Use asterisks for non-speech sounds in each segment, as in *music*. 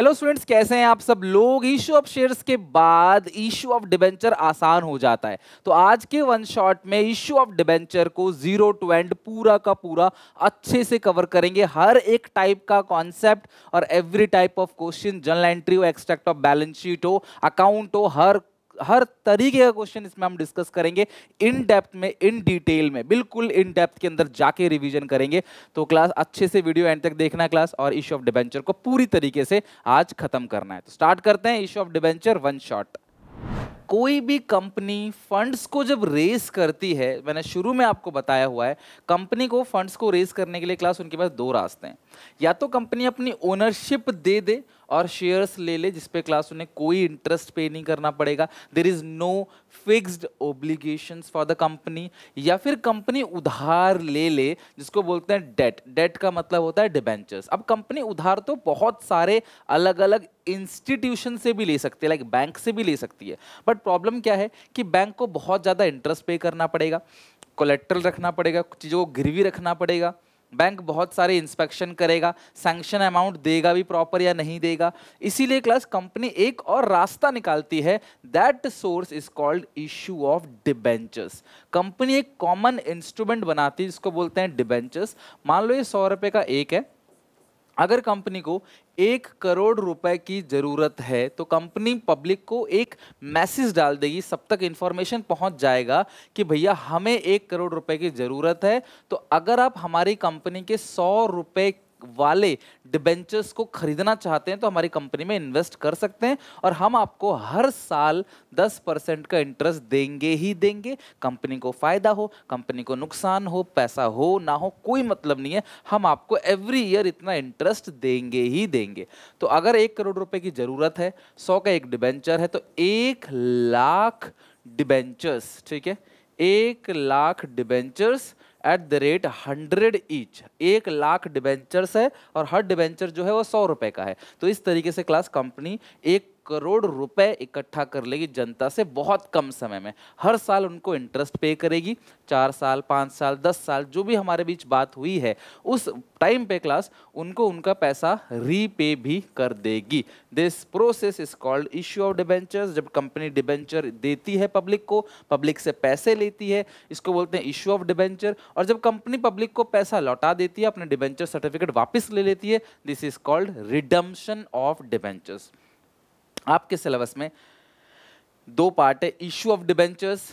Hello students कैसे हैं आप सब लोग इशू ऑफ शेयर्स के बाद इशू ऑफ डिबेंचर आसान हो जाता है तो आज के वन शॉट में इशू ऑफ डिबेंचर को जीरो टू एंड पूरा का पूरा अच्छे से कवर करेंगे हर एक टाइप का कॉन्सेप्ट और every type of question journal entry हो एक्सट्रैक्ट ऑफ बैलेंस शीट हो अकाउंट हो हर हर तरीके का क्वेश्चन इसमें हम डिस्कस करेंगे इन डेप्थ में इन डिटेल में बिल्कुल इन डेप्थ के अंदर जाके रिवीजन करेंगे तो क्लास अच्छे से वीडियो एंड तक देखना क्लास और इश्यू ऑफ डिबेंचर को पूरी तरीके से आज खत्म करना है तो स्टार्ट करते हैं issue of debenture one shot कोई भी कंपनी फंड्स को जब रेस करती है मैंने शुरू में आपको बताया हुआ है कंपनी को फंड्स को रेस करने के लिए क्लास उनके पास दो रास्ते हैं या तो कंपनी अपनी ओनरशिप दे दे और शेयर्स ले ले जिसपे क्लास उन्हें कोई इंटरेस्ट पे नहीं करना पड़ेगा there is no fixed obligation for the company या फिर कंपनी उधार ले ले जिसको बोलते हैं डेट डेट का मतलब होता है डिबेंचर्स अब कंपनी उधार तो बहुत सारे अलग अलग इंस्टीट्यूशन से भी ले सकती है लाइक बैंक से भी ले सकती है बट बट प्रॉब्लम क्या है कि बैंक को बहुत ज़्यादा इंटरेस्ट पे करना पड़ेगा कोलेक्ट्रल रखना पड़ेगा कुछ चीज़ों को गिरवी रखना पड़ेगा बैंक बहुत सारे इंस्पेक्शन करेगा सैंक्शन अमाउंट देगा भी प्रॉपर या नहीं देगा इसीलिए क्लास कंपनी एक और रास्ता निकालती है that source is called issue of debentures company एक कॉमन इंस्ट्रूमेंट बनाती है जिसको बोलते हैं डिबेंचर्स मान लो ये सौ रुपये का एक है अगर कंपनी को एक करोड़ रुपए की ज़रूरत है तो कंपनी पब्लिक को एक मैसेज डाल देगी सब तक इंफॉर्मेशन पहुंच जाएगा कि भैया हमें एक करोड़ रुपए की ज़रूरत है तो अगर आप हमारी कंपनी के सौ रुपए वाले डिबेंचर्स को खरीदना चाहते हैं तो हमारी कंपनी में इन्वेस्ट कर सकते हैं और हम आपको हर साल 10 परसेंट का इंटरेस्ट देंगे ही देंगे कंपनी को फ़ायदा हो कंपनी को नुकसान हो पैसा हो ना हो कोई मतलब नहीं है हम आपको एवरी ईयर इतना इंटरेस्ट देंगे ही देंगे तो अगर एक करोड़ रुपए की ज़रूरत है सौ का एक डिबेंचर है तो एक लाख डिबेंचर्स ठीक है एक lakh debentures at the rate hundred each एक लाख डिबेंचर्स है और हर डिबेंचर जो है वो सौ रुपए का है तो इस तरीके से क्लास कंपनी एक करोड़ रुपए इकट्ठा कर लेगी जनता से बहुत कम समय में हर साल उनको इंटरेस्ट पे करेगी चार साल पाँच साल दस साल जो भी हमारे बीच बात हुई है उस टाइम पे क्लास उनको उनका पैसा रीपे भी कर देगी this process is called issue of debentures जब कंपनी डिबेंचर देती है पब्लिक को पब्लिक से पैसे लेती है इसको बोलते हैं इश्यू ऑफ डिबेंचर और जब कंपनी पब्लिक को पैसा लौटा देती है अपने डिबेंचर सर्टिफिकेट वापस ले लेती है this is called redemption of debentures आपके सिलेबस में दो पार्ट है इशू ऑफ डिबेंचर्स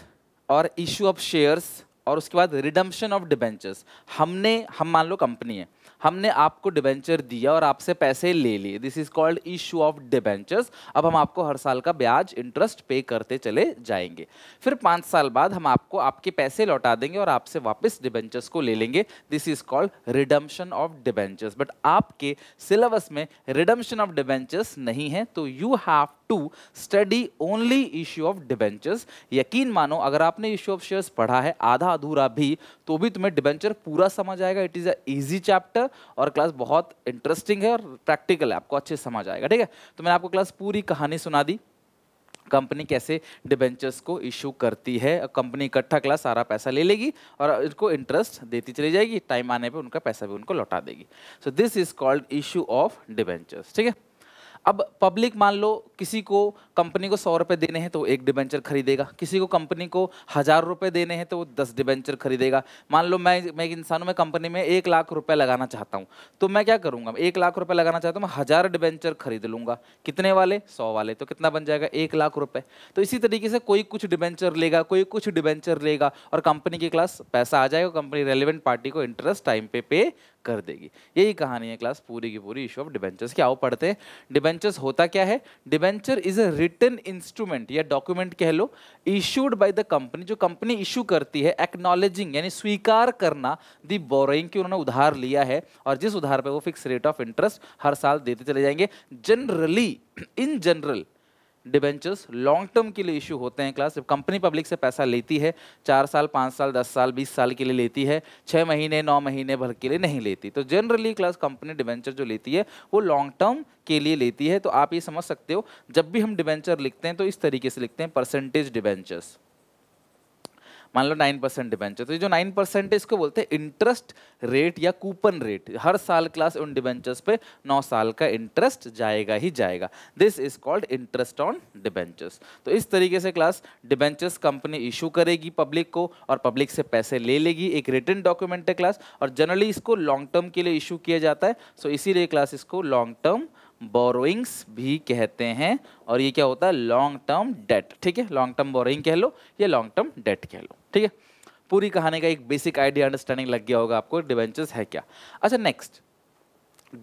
और इशू ऑफ शेयर्स और उसके बाद रिडम्पशन ऑफ डिबेंचर्स हमने हम मान लो कंपनी है हमने आपको डिबेंचर दिया और आपसे पैसे ले लिए this is called issue of debentures अब हम आपको हर साल का ब्याज इंटरेस्ट पे करते चले जाएंगे फिर पाँच साल बाद हम आपको आपके पैसे लौटा देंगे और आपसे वापस डिबेंचर्स को ले लेंगे this is called redemption of debentures but आपके सिलेबस में रिडम्शन ऑफ डिबेंचर्स नहीं है तो you have to study only issue of debentures यकीन मानो अगर आपने इश्यू ऑफ शेयर्स पढ़ा है आधा अधूरा भी तो भी तुम्हें डिबेंचर पूरा समझ आएगा it is a easy chapter और क्लास बहुत इंटरेस्टिंग है और प्रैक्टिकल है आपको अच्छे समझ आएगा ठीक है तो मैंने आपको क्लास पूरी कहानी सुना दी कंपनी कैसे डिबेंचर्स को इशू करती है कंपनी इकट्ठा क्लास सारा पैसा ले लेगी और इसको इंटरेस्ट देती चली जाएगी टाइम आने पे उनका पैसा भी उनको लौटा देगी so this is called issue of debentures ठीक है अब पब्लिक मान लो किसी को कंपनी को सौ रुपये देने हैं तो एक डिबेंचर खरीदेगा किसी को कंपनी को हज़ार रुपये देने हैं तो वो दस डिबेंचर खरीदेगा मान लो मैं मैं एक इंसान हूँ मैं कंपनी में एक लाख रुपये लगाना चाहता हूँ तो मैं क्या करूँगा एक लाख रुपये लगाना चाहता हूँ मैं हज़ार डिबेंचर खरीद लूँगा कितने वाले सौ वाले तो कितना बन जाएगा एक लाख रुपये तो इसी तरीके से कोई कुछ डिबेंचर लेगा कोई कुछ डिबेंचर लेगा और कंपनी के क्लास पैसा आ जाएगा कंपनी रेलिवेंट पार्टी को इंटरेस्ट टाइम पे पे कर देगी यही कहानी है क्लास पूरी की पूरी इशू ऑफ डिबेंचर्स क्या आओ पढ़ते हैं डिबेंचर्स होता क्या है debenture is a return instrument या डॉक्यूमेंट कह लो इशूड बाय द कंपनी जो कंपनी इशू करती है एक्नॉलेजिंग यानी स्वीकार करना दी बोरोइंग की उन्होंने उधार लिया है और जिस उधार पर वो फिक्स रेट ऑफ इंटरेस्ट हर साल देते चले जाएंगे generally in general debentures long term के लिए इशू होते हैं क्लास जब कंपनी पब्लिक से पैसा लेती है चार साल पाँच साल दस साल बीस साल के लिए लेती है छः महीने नौ महीने भर के लिए नहीं लेती तो जनरली क्लास कंपनी डिबेंचर जो लेती है वो लॉन्ग टर्म के लिए लेती है तो आप ये समझ सकते हो जब भी हम डिबेंचर लिखते हैं तो इस तरीके से लिखते हैं परसेंटेज डिबेंचर्स मान लो नाइन परसेंट डिबेंचर तो ये जो नाइन परसेंट है इसको बोलते हैं इंटरेस्ट रेट या कूपन रेट हर साल क्लास उन डिबेंचर्स पे नौ साल का इंटरेस्ट जाएगा ही जाएगा this is called interest on debentures तो इस तरीके से क्लास डिबेंचर्स कंपनी इशू करेगी पब्लिक को और पब्लिक से पैसे ले लेगी एक रिटर्न डॉक्यूमेंट है क्लास और जनरली इसको लॉन्ग टर्म के लिए इशू किया जाता है सो so इसीलिए क्लास इसको लॉन्ग टर्म बोरोइंग्स भी कहते हैं और ये क्या होता है लॉन्ग टर्म डेट ठीक है लॉन्ग टर्म बोरोइंग कह लो या लॉन्ग टर्म डेट कह लो ठीक है पूरी कहानी का एक बेसिक आइडिया अंडरस्टैंडिंग लग गया होगा आपको डिवेंचर्स है क्या अच्छा नेक्स्ट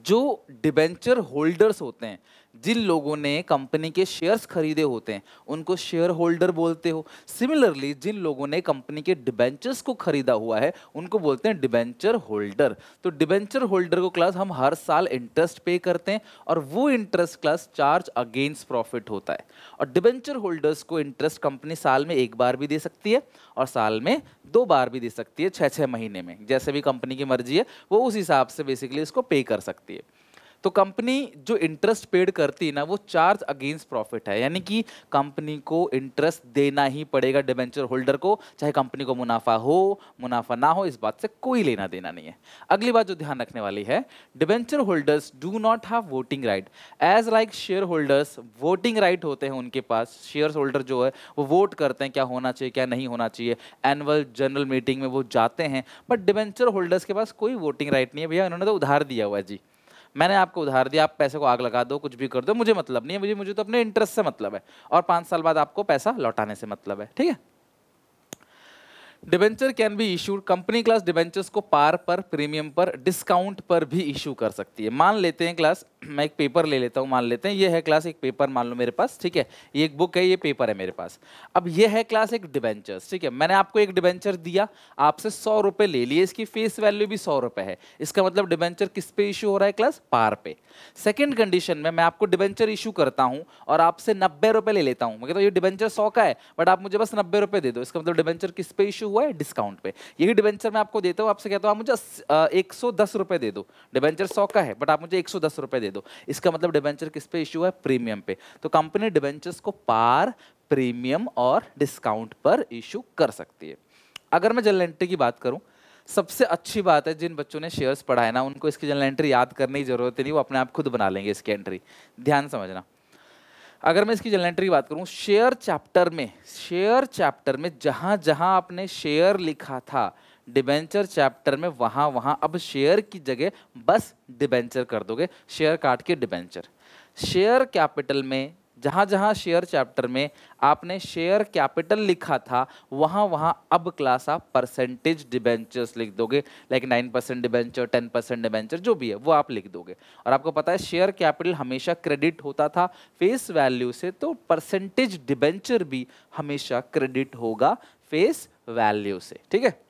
जो डिबेंचर होल्डर्स होते हैं जिन लोगों ने कंपनी के शेयर्स खरीदे होते हैं उनको शेयर होल्डर बोलते हो सिमिलरली जिन लोगों ने कंपनी के डिबेंचर्स को खरीदा हुआ है उनको बोलते हैं डिबेंचर होल्डर तो डिबेंचर होल्डर को क्लास हम हर साल इंटरेस्ट पे करते हैं और वो interest class charge against profit होता है और डिबेंचर होल्डर्स को इंटरेस्ट कंपनी साल में एक बार भी दे सकती है और साल में दो बार भी दे सकती है छः छः महीने में जैसे भी कंपनी की मर्जी है वो उस हिसाब से बेसिकली इसको पे कर सकती है तो कंपनी जो इंटरेस्ट पेड करती है ना वो चार्ज अगेंस्ट प्रॉफिट है यानी कि कंपनी को इंटरेस्ट देना ही पड़ेगा डिबेंचर होल्डर को चाहे कंपनी को मुनाफा हो मुनाफा ना हो इस बात से कोई लेना देना नहीं है अगली बात जो ध्यान रखने वाली है debenture holders do not have voting right as like share holders voting right होते हैं उनके पास शेयर होल्डर जो है वो वोट करते हैं क्या होना चाहिए क्या नहीं होना चाहिए एनुअल जनरल मीटिंग में वो जाते हैं बट डिबेंचर होल्डर्स के पास कोई वोटिंग राइट नहीं है भैया उन्होंने तो उधार दिया हुआ है जी मैंने आपको उधार दिया आप पैसे को आग लगा दो कुछ भी कर दो मुझे मतलब नहीं है मुझे मुझे तो अपने इंटरेस्ट से मतलब है और पाँच साल बाद आपको पैसा लौटाने से मतलब है ठीक है debenture can be issued company class debentures को पार पर प्रीमियम पर डिस्काउंट पर भी इशू कर सकती है मान लेते हैं क्लास *clears throat* मैं एक पेपर ले लेता हूँ मान लेते हैं ये है क्लास एक पेपर मान लो मेरे पास ठीक है ये एक बुक है ये पेपर है मेरे पास अब ये है क्लास एक डिबेंचर्स ठीक है मैंने आपको एक डिबेंचर दिया आपसे सौ रुपये ले लिए इसकी फेस वैल्यू भी सौ रुपये है इसका मतलब डिबेंचर किस पे इशू हो रहा है क्लास पार पे सेकेंड कंडीशन में मैं आपको डिबेंचर इशू करता हूँ और आपसे नब्बे रुपये ले लेता हूँ मैं कहता तो हूँ ये डिबेंचर सौ का है बट आप मुझे बस नब्बे रुपये दे दो इसका मतलब डिबेंचर किस पे इशू हुआ है डिस्काउंट पे यही डिबेंचर मैं आपको देता हूँ आपसे कहता हूँ आप मुझे एक सौ दस रुपये दे दो डिबेंचर सौ का है बट आप मुझे एक सौ दस रुपये दे दो इसका मतलब डिबेंचर किस पे इशू है प्रीमियम पे तो कंपनी डिबेंचर्स को पार प्रीमियम और डिस्काउंट पर इशू कर सकती है अगर मैं जनरल एंट्री की बात करूँ सबसे अच्छी बात है जिन बच्चों ने शेयर्स पढ़ाए ना उनको इसकी जनरल एंट्री याद करने की जरूरत नहीं वो अपने आप खुद बना लेंगे इसकी एंट्री ध्यान समझना अगर मैं इसकी जनरेटरी बात करूँ शेयर चैप्टर में शेयर चैप्टर में जहाँ जहाँ आपने शेयर लिखा था डिबेंचर चैप्टर में वहाँ वहाँ अब शेयर की जगह बस डिबेंचर कर दोगे शेयर काट के डिबेंचर शेयर कैपिटल में जहाँ जहाँ शेयर चैप्टर में आपने शेयर कैपिटल लिखा था वहाँ वहाँ अब क्लास आप परसेंटेज डिबेंचर्स लिख दोगे like nine percent debenture ten percent debenture जो भी है वो आप लिख दोगे और आपको पता है शेयर कैपिटल हमेशा क्रेडिट होता था फेस वैल्यू से तो परसेंटेज डिबेंचर भी हमेशा क्रेडिट होगा फेस वैल्यू से ठीक है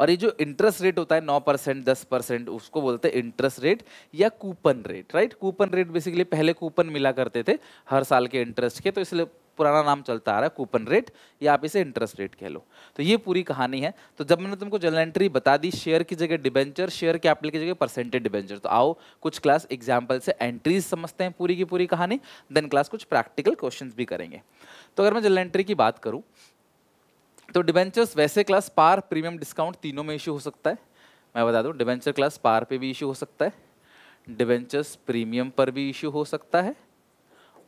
और ये जो इंटरेस्ट रेट होता है नौ परसेंट दस परसेंट उसको बोलते हैं इंटरेस्ट रेट या coupon rate right coupon rate basically पहले कूपन मिला करते थे हर साल के इंटरेस्ट के तो इसलिए पुराना नाम चलता आ रहा है कूपन रेट या आप इसे इंटरेस्ट रेट कह लो तो ये पूरी कहानी है तो जब मैंने तुमको जनरल एंट्री बता दी शेयर की जगह डिबेंचर शेयर कैपिटल की जगह परसेंटेज डिबेंचर तो आओ कुछ क्लास एग्जाम्पल से एंट्रीज समझते हैं पूरी की पूरी कहानी देन क्लास कुछ प्रैक्टिकल क्वेश्चन भी करेंगे तो अगर मैं जनरल एंट्री की बात करूँ तो डिबेंचर्स वैसे क्लास पार प्रीमियम डिस्काउंट तीनों में इशू हो सकता है मैं बता दूं डिबेंचर क्लास पार पे भी इशू हो सकता है डिबेंचर्स प्रीमियम पर भी इशू हो सकता है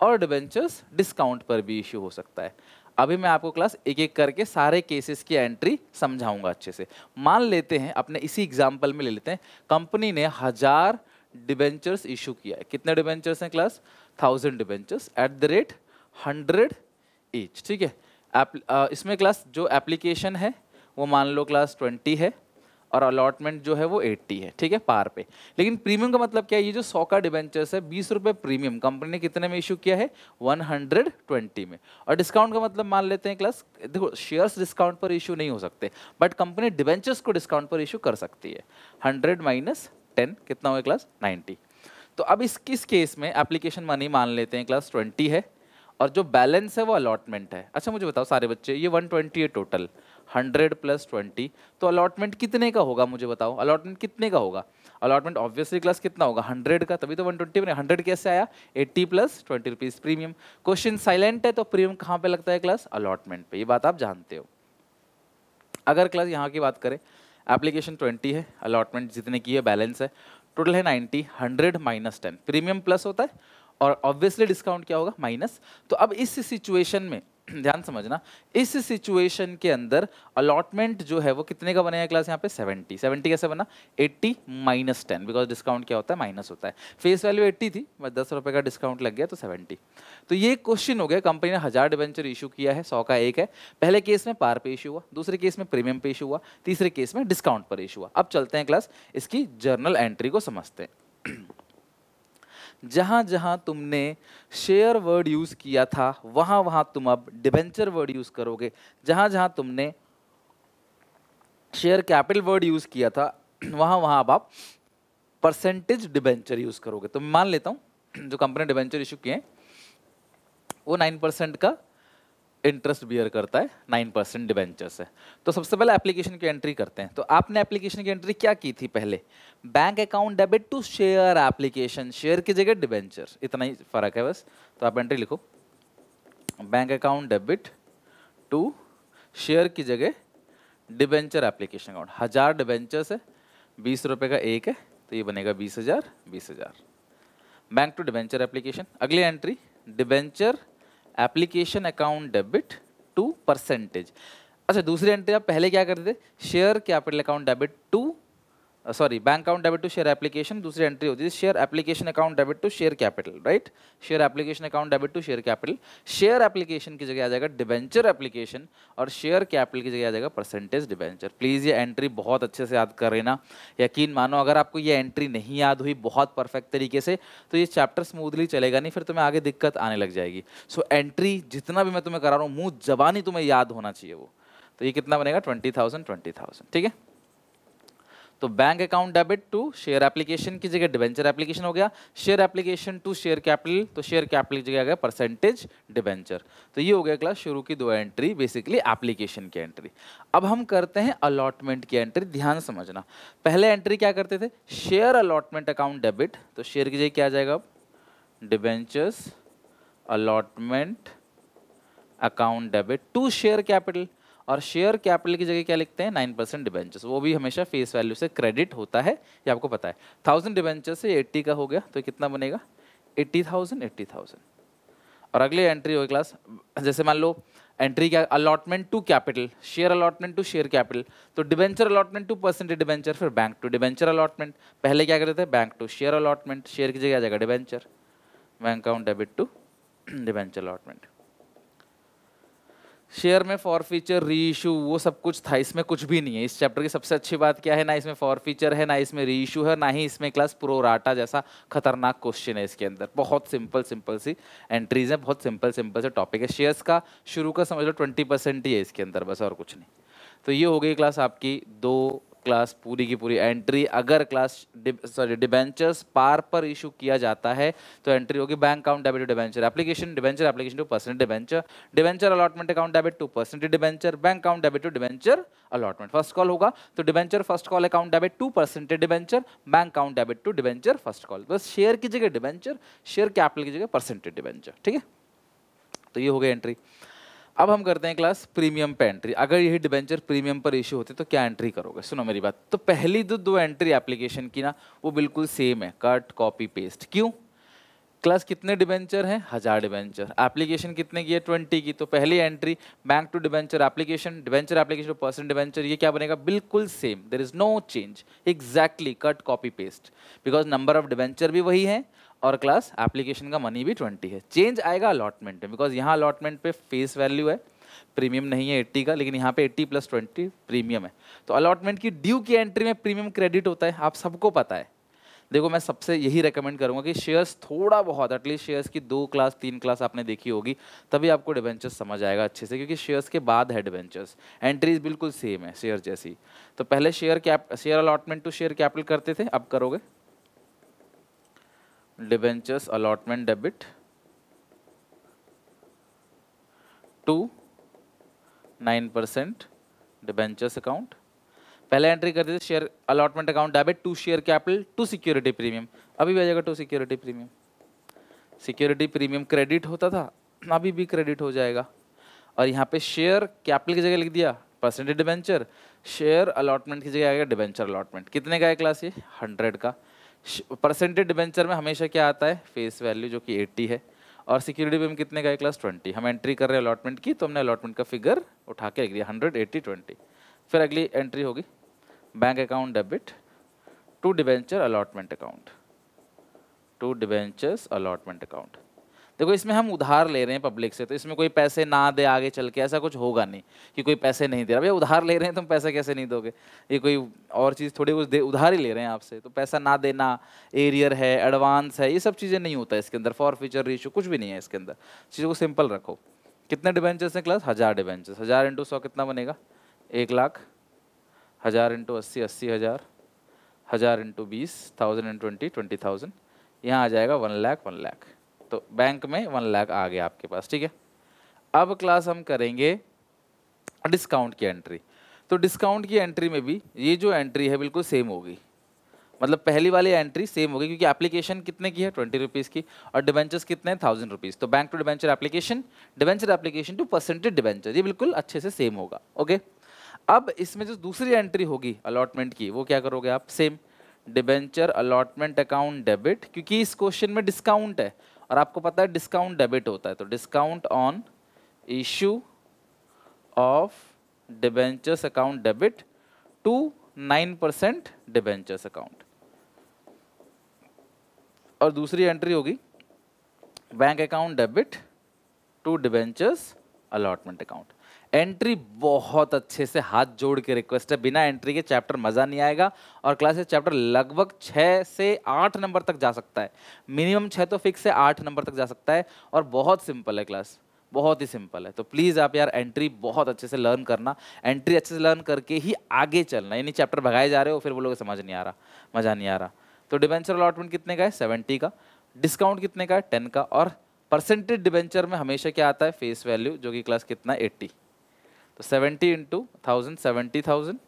और डिबेंचर्स डिस्काउंट पर भी इशू हो सकता है अभी मैं आपको क्लास एक एक करके सारे केसेस की एंट्री समझाऊंगा अच्छे से मान लेते हैं अपने इसी एग्जाम्पल में ले लेते हैं कंपनी ने हज़ार डिबेंचर्स इशू किया है कितने डिबेंचर्स हैं class thousand debentures at the rate hundred each ठीक है Uh, इसमें क्लास जो एप्लीकेशन है वो मान लो क्लास ट्वेंटी है और अलॉटमेंट जो है वो 80 है ठीक है पार पे लेकिन प्रीमियम का मतलब क्या है ये जो सौ का डिबेंचर्स है बीस रुपये प्रीमियम कंपनी ने कितने में इशू किया है 120 में और डिस्काउंट का मतलब मान लेते हैं क्लास देखो शेयर्स डिस्काउंट पर इशू नहीं हो सकते बट कंपनी डिबेंचर्स को डिस्काउंट पर इशू कर सकती है हंड्रेड माइनस टेन कितना हुआ क्लास नाइन्टी तो अब इस किस केस में एप्लीकेशन मनी मान लेते हैं क्लास ट्वेंटी है और जो बैलेंस है वो अलॉटमेंट है अच्छा मुझे बताओ सारे बच्चे ये 120 है टोटल 100 प्लस 20 तो अलॉटमेंट कितने का होगा मुझे बताओ अलॉटमेंट कितने का होगा अलॉटमेंट ऑब्वियसली क्लास कितना होगा 100 का तभी तो 120 ट्वेंटी बने हंड्रेड कैसे आया 80 plus twenty rupees premium question silent है तो प्रीमियम कहाँ पे लगता है क्लास अलॉटमेंट पे ये बात आप जानते हो अगर क्लास यहाँ की बात करें एप्लीकेशन 20 है अलॉटमेंट जितने की है बैलेंस है टोटल है 90 100 माइनस टेन प्रीमियम प्लस होता है और ऑब्वियसली डिस्काउंट क्या होगा माइनस तो अब इस सिचुएशन में *clears throat* ध्यान समझना इस सिचुएशन के अंदर अलॉटमेंट जो है वो कितने का बनेगा क्लास यहाँ पे 70 70 कैसे बना 80 माइनस टेन बिकॉज डिस्काउंट क्या होता है माइनस होता है फेस वैल्यू 80 थी बस दस रुपये का डिस्काउंट लग गया तो 70 तो ये क्वेश्चन हो गया कंपनी ने हज़ार डिवेंचर इशू किया है सौ का एक है पहले केस में पार पे इशू हुआ दूसरे केस में प्रीमियम पे इशू हुआ तीसरे केस में डिस्काउंट पर इशू हुआ अब चलते हैं क्लास इसकी जर्नल एंट्री को समझते हैं *clears throat* जहाँ जहाँ तुमने शेयर वर्ड यूज़ किया था वहाँ वहाँ तुम अब डिबेंचर वर्ड यूज़ करोगे जहाँ जहाँ तुमने शेयर कैपिटल वर्ड यूज़ किया था वहाँ वहाँ अब आप परसेंटेज डिबेंचर यूज़ करोगे तो मैं मान लेता हूँ जो कंपनी डिबेंचर इशू किए हैं वो नाइन परसेंट का इंटरेस्ट बियर करता है नाइन परसेंट डिबेंचर से तो सबसे पहले एप्लीकेशन की एंट्री करते हैं तो आपने एप्लीकेशन की एंट्री क्या की थी पहले bank account debit to share application share की जगह डिबेंचर इतना ही फर्क है बस तो आप एंट्री लिखो bank account debit to share की जगह डिबेंचर एप्लीकेशन अकाउंट हज़ार डिबेंचर है बीस रुपये का एक है तो ये बनेगा बीस हज़ार बीस हज़ार बैंक टू डिबेंचर एप्लीकेशन अगली entry debenture application account debit to percentage अच्छा दूसरी एंट्री आप पहले क्या करते थे share capital account debit to sorry bank account debit to share application दूसरी एंट्री होती है share application account debit to share capital right share application account debit to share capital share application की जगह आ जाएगा डिवेंचर एप्लीकेशन और share capital की जगह आ जाएगा परसेंटेज डिवेंचर प्लीज़ ये एंट्री बहुत अच्छे से याद कर लेना यकीन मानो अगर आपको ये एंट्री नहीं याद हुई बहुत परफेक्ट तरीके से तो ये चैप्टर स्मूथली चलेगा नहीं फिर तुम्हें आगे दिक्कत आने लग जाएगी सो एंट्री जितना भी मैं तुम्हें करा रहा हूँ मुँह जबानी तुम्हें याद होना चाहिए वो तो ये कितना बनेगा ट्वेंटी थाउजेंड ट्वेंटी थाउजेंड ठीक है तो bank account debit to share application की जगह डिवेंचर एप्लीकेशन हो गया share application to share capital तो शेयर कैपिटल की जगह आ गया परसेंटेज डिबेंचर तो ये हो गया क्लास शुरू की दो एंट्री बेसिकली एप्लीकेशन की एंट्री अब हम करते हैं अलॉटमेंट की एंट्री ध्यान समझना पहले एंट्री क्या करते थे शेयर अलॉटमेंट अकाउंट डेबिट तो शेयर की जगह क्या आ जाएगा अब debentures allotment account debit to share capital और शेयर कैपिटल की जगह क्या लिखते हैं नाइन परसेंट डिबेंचर्स वो भी हमेशा फेस वैल्यू से क्रेडिट होता है ये आपको पता है थाउजेंड डिबेंचर से एट्टी का हो गया तो कितना बनेगा एट्टी थाउजेंड एट्टी थाउजेंड और अगली एंट्री हो क्लास जैसे मान लो एंट्री क्या allotment to capital share allotment to share capital तो debenture allotment to percentage debenture फिर बैंक टू डिबेंचर अलॉटमेंट पहले क्या करते थे bank to share allotment share की जगह आ जाएगा debenture bank account debit to debenture allotment share में फॉर फीचर री इशू वो सब कुछ था इसमें कुछ भी नहीं है इस चैप्टर की सबसे अच्छी बात क्या है ना इसमें फॉर फीचर है ना इसमें री इशू है ना ही इसमें क्लास प्रोराटा जैसा खतरनाक क्वेश्चन है इसके अंदर बहुत सिंपल सिंपल सी एंट्रीज है बहुत सिंपल सिंपल से टॉपिक है शेयर्स का शुरू का समझ लो ट्वेंटी परसेंट ही है इसके अंदर बस और कुछ नहीं तो ये हो गई क्लास आपकी दो क्लास पूरी की पूरी एंट्री अगर क्लास सॉरी डिबेंचर्स पार पर इशू किया जाता है तो एंट्री होगी bank account debit debenture application debenture application to percent debenture debenture allotment account debit to percent debenture bank account debit to debenture allotment first call होगा तो debenture first call account debit to percent debenture bank account debit to debenture first call बस share की जगह debenture share capital की जगह percentage debenture ठीक है तो ये हो गया एंट्री अब हम करते हैं क्लास प्रीमियम पे एंट्री अगर यही डिबेंचर प्रीमियम पर इशू होते तो क्या एंट्री करोगे सुनो मेरी बात तो पहली जो दो एंट्री एप्लीकेशन की ना वो बिल्कुल सेम है कट कॉपी पेस्ट क्यों क्लास कितने डिबेंचर हैं हज़ार डिबेंचर एप्लीकेशन कितने की है ट्वेंटी की तो पहली entry bank to debenture application debenture application percent debenture ये क्या बनेगा बिल्कुल same there is no change exactly cut copy paste because number of debenture भी वही है और क्लास एप्लीकेशन का मनी भी ट्वेंटी है चेंज आएगा अलॉटमेंट में बिकॉज यहाँ अलॉटमेंट पे फेस वैल्यू है प्रीमियम नहीं है एट्टी का लेकिन यहाँ पे एट्टी प्लस ट्वेंटी प्रीमियम है तो अलॉटमेंट की ड्यू की एंट्री में प्रीमियम क्रेडिट होता है आप सबको पता है देखो मैं सबसे यही रेकमेंड करूँगा कि शेयर्स थोड़ा बहुत एटलीस्ट शेयर्स की दो क्लास तीन क्लास आपने देखी होगी तभी आपको डिवेंचर्स समझ आएगा अच्छे से क्योंकि शेयर्स के बाद है डिवेंचर्स एंट्रीज बिल्कुल सेम है शेयर जैसी तो पहले share cap share allotment to share capital करते थे अब करोगे debentures allotment debit to 9% debentures account पहले एंट्री कर दीजिए share allotment account debit to share capital to security premium अभी भी आ जाएगा to security premium security premium credit होता था अभी भी क्रेडिट हो जाएगा और यहाँ पे शेयर कैपिटल की जगह लिख दिया परसेंटेज डिबेंचर शेयर अलॉटमेंट की जगह आएगा डिबेंचर अलॉटमेंट कितने का है क्लास ये हंड्रेड का परसेंटेज डिबेंचर में हमेशा क्या आता है फेस वैल्यू जो कि एट्टी है और सिक्योरिटी भी हम कितने का है क्लास ट्वेंटी हम एंट्री कर रहे हैं अलॉटमेंट की तो हमने अलॉटमेंट का फिगर उठा के रख दिया हंड्रेड एट्टी ट्वेंटी फिर अगली एंट्री होगी bank account debit to debenture allotment account to debentures allotment account देखो इसमें हम उधार ले रहे हैं पब्लिक से तो इसमें कोई पैसे ना दे आगे चल के ऐसा कुछ होगा नहीं कि कोई पैसे नहीं दे रहा भैया उधार ले रहे हैं तुम पैसे कैसे नहीं दोगे ये कोई और चीज़ थोड़ी कुछ दे उधार ही ले रहे हैं आपसे तो पैसा ना देना एरियर है एडवांस है ये सब चीज़ें नहीं होता इसके अंदर फॉर फ्यूचर रेशो कुछ भी नहीं है इसके अंदर चीज़ों को सिंपल रखो कितने डिबेंचर्स हैं क्लास हज़ार डिबेंचर्स हज़ार इंटू सौ कितना बनेगा एक लाख हज़ार इंटू अस्सी अस्सी हज़ार हज़ार इंटू बीस thousand and twenty twenty thousand यहाँ आ जाएगा वन लाख वन लाख तो बैंक में वन लाख आ गया आपके पास ठीक है अब क्लास हम करेंगे डिस्काउंट की एंट्री तो डिस्काउंट की एंट्री में भी ये जो एंट्री है बिल्कुल सेम होगी मतलब पहली वाली एंट्री सेम होगी क्योंकि एप्लीकेशन कितने की है ट्वेंटी रुपीज़ की और डिवेंचर्स कितने हैं थाउजेंड रुपीज़ तो bank to debenture application debenture application to percentage debenture ये बिल्कुल अच्छे से सेम होगा ओके अब इसमें जो दूसरी एंट्री होगी अलॉटमेंट की वो क्या करोगे आप same debenture allotment account debit क्योंकि इस क्वेश्चन में डिस्काउंट है और आपको पता है डिस्काउंट डेबिट होता है तो discount on issue of debentures account debit to nine percent debentures account और दूसरी एंट्री होगी bank account debit to debentures allotment account entry बहुत अच्छे से हाथ जोड़ के रिक्वेस्ट है बिना एंट्री के चैप्टर मज़ा नहीं आएगा और क्लासेस चैप्टर लगभग छः से आठ नंबर तक जा सकता है मिनिमम छः तो फिक्स है आठ नंबर तक जा सकता है और बहुत सिंपल है क्लास बहुत ही सिंपल है तो प्लीज़ आप यार एंट्री बहुत अच्छे से लर्न करना एंट्री अच्छे से लर्न करके ही आगे चलना यानी चैप्टर भगाए जा रहे हो फिर वो लोग समझ नहीं आ रहा मज़ा नहीं आ रहा तो डिबेंचर अलॉटमेंट कितने का है सेवेंटी का डिस्काउंट कितने का है टेन का और परसेंटेज डिबेंचर में हमेशा क्या आता है फेस वैल्यू जो कि क्लास कितना एट्टी तो seventy into thousand seventy thousand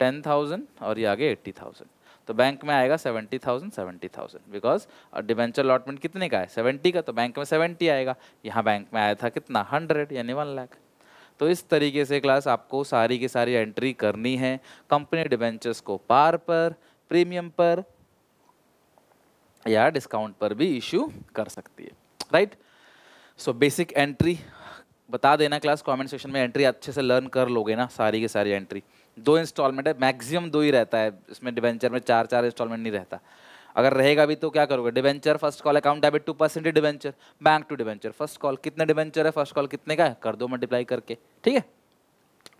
ten thousand और ये आगे एट्टी थाउजेंड तो बैंक में आएगा seventy thousand seventy thousand because debenture allotment कितने का है सेवेंटी का तो बैंक में सेवेंटी आएगा यहाँ बैंक में आया था कितना हंड्रेड यानी वन लाख तो इस तरीके से क्लास आपको सारी की सारी एंट्री करनी है कंपनी डिवेंचर्स को पार पर प्रीमियम पर या डिस्काउंट पर भी इशू कर सकती है राइट सो बेसिक एंट्री बता देना क्लास कमेंट सेक्शन में एंट्री अच्छे से लर्न कर लोगे ना सारी की सारी एंट्री दो इंस्टॉलमेंट है मैक्सिमम दो ही रहता है इसमें डिवेंचर में चार चार इंस्टॉलमेंट नहीं रहता अगर रहेगा भी तो क्या करोगे debenture first call account debit to percent debenture bank to debenture first call कितने डिवेंचर है फर्स्ट कॉल कितने का है कर दो मल्टीप्लाई करके ठीक है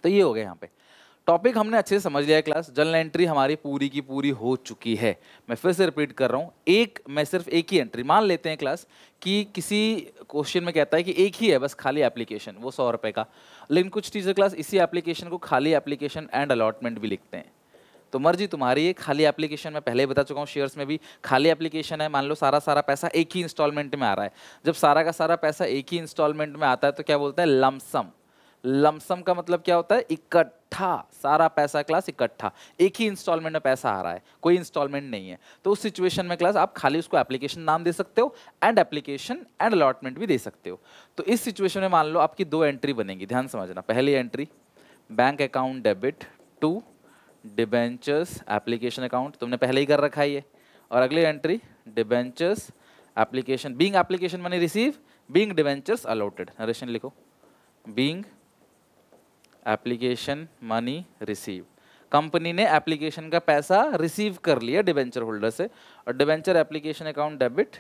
तो ये हो गया यहाँ पे टॉपिक हमने अच्छे से समझ लिया है क्लास जर्नल एंट्री हमारी पूरी की पूरी हो चुकी है मैं फिर से रिपीट कर रहा हूँ एक मैं सिर्फ एक ही एंट्री मान लेते हैं क्लास कि किसी क्वेश्चन में कहता है कि एक ही है बस खाली एप्लीकेशन वो सौ रुपये का लेकिन कुछ टीचर क्लास इसी एप्लीकेशन को खाली एप्लीकेशन एंड अलॉटमेंट भी लिखते हैं तो मर्जी तुम्हारी है खाली एप्लीकेशन मैं पहले ही बता चुका हूँ शेयर्स में भी खाली एप्लीकेशन है मान लो सारा सारा पैसा एक ही इंस्टॉलमेंट में आ रहा है जब सारा का सारा पैसा एक ही इंस्टॉलमेंट में आता है तो क्या बोलता है लमसम लमसम का मतलब क्या होता है इकट्ठा सारा पैसा क्लास इकट्ठा एक ही इंस्टॉलमेंट में पैसा आ रहा है कोई इंस्टॉलमेंट नहीं है तो उस सिचुएशन में क्लास आप खाली उसको एप्लीकेशन नाम दे सकते हो एंड एप्लीकेशन एंड अलॉटमेंट भी दे सकते हो तो इस सिचुएशन में मान लो आपकी दो एंट्री बनेगी ध्यान समझना पहली entry bank account debit to debentures application account तुमने पहले ही कर रखा ही है और अगली entry debentures application being application money receive being debentures allotted narration लिखो being application money receive company ने एप्लीकेशन का पैसा रिसीव कर लिया डिवेंचर होल्डर से और debenture application account debit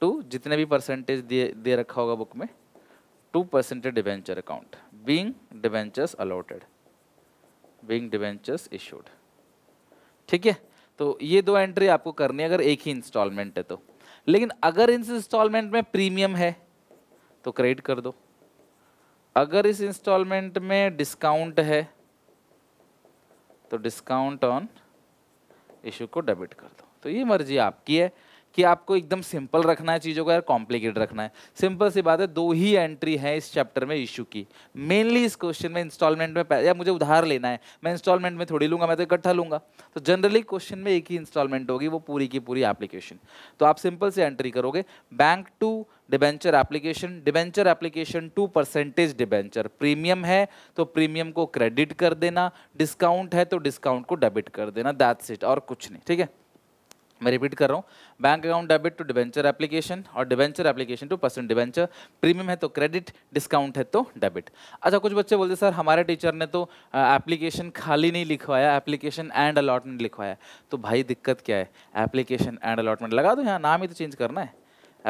to जितने भी परसेंटेज दे दे रखा होगा बुक में to percentage debenture account being debentures allotted being debentures issued ठीक है तो ये दो एंट्री आपको करनी है अगर एक ही इंस्टॉलमेंट है तो लेकिन अगर इस इंस्टॉलमेंट में प्रीमियम है तो क्रेडिट कर दो अगर इस इंस्टॉलमेंट में डिस्काउंट है तो डिस्काउंट ऑन इशू को डेबिट कर दो तो ये मर्जी आपकी है कि आपको एकदम सिंपल रखना है चीज़ों को यार कॉम्प्लिकेट रखना है सिंपल सी बात है दो ही एंट्री है इस चैप्टर में इशू की मेनली इस क्वेश्चन में इंस्टॉलमेंट में या मुझे उधार लेना है मैं इंस्टॉलमेंट में थोड़ी लूँगा मैं तो इकट्ठा लूँगा तो जनरली क्वेश्चन में एक ही इंस्टॉलमेंट होगी वो पूरी की पूरी एप्लीकेशन तो आप सिंपल से एंट्री करोगे bank to debenture application debenture application to percentage debenture premium है तो प्रीमियम को क्रेडिट कर देना डिस्काउंट है तो डिस्काउंट को डेबिट कर देना दैट्स इट और कुछ नहीं ठीक है मैं रिपीट कर रहा हूँ bank account debit to debenture application और debenture application to percent debenture premium है तो क्रेडिट डिस्काउंट है तो डेबिट अच्छा कुछ बच्चे बोलते सर हमारे टीचर ने तो एप्लीकेशन खाली नहीं लिखवाया एप्लीकेशन एंड अलॉटमेंट लिखवाया तो भाई दिक्कत क्या है एप्लीकेशन एंड अलॉटमेंट लगा दो यहाँ नाम ही तो चेंज करना है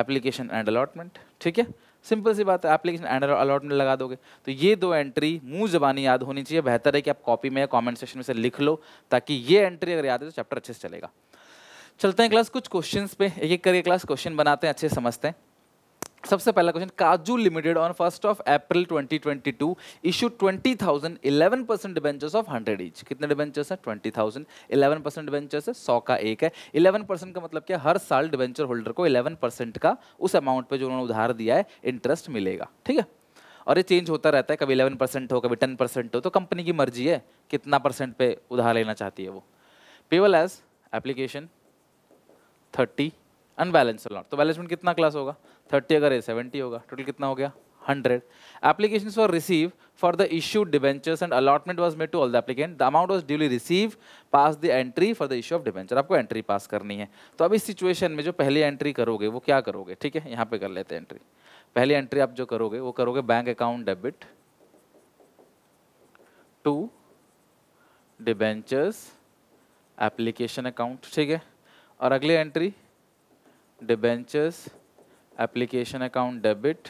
एप्लीकेशन एंड अलॉटमेंट ठीक है सिंपल सी बात है एप्लीकेशन एंड अलॉटमेंट लगा दोगे तो ये दो एंट्री मुंह जबानी याद होनी चाहिए बेहतर है कि आप कॉपी में या कॉमेंट सेक्शन में से लिख लो ताकि ये एंट्री अगर याद है तो चैप्टर अच्छे से चलेगा चलते हैं क्लास कुछ क्वेश्चन पे एक एक करके क्लास क्वेश्चन बनाते हैं अच्छे समझते हैं सबसे पहला question Kaju limited on first of April 2022 issue twenty thousand eleven percent debentures of hundred each कितने डिबेंचर्स है थाउजेंड इलेवन परसेंट डिबेंचर्स है सौ का एक है इलेवन परसेंट का मतलब क्या हर साल डिबेंचर होल्डर को इलेवन परसेंट का उस अमाउंट पे जो उन्होंने उधार दिया है इंटरेस्ट मिलेगा ठीक है और ये चेंज होता रहता है कभी इलेवन परसेंट हो कभी टेन परसेंट हो तो कंपनी की मर्जी है कितना परसेंट पे उधार लेना चाहती है वो payable as application thirty and balance allot तो बैलेंस में कितना क्लास होगा थर्टी अगर ए सेवेंटी होगा टोटल कितना हो गया hundred application for receive for the issue debentures and allotment was made to all the applicant the amount was duly receive pass the entry for the issue of debenture आपको entry pass करनी है तो अब इस situation में जो पहली entry करोगे वो क्या करोगे ठीक है यहाँ पे कर लेते हैं एंट्री पहली एंट्री आप जो करोगे वो करोगे bank account debit to debentures application account ठीक है और अगली entry debentures application account debit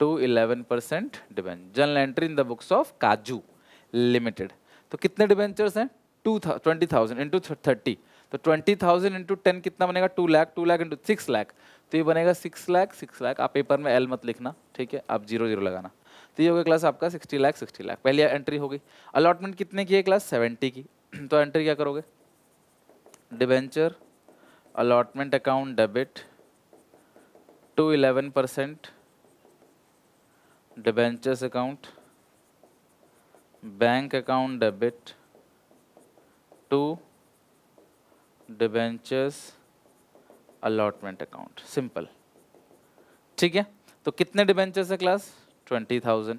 to eleven percent debenture general entry in the books of Kaju limited तो कितने डिबेंचर्स हैं to twenty thousand into thirty तो ट्वेंटी थाउजेंड इंटू टेन कितना बनेगा two lakh two lakh into six lakh तो ये बनेगा सिक्स लाख सिक्स लाख आप पेपर में एल मत लिखना ठीक है आप जीरो जीरो लगाना तो ये हो गया क्लास आपका सिक्सटी लाख सिक्सटी लाख पहली एंट्री होगी अलॉटमेंट कितने की है क्लास सेवेंटी की *clears throat* तो एंट्री क्या करोगे debenture allotment account debit to eleven percent debentures account bank account debit to debentures allotment account simple ठीक है तो कितने डिबेंचर्स है क्लास ट्वेंटी थाउजेंड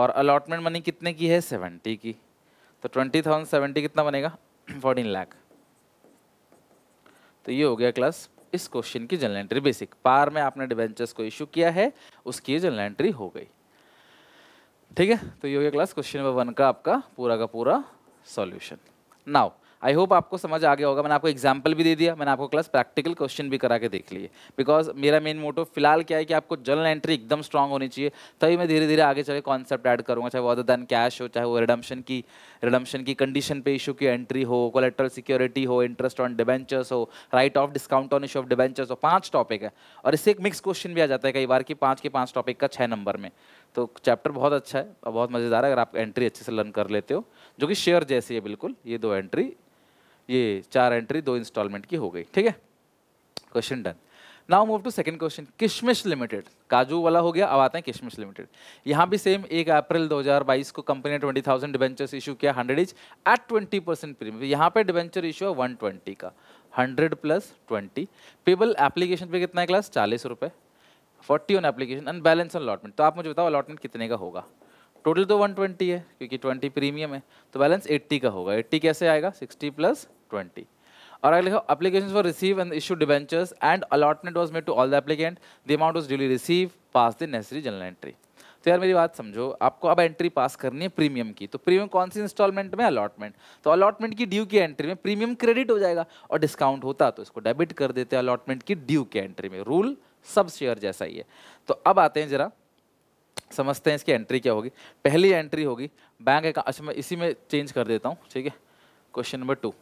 और अलॉटमेंट मनी कितने की है सेवेंटी की तो ट्वेंटी थाउजेंड सेवेंटी कितना बनेगा फोर्टीन *clears throat* लाख तो ये हो गया क्लास इस क्वेश्चन की जनरल एंट्री बेसिक पार में आपने डिवेंचर्स को इशू किया है उसकी जनरल एंट्री हो गई ठीक है तो ये हो गया क्लास क्वेश्चन नंबर वन का आपका पूरा का पूरा सॉल्यूशन नाउ आई होप आपको समझ आ गया होगा मैंने आपको एग्जाम्पल भी दे दिया मैंने आपको क्लास प्रैक्टिकल क्वेश्चन भी करा के देख लिए बिकॉज मेरा मेन मोटिव फिलहाल क्या है कि आपको जर्नल एंट्री एकदम स्ट्रॉग होनी चाहिए तभी मैं धीरे धीरे आगे चले कॉन्सेप्ट ऐड करूँगा चाहे वो अदर दैन कैश हो चाहे वो रिडम्शन की रिडम्शन की कंडीशन पे इशू की एंट्री हो कोलेट्रल सिक्योरिटी हो इंटरेस्ट ऑन डिबेंचर्स हो write off discount on issue of debentures हो पाँच टॉपिक है और इससे एक मिक्स क्वेश्चन भी आ जाता है कई बार कि पाँच के पाँच टॉपिक का छः नंबर में तो चैप्टर बहुत अच्छा है और बहुत मज़ेदार है अगर आप एंट्री अच्छे से लर्न कर लेते हो जो कि शेयर जैसी है बिल्कुल ये दो एंट्री ये चार एंट्री दो इंस्टॉलमेंट की हो गई ठीक है question done now move to second question Kishmish limited Kaju वाला हो गया अब आते हैं किशमिश लिमिटेड यहाँ भी सेम एक अप्रैल 2022 को कंपनी ने ट्वेंटी थाउजेंड डिवेंचर्स इशू किया hundred is at twenty percent premium यहाँ पे डिवेंचर इशू है वन ट्वेंटी का hundred plus twenty payable application पे कितना है क्लास चालीस रुपये forty on application and balance on allotment तो आप मुझे बताओ अलॉटमेंट कितने का होगा टोटल तो 120 है क्योंकि 20 प्रीमियम है तो बैलेंस 80 का होगा 80 कैसे आएगा 60 प्लस 20. और applications were received and issued debentures and allotment was made to all the applicant. The amount was duly received, passed the necessary general entry. तो यार मेरी बात समझो आपको अब एंट्री पास करनी है प्रीमियम की तो प्रीमियम कौन सी इंस्टॉलमेंट में अलॉटमेंट तो अलॉटमेंट की ड्यू की एंट्री में प्रीमियम क्रेडिट हो जाएगा और डिस्काउंट होता तो इसको डेबिट कर देते हैं अलॉटमेंट की ड्यू की एंट्री में रूल सब शेयर जैसा ही है तो अब आते हैं जरा समझते हैं इसकी एंट्री क्या होगी पहली एंट्री होगी बैंक अकाउंट अच्छा मैं इसी में चेंज कर देता हूँ ठीक है क्वेश्चन नंबर टू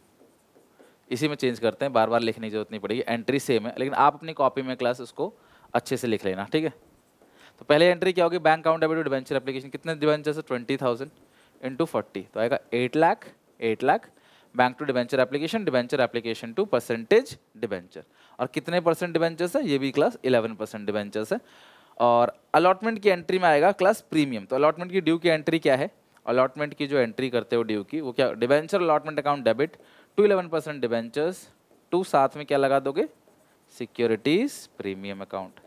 इसी में चेंज करते हैं बार बार लिखने की जरूरत नहीं पड़ेगी एंट्री सेम है लेकिन आप अपनी कॉपी में क्लास उसको अच्छे से लिख लेना ठीक है तो पहले एंट्री क्या होगी bank account debit debenture application कितने डिवेंचर से ट्वेंटी थाउजेंड इंटू फोर्टी तो आएगा eight lakh eight lakh bank to debenture application debenture application to percentage debenture और कितने परसेंट डिवेंचर्स है ये भी क्लास इलेवन परसेंट डिवेंचर्स है और अलॉटमेंट की एंट्री में आएगा क्लास प्रीमियम तो अलॉटमेंट की ड्यू की एंट्री क्या है अलॉटमेंट की जो एंट्री करते हो ड्यू की वो क्या debenture allotment account debit to eleven percent debentures to साथ में क्या लगा दोगे सिक्योरिटीज प्रीमियम अकाउंट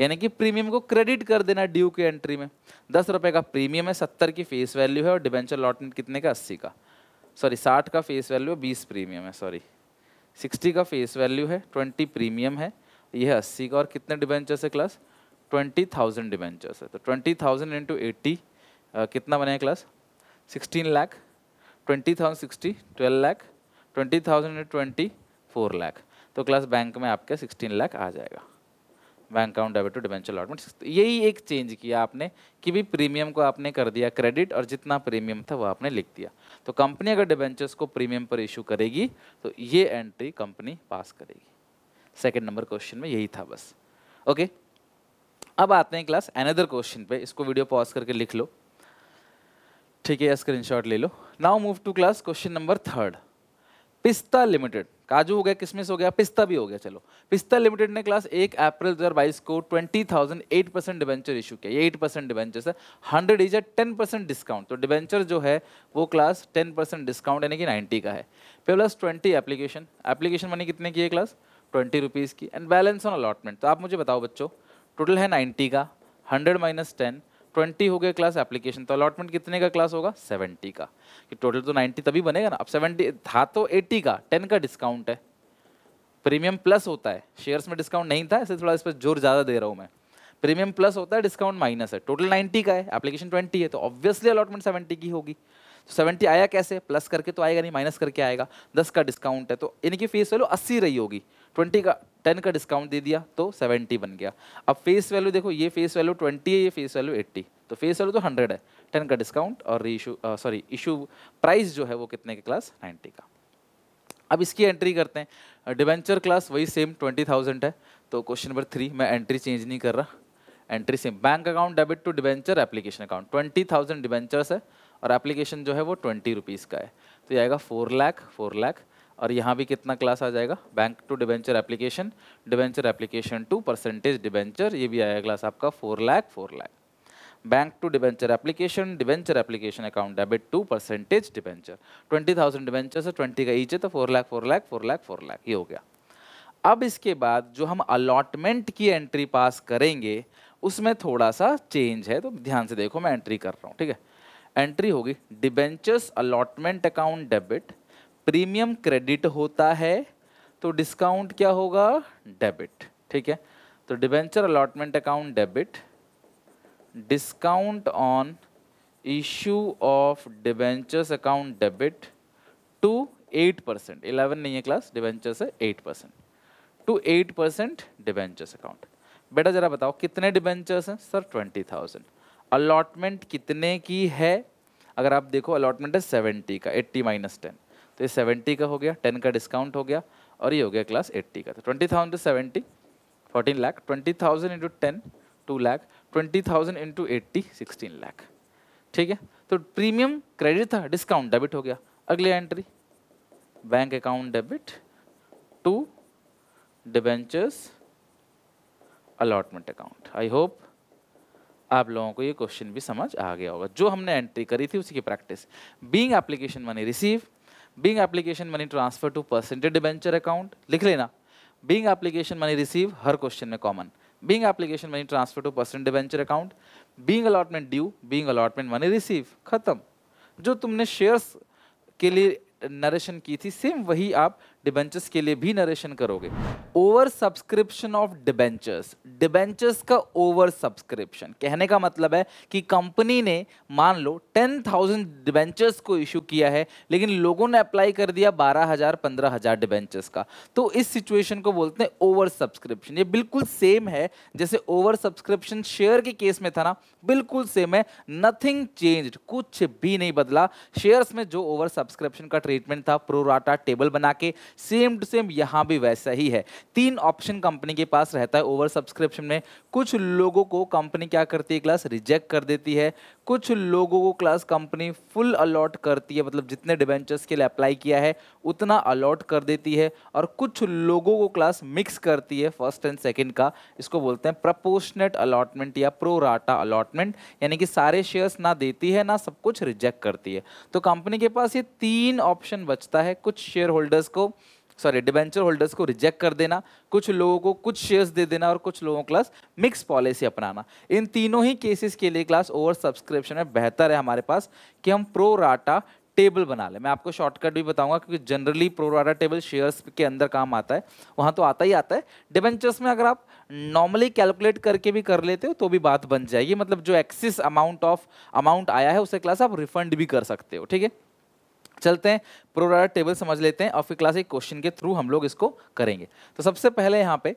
यानी कि प्रीमियम को क्रेडिट कर देना ड्यू की एंट्री में दस रुपये का प्रीमियम है सत्तर की फेस वैल्यू है और डिबेंचर लॉटमेंट कितने का अस्सी का सॉरी साठ का फेस वैल्यू है बीस प्रीमियम है सॉरी सिक्सटी का फेस वैल्यू है ट्वेंटी प्रीमियम है यह है अस्सी का और कितने डिबेंचर्स है क्लास ट्वेंटी थाउजेंड डिबेंचर्स है तो ट्वेंटी थाउजेंड इंटू एट्टी कितना बने class sixteen lakh twenty thousand sixty twelve lakh twenty thousand twenty four lakh तो क्लास बैंक में आपके सिक्सटीन लैख आ जाएगा bank account debit to debenture allotment यही एक चेंज किया आपने कि भी प्रीमियम को आपने कर दिया क्रेडिट और जितना प्रीमियम था वो आपने लिख दिया तो कंपनी अगर डिवेंचर्स को प्रीमियम पर इशू करेगी तो ये एंट्री कंपनी पास करेगी सेकेंड नंबर क्वेश्चन में यही था बस ओके अब आते हैं क्लास एनदर क्वेश्चन पे इसको वीडियो पॉज करके लिख लो ठीक है स्क्रीन ले लो now move to class question number third Pista limited Kaju हो गया किसमिस हो गया पिस्ता भी हो गया चलो पिस्ता लिमिटेड ने क्लास एक अप्रैल दो हज़ार बाईस को twenty thousand eight percent debenture issue किया ये एट परसेंट डिवेंचर है hundred is a ten percent discount तो डिवेंचर जो है वो क्लास टेन परसेंट डिस्काउंट यानी कि नाइन्टी का है plus twenty application application money कितने की है क्लास ट्वेंटी रुपीज़ की एंड बैलेंस ऑन अलॉटमेंट तो आप मुझे बताओ बच्चों टोटल है नाइन्टी का हंड्रेड माइनस टेन ट्वेंटी हो गया क्लास एप्लीकेशन तो अलॉटमेंट कितने का क्लास होगा सेवेंटी का कि टोटल तो नाइन्टी तभी बनेगा ना अब सेवेंटी था तो एट्टी का टेन का डिस्काउंट है प्रीमियम प्लस होता है शेयर्स में डिस्काउंट नहीं था ऐसे थोड़ा इस पर जोर ज़्यादा दे रहा हूँ मैं प्रीमियम प्लस होता है डिस्काउंट माइनस है टोटल नाइन्टी का है एप्लीकेशन ट्वेंटी है तो ऑब्वियसली अलॉटमेंट सेवेंटी की होगी तो सेवेंटी आया कैसे प्लस करके तो आएगा नहीं माइनस करके आएगा दस का डिस्काउंट है तो इनकी फेस वैल्यू अस्सी रही होगी ट्वेंटी का टेन का डिस्काउंट दे दिया तो सेवेंटी बन गया अब फेस वैल्यू देखो ये फेस वैल्यू ट्वेंटी है ये फेस वैल्यू एट्टी तो फेस वैल्यू तो हंड्रेड है टेन का डिस्काउंट और री इशू सॉरी इशू प्राइस जो है वो कितने के क्लास नाइन्टी का अब इसकी एंट्री करते हैं डिवेंचर uh, क्लास वही सेम ट्वेंटी थाउजेंड है तो क्वेश्चन नंबर थ्री मैं एंट्री चेंज नहीं कर रहा entry same bank account debit to debenture application account twenty thousand debentures है और एप्लीकेशन जो है वो ट्वेंटी रुपीज़ का है तो ये आएगा फोर लाख फोर लाख और यहाँ भी कितना क्लास आ जाएगा bank to debenture application debenture application to percentage debenture ये भी आएगा क्लास आपका four lakh four lakh bank to debenture application debenture application account debit to percentage debenture twenty thousand debenture से ट्वेंटी का ईच है तो four lakh four lakh four lakh four lakh ये हो गया अब इसके बाद जो हम अलॉटमेंट की एंट्री पास करेंगे उसमें थोड़ा सा चेंज है तो ध्यान से देखो मैं एंट्री कर रहा हूँ ठीक है एंट्री होगी debentures allotment account debit premium credit होता है तो डिस्काउंट क्या होगा डेबिट ठीक है तो debenture allotment account debit discount on issue of debentures account debit to eight percent eleven नहीं है क्लास डिबेंचर से eight percent to eight percent debentures account बेटा जरा बताओ कितने डिबेंचर्स हैं सर ट्वेंटी थाउजेंड अलॉटमेंट कितने की है अगर आप देखो अलॉटमेंट है सेवेंटी का एट्टी माइनस टेन तो ये सेवेंटी का हो गया टेन का डिस्काउंट हो गया और ये हो गया क्लास एट्टी का तो twenty thousand seventy fourteen lakh twenty thousand into ten two lakh twenty thousand into eighty sixteen lakh ठीक है तो प्रीमियम क्रेडिट था डिस्काउंट डेबिट हो गया अगली entry bank account debit to debentures allotment account I hope आप लोगों को ये क्वेश्चन भी समझ आ गया होगा जो हमने एंट्री करी थी उसी की practice being application money receive being application money transfer to percentage debenture account लिख लेना बींग एप्लीकेशन मनी रिसीव हर क्वेश्चन में common being application money transfer to percent debenture account being allotment due being allotment money receive खत्म जो तुमने shares के लिए narration की थी सेम वही आप डिबेंचर्स के लिए भी नरेशन करोगे over subscription of debentures debentures का ओवर सब्सक्रिप्शन कहने का मतलब है कि कंपनी ने मान लो टेन थाउजेंड डिबेंचर्स को इशू किया है लेकिन लोगों ने अप्लाई कर दिया बारह हजार पंद्रह हजार डिबेंचर्स का तो इस सिचुएशन को बोलते हैं ओवर सब्सक्रिप्शन ये बिल्कुल सेम है जैसे ओवर सब्सक्रिप्शन शेयर के केस में था ना बिल्कुल सेम है नथिंग चेंज कुछ भी नहीं बदला शेयर्स में जो ओवर सब्सक्रिप्शन का ट्रीटमेंट था प्रोराटा टेबल बना के सेम टू सेम यहाँ भी वैसा ही है तीन ऑप्शन कंपनी के पास रहता है ओवर सब्सक्रिप्शन में कुछ लोगों को कंपनी क्या करती है क्लास रिजेक्ट कर देती है कुछ लोगों को क्लास कंपनी फुल अलॉट करती है मतलब जितने डिबेंचर्स के लिए अप्लाई किया है उतना अलॉट कर देती है और कुछ लोगों को क्लास मिक्स करती है फर्स्ट एंड सेकंड का इसको बोलते हैं प्रपोर्शनेट अलॉटमेंट या प्रोराटा अलॉटमेंट यानी कि सारे शेयर्स ना देती है ना सब कुछ रिजेक्ट करती है तो कंपनी के पास ये तीन ऑप्शन बचता है कुछ शेयर होल्डर्स को सॉरी डिबेंचर होल्डर्स को रिजेक्ट कर देना कुछ लोगों को कुछ शेयर्स दे देना और कुछ लोगों को क्लास मिक्स पॉलिसी अपनाना इन तीनों ही केसेस के लिए क्लास ओवर सब्सक्रिप्शन में बेहतर है हमारे पास कि हम प्रो राटा टेबल बना ले मैं आपको शॉर्टकट भी बताऊंगा क्योंकि जनरली प्रोराटा टेबल शेयर्स के अंदर काम आता है वहाँ तो आता ही आता है डिबेंचर्स में अगर आप नॉर्मली कैलकुलेट करके भी कर लेते हो तो भी बात बन जाएगी मतलब जो एक्सिस अमाउंट ऑफ अमाउंट आया है उसे क्लास आप रिफंड भी कर सकते हो ठीक है चलते हैं प्रोडाटा टेबल समझ लेते हैं और फिर क्लास एक क्वेश्चन के थ्रू हम लोग इसको करेंगे तो सबसे पहले यहाँ पे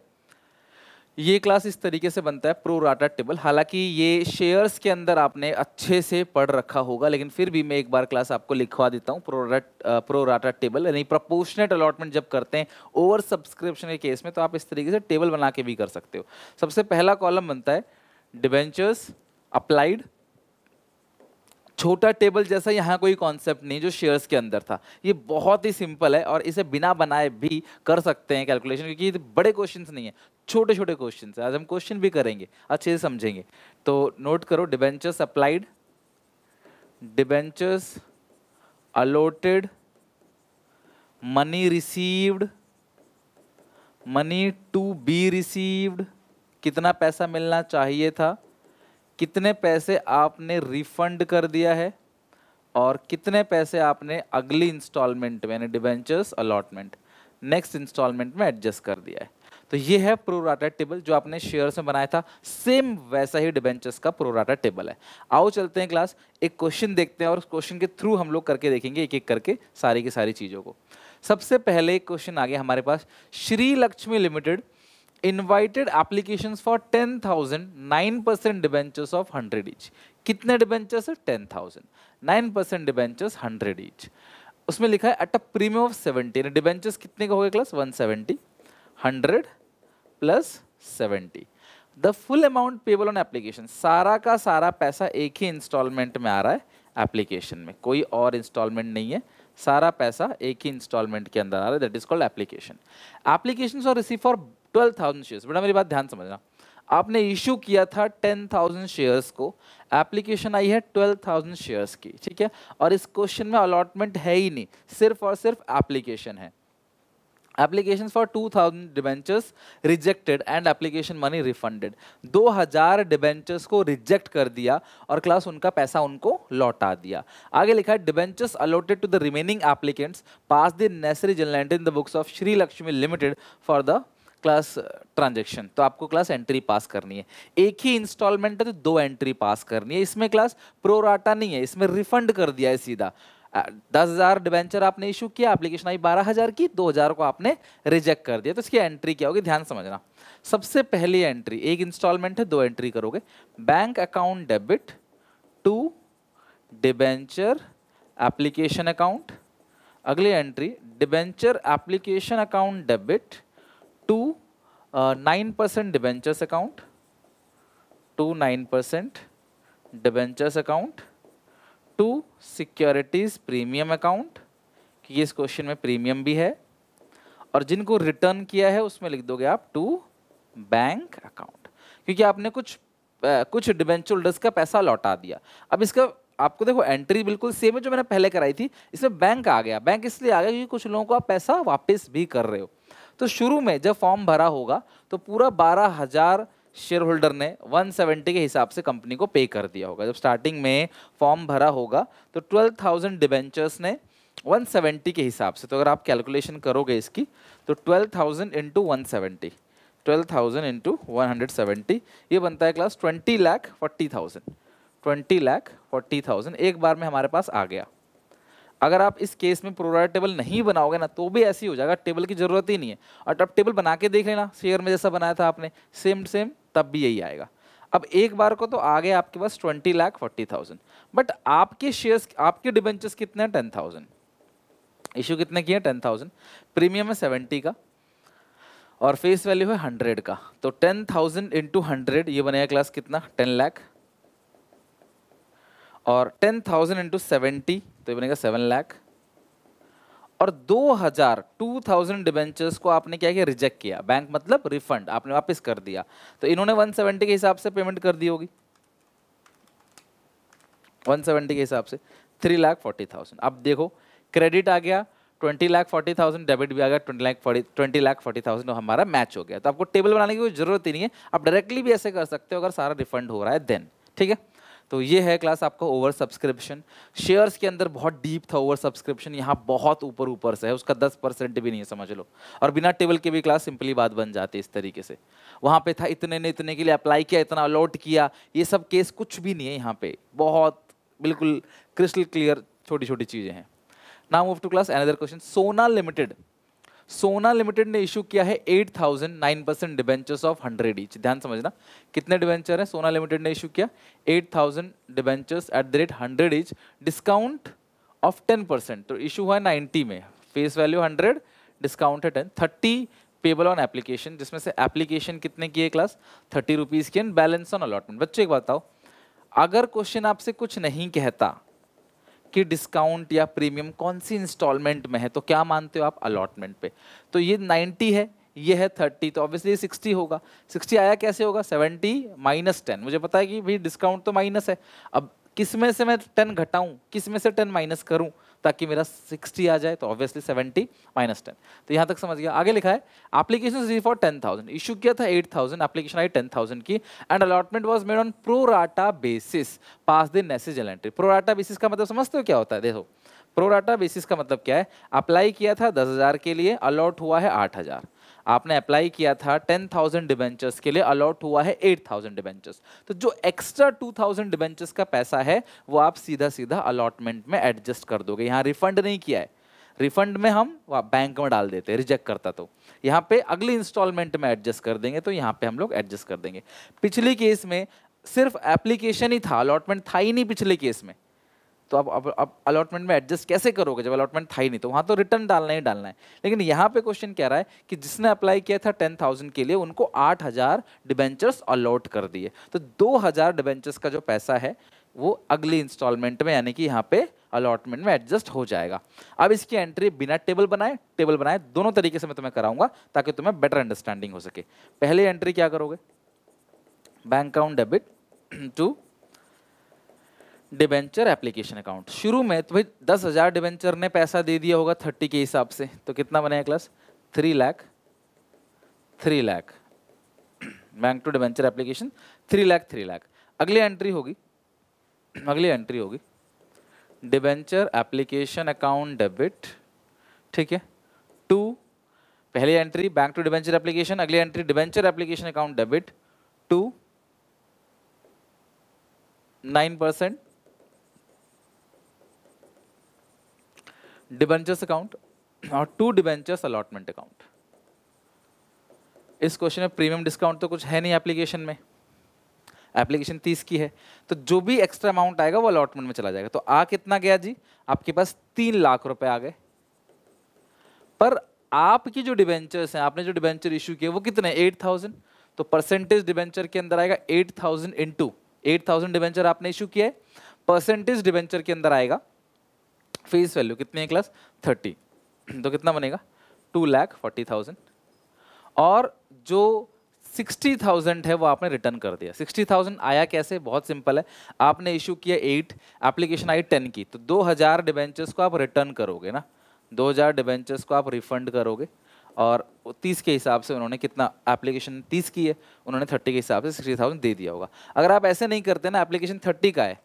ये क्लास इस तरीके से बनता है प्रोराटा टेबल हालांकि ये शेयर्स के अंदर आपने अच्छे से पढ़ रखा होगा लेकिन फिर भी मैं एक बार क्लास आपको लिखवा देता हूँ प्रोराटा प्रोराटा टेबल यानी प्रपोर्शनेट अलॉटमेंट जब करते हैं ओवर सब्सक्रिप्शन के केस में तो आप इस तरीके से टेबल बना के भी कर सकते हो सबसे पहला कॉलम बनता है डिबेंचर्स अप्लाइड छोटा टेबल जैसा यहाँ कोई कॉन्सेप्ट नहीं जो शेयर्स के अंदर था ये बहुत ही सिंपल है और इसे बिना बनाए भी कर सकते हैं कैलकुलेशन क्योंकि बड़े क्वेश्चन नहीं है छोटे छोटे क्वेश्चन है आज हम क्वेश्चन भी करेंगे अच्छे से समझेंगे तो नोट करो debentures applied debentures allotted money received money to be received कितना पैसा मिलना चाहिए था कितने पैसे आपने रिफंड कर दिया है और कितने पैसे आपने अगली इंस्टॉलमेंट में यानी डिबेंचर्स अलॉटमेंट नेक्स्ट इंस्टॉलमेंट में एडजस्ट कर दिया है तो ये है प्रोराटा टेबल जो आपने शेयर्स में बनाया था सेम वैसा ही डिबेंचर्स का प्रोराटा टेबल है आओ चलते हैं क्लास एक क्वेश्चन देखते हैं और उस क्वेश्चन के थ्रू हम लोग करके देखेंगे एक एक करके सारी की सारी चीज़ों को सबसे पहले एक क्वेश्चन आ गया हमारे पास Shri Lakshmi limited invited application for ten thousand nine percent debentures of hundred each कितने डिबेंचर्स है ten thousand nine percent debentures hundred each उसमें लिखा है at a premium of seventy यानी डिबेंचर्स कितने का हो होगा class one seventy hundred plus seventy the full amount payable on application सारा का सारा पैसा एक ही इंस्टॉलमेंट में आ रहा है एप्लीकेशन में कोई और इंस्टॉलमेंट नहीं है सारा पैसा एक ही इंस्टॉलमेंट के अंदर आ रहा है that is called application application और receive for twelve thousand shares बेटा मेरी बात ध्यान समझना आपने इशू किया था टेन थाउजेंड शेयर्स को एप्लीकेशन आई है ट्वेल्व थाउजेंड शेयर्स की ठीक है और इस क्वेश्चन में अलॉटमेंट है ही नहीं सिर्फ और सिर्फ एप्लीकेशन है application for two thousand debentures rejected and application money refunded दो हजार डिबेंचर्स को रिजेक्ट कर दिया और क्लास उनका पैसा उनको लौटा दिया आगे लिखा है debentures allotted to the remaining applicants pass the necessary journal in the books of Shri Lakshmi limited for the class transaction uh, तो आपको क्लास एंट्री पास करनी है एक ही इंस्टॉलमेंट है तो दो एंट्री पास करनी है इसमें क्लास प्रोराटा नहीं है इसमें रिफंड कर दिया है सीधा दस हज़ार डिवेंचर आपने इशू किया एप्लीकेशन आई बारह हज़ार की दो हज़ार को आपने रिजेक्ट कर दिया तो इसकी एंट्री क्या होगी ध्यान समझना सबसे पहली एंट्री एक इंस्टॉलमेंट है दो एंट्री करोगे bank account debit to debenture application account अगली entry debenture application account debit to nine percent debentures account, to nine percent debentures account, to securities premium account कि इस क्वेश्चन में प्रीमियम भी है और जिनको रिटर्न किया है उसमें लिख दोगे आप टू बैंक अकाउंट क्योंकि आपने कुछ आ, कुछ डिवेंचर होल्डर्स का पैसा लौटा दिया अब इसका आपको देखो एंट्री बिल्कुल सेम है जो मैंने पहले कराई थी इसमें बैंक आ गया बैंक इसलिए आ गया क्योंकि कुछ लोगों को आप पैसा वापस भी कर रहे हो तो शुरू में जब फॉर्म भरा होगा तो पूरा बारह हज़ार शेयर होल्डर ने 170 के हिसाब से कंपनी को पे कर दिया होगा जब स्टार्टिंग में फॉर्म भरा होगा तो 12,000 डिबेंचर्स ने 170 के हिसाब से तो अगर आप कैलकुलेशन करोगे इसकी तो 12,000 thousand into one seventy twelve thousand into one hundred seventy ये बनता है class twenty lakh 40,000 thousand twenty lakh forty thousand एक बार में हमारे पास आ गया अगर आप इस केस में प्रोराइट टेबल नहीं बनाओगे ना तो भी ऐसी हो जाएगा टेबल की जरूरत ही नहीं है और अब टेबल बना के देख लेना शेयर में जैसा बनाया था आपने सेम सेम तब भी यही आएगा अब एक बार को तो आ गया आपके पास twenty lakh forty thousand but आपके शेयर्स आपके डिबेंचर्स कितने हैं टेन थाउजेंड इशू कितने की है टेन थाउजेंड प्रीमियम है सेवेंटी का और फेस वैल्यू है हंड्रेड का तो टेन थाउजेंड इंटू हंड्रेड ये बनेगा क्लास कितना टेन लाख और टेन थाउजेंड इंटू सेवेंटी तो ये बनेगा सेवन लाख और 2000 थाउजेंड डिबेंचर्स को आपने क्या किया रिजेक्ट किया बैंक मतलब रिफंड आपने वापस कर दिया तो इन्होंने 170 के हिसाब से पेमेंट कर दी होगी 170 के हिसाब से थ्री लाख फोर्टी थाउजेंड अब देखो क्रेडिट आ गया twenty lakh forty thousand debit भी आ गया twenty lakh forty twenty lakh forty thousand हमारा मैच हो गया तो आपको टेबल बनाने की कोई जरूरत ही नहीं है आप डायरेक्टली भी ऐसे कर सकते हो अगर सारा रिफंड हो रहा है देन ठीक है तो ये है क्लास आपका ओवर सब्सक्रिप्शन शेयर्स के अंदर बहुत डीप था ओवर सब्सक्रिप्शन यहाँ बहुत ऊपर ऊपर से है उसका दस परसेंट भी नहीं है समझ लो और बिना टेबल के भी क्लास सिंपली बात बन जाती है इस तरीके से वहाँ पे था इतने ने इतने के लिए अप्लाई किया इतना अलॉट किया ये सब केस कुछ भी नहीं है यहाँ पे बहुत बिल्कुल क्रिस्टल क्लियर छोटी छोटी चीज़ें हैं now move to class another question Sona limited Sona limited ने इशू किया है eight thousand nine percent debentures of hundred each ध्यान समझना कितने डिबेंचर हैं सोना लिमिटेड ने इशू किया eight thousand debentures at the rate hundred each discount of ten percent तो इशू हुआ है नाइन्टी में फेस वैल्यू हंड्रेड डिस्काउंट है ten thirty payable on application जिसमें से एप्लीकेशन कितने की है क्लास थर्टी रुपीज़ की एंड बैलेंस ऑन अलॉटमेंट बच्चों एक बताओ अगर क्वेश्चन आपसे कुछ नहीं कहता कि डिस्काउंट या प्रीमियम कौन सी इंस्टॉलमेंट में है तो क्या मानते हो आप अलॉटमेंट पे तो ये 90 है ये है 30 तो ऑब्वियसली ये 60 होगा 60 आया कैसे होगा 70 माइनस टेन मुझे पता है कि भाई डिस्काउंट तो माइनस है अब किस में से मैं टेन घटाऊँ किस में से टेन माइनस करूँ ताकि मेरा 60 आ जाए तो ऑब्वियसली 70 माइनस टेन तो यहाँ तक समझ गया आगे लिखा है एप्लीकेशन रिसीव फॉर 10,000 इशू किया था 8,000 एप्लीकेशन आई 10,000 की and allotment was made on pro rata basis pass दिन एल एंट्री प्रोराटा बेसिस का मतलब समझते हो क्या होता है देखो प्रोराटा बेसिस का मतलब क्या है अप्लाई किया था दस के लिए अलॉट हुआ है आठ आपने अप्लाई किया था टेन थाउजेंड डिबेंचर्स के लिए अलॉट हुआ है एट थाउजेंड डिबेंचर्स तो जो एक्स्ट्रा टू थाउजेंड डिबेंचर्स का पैसा है वो आप सीधा सीधा अलॉटमेंट में एडजस्ट कर दोगे यहाँ रिफंड नहीं किया है रिफंड में हम बैंक में डाल देते हैं रिजेक्ट करता तो यहाँ पे अगली इंस्टॉलमेंट में एडजस्ट कर देंगे तो यहाँ पे हम लोग एडजस्ट कर देंगे पिछले केस में सिर्फ एप्लीकेशन ही था अलॉटमेंट था ही नहीं पिछले केस में तो आप अब अब अलॉटमेंट में एडजस्ट कैसे करोगे जब अलॉटमेंट था ही नहीं तो वहाँ तो रिटर्न डालना ही डालना है लेकिन यहाँ पे क्वेश्चन कह रहा है कि जिसने अप्लाई किया था टेन थाउजेंड के लिए उनको आठ हज़ार डिबेंचर्स अलॉट कर दिए तो दो हज़ार डिबेंचर्स का जो पैसा है वो अगली इंस्टॉलमेंट में यानी कि यहाँ पे अलॉटमेंट में एडजस्ट हो जाएगा अब इसकी एंट्री बिना टेबल बनाए टेबल बनाए दोनों तरीके से मैं तुम्हें कराऊंगा ताकि तुम्हें बेटर अंडरस्टैंडिंग हो सके पहले एंट्री क्या करोगे bank account debit to debenture application account शुरू में तो भाई दस हज़ार डिबेंचर ने पैसा दे दिया होगा थर्टी के हिसाब से तो कितना बनेगा class three lakh three lakh bank to debenture application three lakh three lakh अगली एंट्री होगी अगली एंट्री होगी डिबेंचर एप्लीकेशन अकाउंट डेबिट ठीक है टू पहली entry bank to debenture application अगली entry debenture application account debit to nine percent debentures account और to debentures allotment account इस क्वेश्चन में प्रीमियम डिस्काउंट तो कुछ है नहीं एप्लीकेशन में एप्लीकेशन तीस की है तो जो भी एक्स्ट्रा अमाउंट आएगा वो अलॉटमेंट में चला जाएगा तो आ कितना गया जी आपके पास तीन लाख रुपए आ गए पर आपकी जो डिबेंचर्स हैं आपने जो डिबेंचर इशू किए वो कितने एट थाउजेंड तो परसेंटेज डिबेंचर के अंदर आएगा eight thousand into eight thousand debenture आपने इशू किया है परसेंटेज डिबेंचर के अंदर आएगा फेस वैल्यू कितनी है क्लास थर्टी *clears throat* तो कितना बनेगा टू लैख फोर्टी थाउजेंड और जो सिक्सटी थाउजेंड है वो आपने रिटर्न कर दिया सिक्सटी थाउजेंड आया कैसे बहुत सिंपल है आपने इशू किया एट एप्लीकेशन आई टेन की तो दो हज़ार डिबेंचर्स को आप रिटर्न करोगे ना दो हज़ार डिबेंचर्स को आप रिफंड करोगे और तीस के हिसाब से उन्होंने कितना एप्लीकेशन तीस की है उन्होंने थर्टी के हिसाब से सिक्सटी थाउजेंड दे दिया होगा अगर आप ऐसे नहीं करते ना एप्लीकेशन थर्टी का है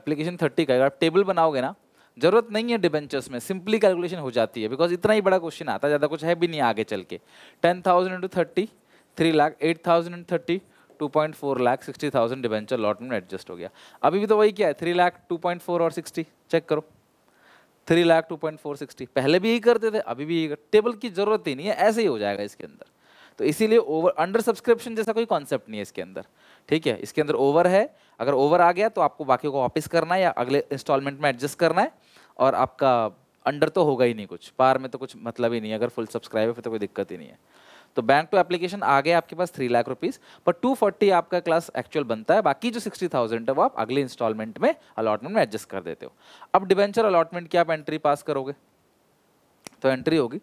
एप्लीकेशन थर्टी का अगर आप टेबल बनाओगे ना जरूरत नहीं है डिबेंचर्स में सिंपली कैलकुलेशन हो जाती है बिकॉज इतना ही बड़ा क्वेश्चन आता है ज़्यादा कुछ है भी नहीं आगे चल के ten thousand into thirty three lakh eight thousand into thirty two point four lakh sixty thousand debenture lot में एडजस्ट हो गया अभी भी तो वही क्या है three lakh two point four और सिक्सटी चेक करो three lakh two point four sixty पहले भी यही करते थे अभी भी यही टेबल की जरूरत ही नहीं है ऐसे ही हो जाएगा इसके अंदर तो इसीलिए ओवर अंडर सब्सक्रिप्शन जैसा कोई कॉन्सेप्ट नहीं है इसके अंदर ठीक है इसके अंदर ओवर है अगर ओवर आ गया तो आपको बाकी को वापस करना है या अगले इंस्टॉलमेंट में एडजस्ट करना है और आपका अंडर तो होगा ही नहीं कुछ पार में तो कुछ मतलब ही नहीं अगर फुल सब्सक्राइब है तो कोई दिक्कत ही नहीं है तो बैंक टू एप्लीकेशन आ गया आपके पास थ्री लाख रुपीज़ पर टू फोर्टी आपका क्लास एक्चुअल बनता है बाकी जो सिक्सटी थाउजेंड है वो आप अगले इंस्टॉलमेंट में अलॉटमेंट में एडजस्ट कर देते हो अब डिवेंचर अलॉटमेंट की आप एंट्री पास करोगे तो एंट्री होगी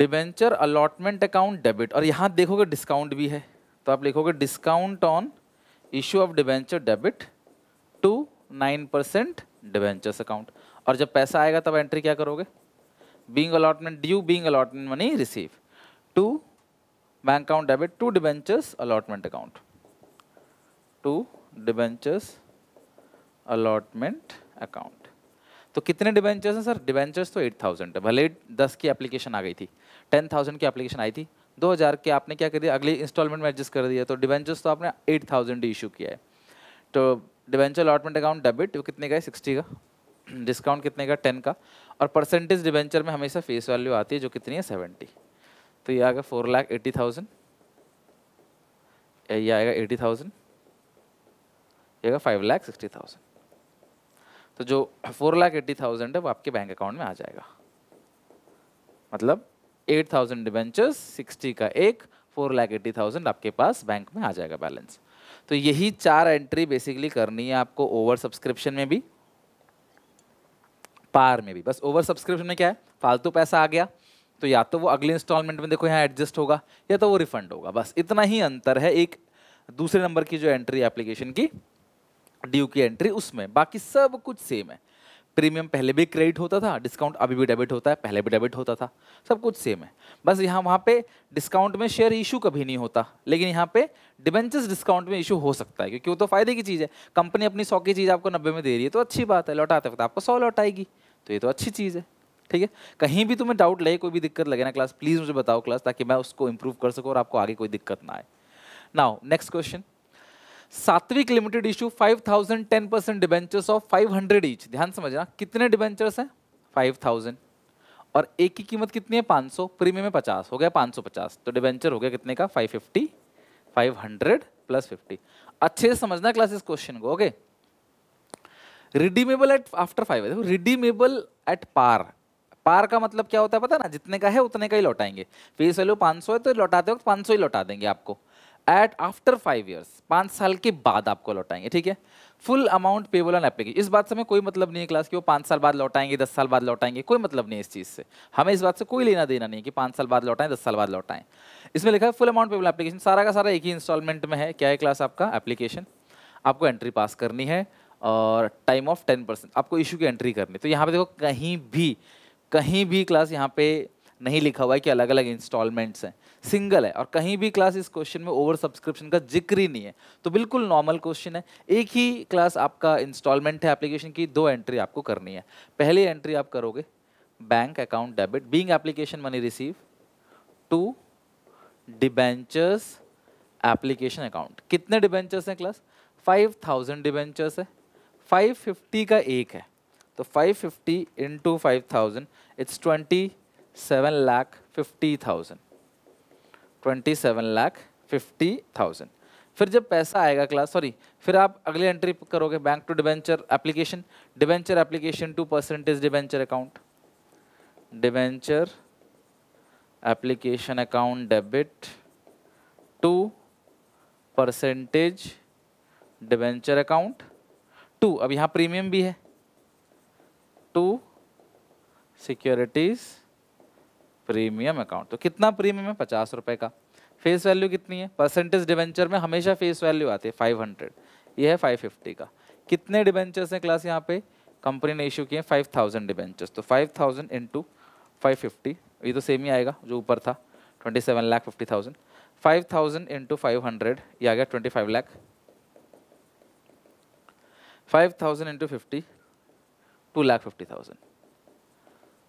डिवेंचर अलॉटमेंट अकाउंट डेबिट और यहाँ देखोगे डिस्काउंट भी है तो आप लिखोगे discount on issue of debenture debit to nine percent debentures account और जब पैसा आएगा तब एंट्री क्या करोगे being allotment due being allotment money receive to bank account debit to debentures allotment account to debentures allotment account तो कितने debentures हैं सर डिवेंचर्स तो 8000 है भले दस की एप्लीकेशन आ गई थी 10000 की एप्लीकेशन आई थी 2000 के आपने क्या कर दिया अगले इंस्टॉलमेंट में एडजस्ट कर दिया तो डिवेंचर्स तो आपने 8000 इशू किया है तो डिवेंचर अलॉटमेंट अकाउंट डेबिट वो कितने का है सिक्सटी का डिस्काउंट कितने का टेन का और परसेंटेज डिवेंचर में हमेशा फेस वैल्यू आती है जो कितनी है सेवेंटी तो ये आएगा फोर लाख एट्टी थाउजेंड ये आएगा एटी थाउजेंड ये आएगा फाइव लाख सिक्सटी थाउजेंड तो जो फोर लाख एट्टी थाउजेंड है वो आपके बैंक अकाउंट में आ जाएगा मतलब एट थाउजेंड डिवेंचर्स सिक्सटी का एक फोर लाख एट्टी थाउजेंड आपके पास बैंक में आ जाएगा बैलेंस तो यही चार एंट्री बेसिकली करनी है आपको ओवर सब्सक्रिप्शन में भी पार में भी बस ओवर सब्सक्रिप्शन में क्या है फालतू पैसा आ गया तो या तो वो अगले इंस्टॉलमेंट में देखो यहाँ एडजस्ट होगा या तो वो रिफंड होगा बस इतना ही अंतर है एक दूसरे नंबर की जो एंट्री एप्लीकेशन की ड्यू की एंट्री उसमें बाकी सब कुछ सेम है प्रीमियम पहले भी क्रेडिट होता था डिस्काउंट अभी भी डेबिट होता है पहले भी डेबिट होता था सब कुछ सेम है बस यहाँ वहाँ पे डिस्काउंट में शेयर इशू कभी नहीं होता लेकिन यहाँ पे डिबेंचर्स डिस्काउंट में इशू हो सकता है क्योंकि वो तो फायदे की चीज़ है कंपनी अपनी सौ की चीज़ आपको नब्बे में दे रही है तो अच्छी बात है लौटाते वक्त आपको सौ लौटाएगी तो ये तो अच्छी चीज़ है ठीक है कहीं भी तुम्हें डाउट लगे कोई भी दिक्कत लगे ना क्लास प्लीज़ मुझे बताओ क्लास ताकि मैं उसको इम्प्रूव कर सकूँ और आपको आगे कोई दिक्कत ना आए now next question Satvik limited issue five thousand ten percent debentures of five hundred each ध्यान समझना कितने डिबेंचर्स हैं फाइव थाउजेंड और एक की कीमत कितनी है पाँच सौ प्रीमियम में पचास हो गया पाँच सौ पचास तो डिबेंचर हो गया कितने का five fifty five hundred plus fifty अच्छे से समझना क्लास इस क्वेश्चन को okay redeemable at after five देखो रिडीमेबल एट पार पार का मतलब क्या होता है पता ना जितने का है उतने का ही लौटाएंगे फेस वैल्यू 500 है तो लौटाते वक्त 500 ही लौटा देंगे आपको एट आफ्टर फाइव ईयर्स पाँच साल के बाद आपको लौटाएंगे ठीक है full amount payable on application इस बात से हमें कोई मतलब नहीं है क्लास कि वो पाँच साल बाद लौटाएंगे दस साल बाद लौटाएंगे कोई मतलब नहीं है इस चीज़ से हमें इस बात से कोई लेना देना नहीं कि पाँच साल बाद लौटाएं दस साल बाद लौटाएं इसमें लिखा है फुल अमाउंट पेबल एप्लीकेशन सारा का सारा एक ही इंस्टॉलमेंट में है क्या है क्लास आपका एप्लीकेशन आपको एंट्री पास करनी है और टाइम ऑफ टेन परसेंट आपको इशू की एंट्री करनी तो यहाँ पे देखो कहीं भी कहीं भी क्लास यहाँ पे नहीं लिखा हुआ है कि अलग अलग इंस्टॉलमेंट्स हैं सिंगल है और कहीं भी क्लास इस क्वेश्चन में ओवर सब्सक्रिप्शन का जिक्र ही नहीं है तो बिल्कुल नॉर्मल क्वेश्चन है एक ही क्लास आपका इंस्टॉलमेंट है एप्लीकेशन की दो एंट्री आपको करनी है पहली एंट्री आप करोगे bank account debit being application money receive to debentures application account कितने डिबेंचर्स हैं क्लास फाइव थाउजेंड डिबेंचर्स है फाइव फिफ्टी का एक है तो five fifty into five thousand it's twenty seven lakh fifty thousand twenty seven lakh fifty thousand फिर जब पैसा आएगा क्लास सॉरी फिर आप अगली एंट्री करोगे bank to debenture application debenture application to percentage debenture account debenture application account debit to percentage debenture account to अब यहाँ प्रीमियम भी है टू सिक्योरिटीज़ प्रीमियम अकाउंट तो कितना प्रीमियम है पचास रुपये का फेस वैल्यू कितनी है परसेंटेज डिवेंचर में हमेशा फेस वैल्यू आती है फाइव हंड्रेड ये है फाइव फिफ्टी का कितने डिवेंचर्स हैं क्लास यहाँ पे कंपनी ने इशू किए फाइव थाउजेंड डिवेंचर्स तो five thousand into five fifty ये तो सेम ही आएगा जो ऊपर था twenty seven lakh fifty thousand five thousand into five hundred ये आ गया twenty five lakh five thousand into fifty two lakh fifty thousand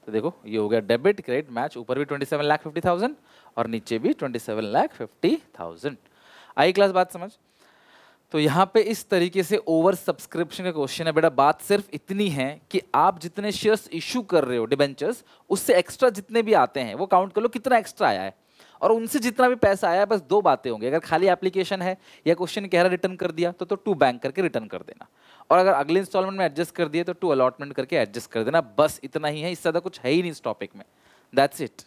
तो देखो ये हो गया डेबिट क्रेडिट मैच ऊपर भी twenty seven lakh fifty thousand और नीचे भी twenty seven lakh fifty thousand आई क्लास बात समझ तो यहाँ पे इस तरीके से ओवर सब्सक्रिप्शन का क्वेश्चन है बेटा बात सिर्फ इतनी है कि आप जितने शेयर्स इशू कर रहे हो डिबेंचर्स उससे एक्स्ट्रा जितने भी आते हैं वो काउंट कर लो कितना एक्स्ट्रा आया है और उनसे जितना भी पैसा आया है बस दो बातें होंगी अगर खाली एप्लीकेशन है या क्वेश्चन कह रहा रिटर्न कर दिया तो तो टू बैंक करके रिटर्न कर देना और अगर अगले इंस्टॉलमेंट में एडजस्ट कर दिए तो टू अलॉटमेंट करके एडजस्ट कर देना बस इतना ही है इससे ज़्यादा कुछ है ही नहीं इस टॉपिक में दैट्स इट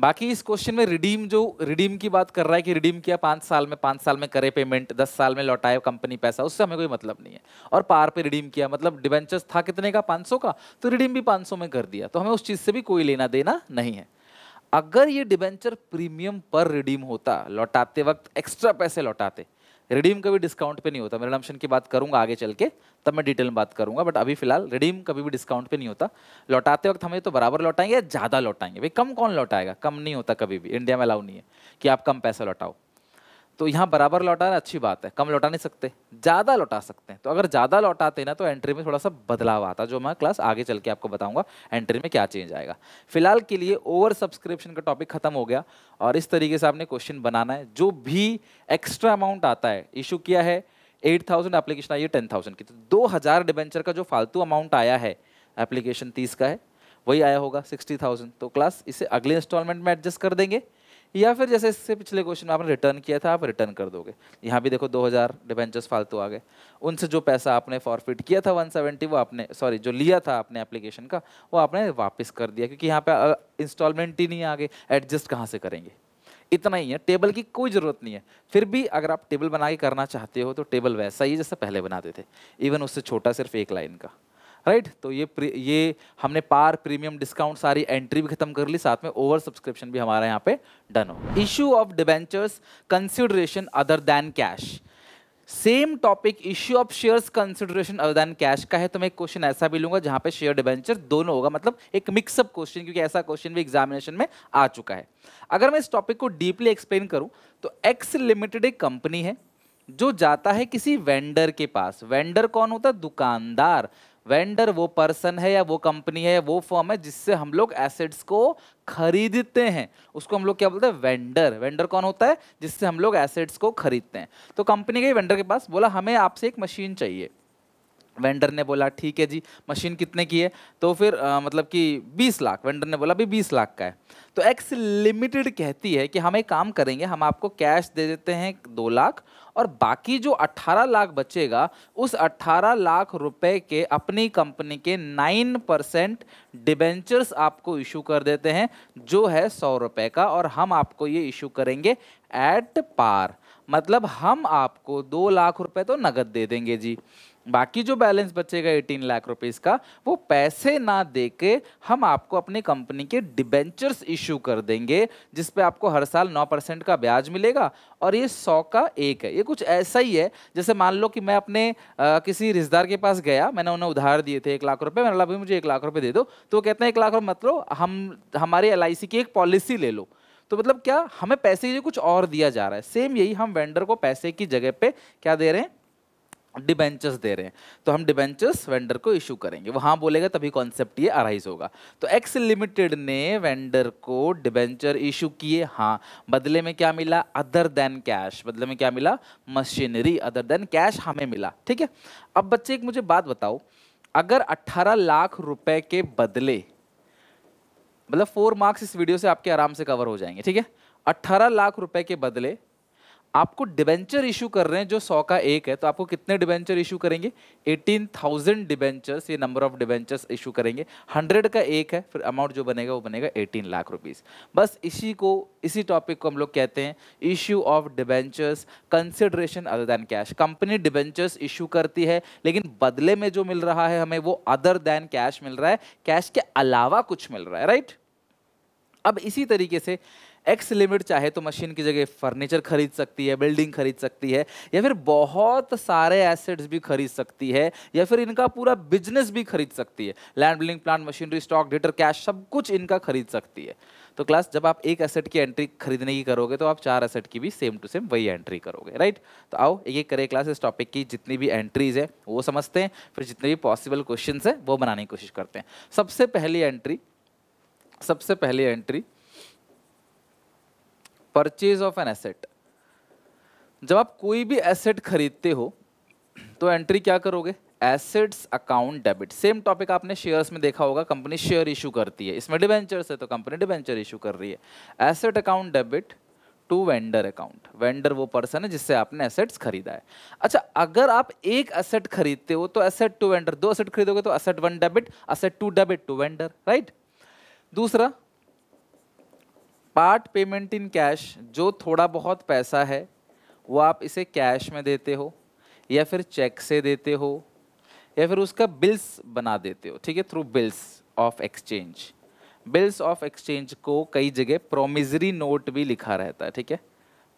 बाकी इस क्वेश्चन में रिडीम जो रिडीम की बात कर रहा है कि रिडीम किया पाँच साल में पाँच साल में करे पेमेंट दस साल में लौटाए कंपनी पैसा उससे हमें कोई मतलब नहीं है और पार पे रिडीम किया मतलब डिवेंचर्स था कितने का सौ का तो रिडीम भी सौ में कर दिया तो हमें उस चीज़ से भी कोई लेना देना नहीं है अगर ये डिवेंचर प्रीमियम पर रिडीम होता लौटाते वक्त एक्स्ट्रा पैसे लौटाते रिडीम कभी डिस्काउंट पे नहीं होता मैं रिडम्शन की बात करूंगा आगे चल के तब मैं डिटेल में बात करूंगा बट अभी फिलहाल रिडीम कभी भी डिस्काउंट पे नहीं होता लौटाते वक्त हमें तो बराबर लौटाएंगे या ज़्यादा लौटाएंगे भाई कम कौन लौटाएगा कम नहीं होता कभी भी इंडिया में अलाउ नहीं है कि आप कम पैसा लौटाओ तो यहाँ बराबर लौटाना अच्छी बात है कम लौटा नहीं सकते ज़्यादा लौटा सकते हैं तो अगर ज़्यादा लौटाते ना तो एंट्री में थोड़ा सा बदलाव आता जो मैं क्लास आगे चल के आपको बताऊंगा एंट्री में क्या चेंज आएगा फिलहाल के लिए ओवर सब्सक्रिप्शन का टॉपिक खत्म हो गया और इस तरीके से आपने क्वेश्चन बनाना है जो भी एक्स्ट्रा अमाउंट आता है इशू किया है एट थाउजेंड एप्लीकेशन आई है टेन थाउजेंड की तो दो हज़ार डिबेंचर का जो फालतू अमाउंट आया है एप्लीकेशन तीस का है वही आया होगा सिक्सटी थाउजेंड तो क्लास इसे अगले इंस्टॉलमेंट में एडजस्ट कर देंगे या फिर जैसे इससे पिछले क्वेश्चन में आपने रिटर्न किया था आप रिटर्न कर दोगे यहाँ भी देखो 2000 हज़ार डिवेंचर्स फालतू आ गए उनसे जो पैसा आपने फॉरफिट किया था 170 वो आपने सॉरी जो लिया था आपने एप्लीकेशन का वो आपने वापस कर दिया क्योंकि यहाँ पे इंस्टॉलमेंट ही नहीं आ गए एडजस्ट कहाँ से करेंगे इतना ही है टेबल की कोई ज़रूरत नहीं है फिर भी अगर आप टेबल बना के करना चाहते हो तो टेबल वैसा ही जैसा पहले बनाते थे इवन उससे छोटा सिर्फ एक लाइन का राइट तो ये ये हमने पार प्रीमियम डिस्काउंट सारी एंट्री भी खत्म कर ली साथ में ओवर सब्सक्रिप्शन भी हमारा यहाँ पे डन हो issue of debentures consideration other than cash same topic issue of shares consideration other than cash का है तो मैं एक क्वेश्चन ऐसा भी लूंगा जहां पे शेयर डिबेंचर दोनों होगा मतलब एक मिक्सअप क्वेश्चन क्योंकि ऐसा क्वेश्चन भी एग्जामिनेशन में आ चुका है अगर मैं इस टॉपिक को डीपली एक्सप्लेन करूं तो एक्स लिमिटेड एक कंपनी है जो जाता है किसी वेंडर के पास वेंडर कौन होता है दुकानदार वेंडर वो पर्सन है या वो कंपनी है या वो फॉर्म है जिससे हम लोग एसेट्स को खरीदते हैं उसको हम लोग क्या बोलते हैं वेंडर वेंडर कौन होता है जिससे हम लोग एसेट्स को खरीदते हैं तो कंपनी गई वेंडर के पास बोला हमें आपसे एक मशीन चाहिए वेंडर ने बोला ठीक है जी मशीन कितने की है तो फिर आ, मतलब कि 20 लाख वेंडर ने बोला भी 20 लाख का है तो एक्स लिमिटेड कहती है कि हम एक काम करेंगे हम आपको कैश दे देते हैं दो लाख और बाकी जो 18 लाख बचेगा उस 18 लाख रुपए के अपनी कंपनी के 9 परसेंट डिबेंचर्स आपको इशू कर देते हैं जो है सौ रुपए का और हम आपको ये इशू करेंगे एट पार मतलब हम आपको दो लाख रुपए तो नगद दे देंगे जी बाकी जो बैलेंस बचेगा एटीन लाख रुपीस का वो पैसे ना दे के हम आपको अपनी कंपनी के डिबेंचर्स इशू कर देंगे जिसपे आपको हर साल नौ परसेंट का ब्याज मिलेगा और ये सौ का एक है ये कुछ ऐसा ही है जैसे मान लो कि मैं अपने आ, किसी रिश्तेदार के पास गया मैंने उन्हें उधार दिए थे एक लाख रुपये मैंने अभी मुझे एक लाख रुपये दे दो तो वो कहते हैं एक लाख रुपये मतलब हम हमारी एल की एक पॉलिसी ले लो तो मतलब क्या हमें पैसे की कुछ और दिया जा रहा है सेम यही हम वेंडर को पैसे की जगह पे क्या दे रहे हैं डिबेंचर्स दे रहे हैं तो हम डिबेंचर्स वेंडर को इशू करेंगे वहाँ बोलेगा तभी कॉन्सेप्ट ये अराइज होगा तो एक्स लिमिटेड ने वेंडर को डिबेंचर इशू किए हाँ बदले में क्या मिला अदर देन कैश बदले में क्या मिला मशीनरी अदर देन कैश हमें मिला ठीक है अब बच्चे एक मुझे बात बताओ अगर 18 लाख रुपए के बदले मतलब फोर मार्क्स इस वीडियो से आपके आराम से कवर हो जाएंगे ठीक है अट्ठारह लाख रुपए के बदले आपको डिबेंचर इशू कर रहे हैं जो सौ का एक है तो आपको कितने डिबेंचर इशू करेंगे एटीन थाउजेंड डिबेंचर्स ये नंबर ऑफ डिबेंचर्स इशू करेंगे हंड्रेड का एक है फिर अमाउंट जो बनेगा वो बनेगा एटीन लाख रुपीज़ बस इसी को इसी टॉपिक को हम लोग कहते हैं issue of debentures consideration other than cash company debentures issue करती है लेकिन बदले में जो मिल रहा है हमें वो अदर दैन कैश मिल रहा है कैश के अलावा कुछ मिल रहा है राइट अब इसी तरीके से एक्स लिमिट चाहे तो मशीन की जगह फर्नीचर खरीद सकती है बिल्डिंग खरीद सकती है या फिर बहुत सारे एसेट्स भी खरीद सकती है या फिर इनका पूरा बिजनेस भी खरीद सकती है land building plant machinery stock debtor cash सब कुछ इनका खरीद सकती है तो क्लास जब आप एक एसेट की एंट्री खरीदने की करोगे तो आप चार एसेट की भी सेम टू सेम वही एंट्री करोगे राइट तो आओ एक एक करें क्लास इस टॉपिक की जितनी भी एंट्रीज है वो समझते हैं फिर जितने भी पॉसिबल क्वेश्चन है वो बनाने की कोशिश करते हैं सबसे पहली एंट्री सबसे पहली entry purchase of an asset जब आप कोई भी एसेट खरीदते हो तो एंट्री क्या करोगे assets account debit same topic आपने शेयर्स में देखा होगा कंपनी शेयर इशू करती है इसमें डिबेंचर्स है तो कंपनी डिवेंचर इशू कर रही है asset account debit to vendor account vendor वो पर्सन है जिससे आपने एसेट्स खरीदा है अच्छा अगर आप एक एसेट खरीदते हो तो एसेट टू वेंडर दो एसेट खरीदोगे तो asset one debit asset two debit to vendor right दूसरा पार्ट पेमेंट इन कैश जो थोड़ा बहुत पैसा है वो आप इसे कैश में देते हो या फिर चेक से देते हो या फिर उसका बिल्स बना देते हो ठीक है through bills of exchange bills of exchange को कई जगह प्रोमिजरी नोट भी लिखा रहता है ठीक है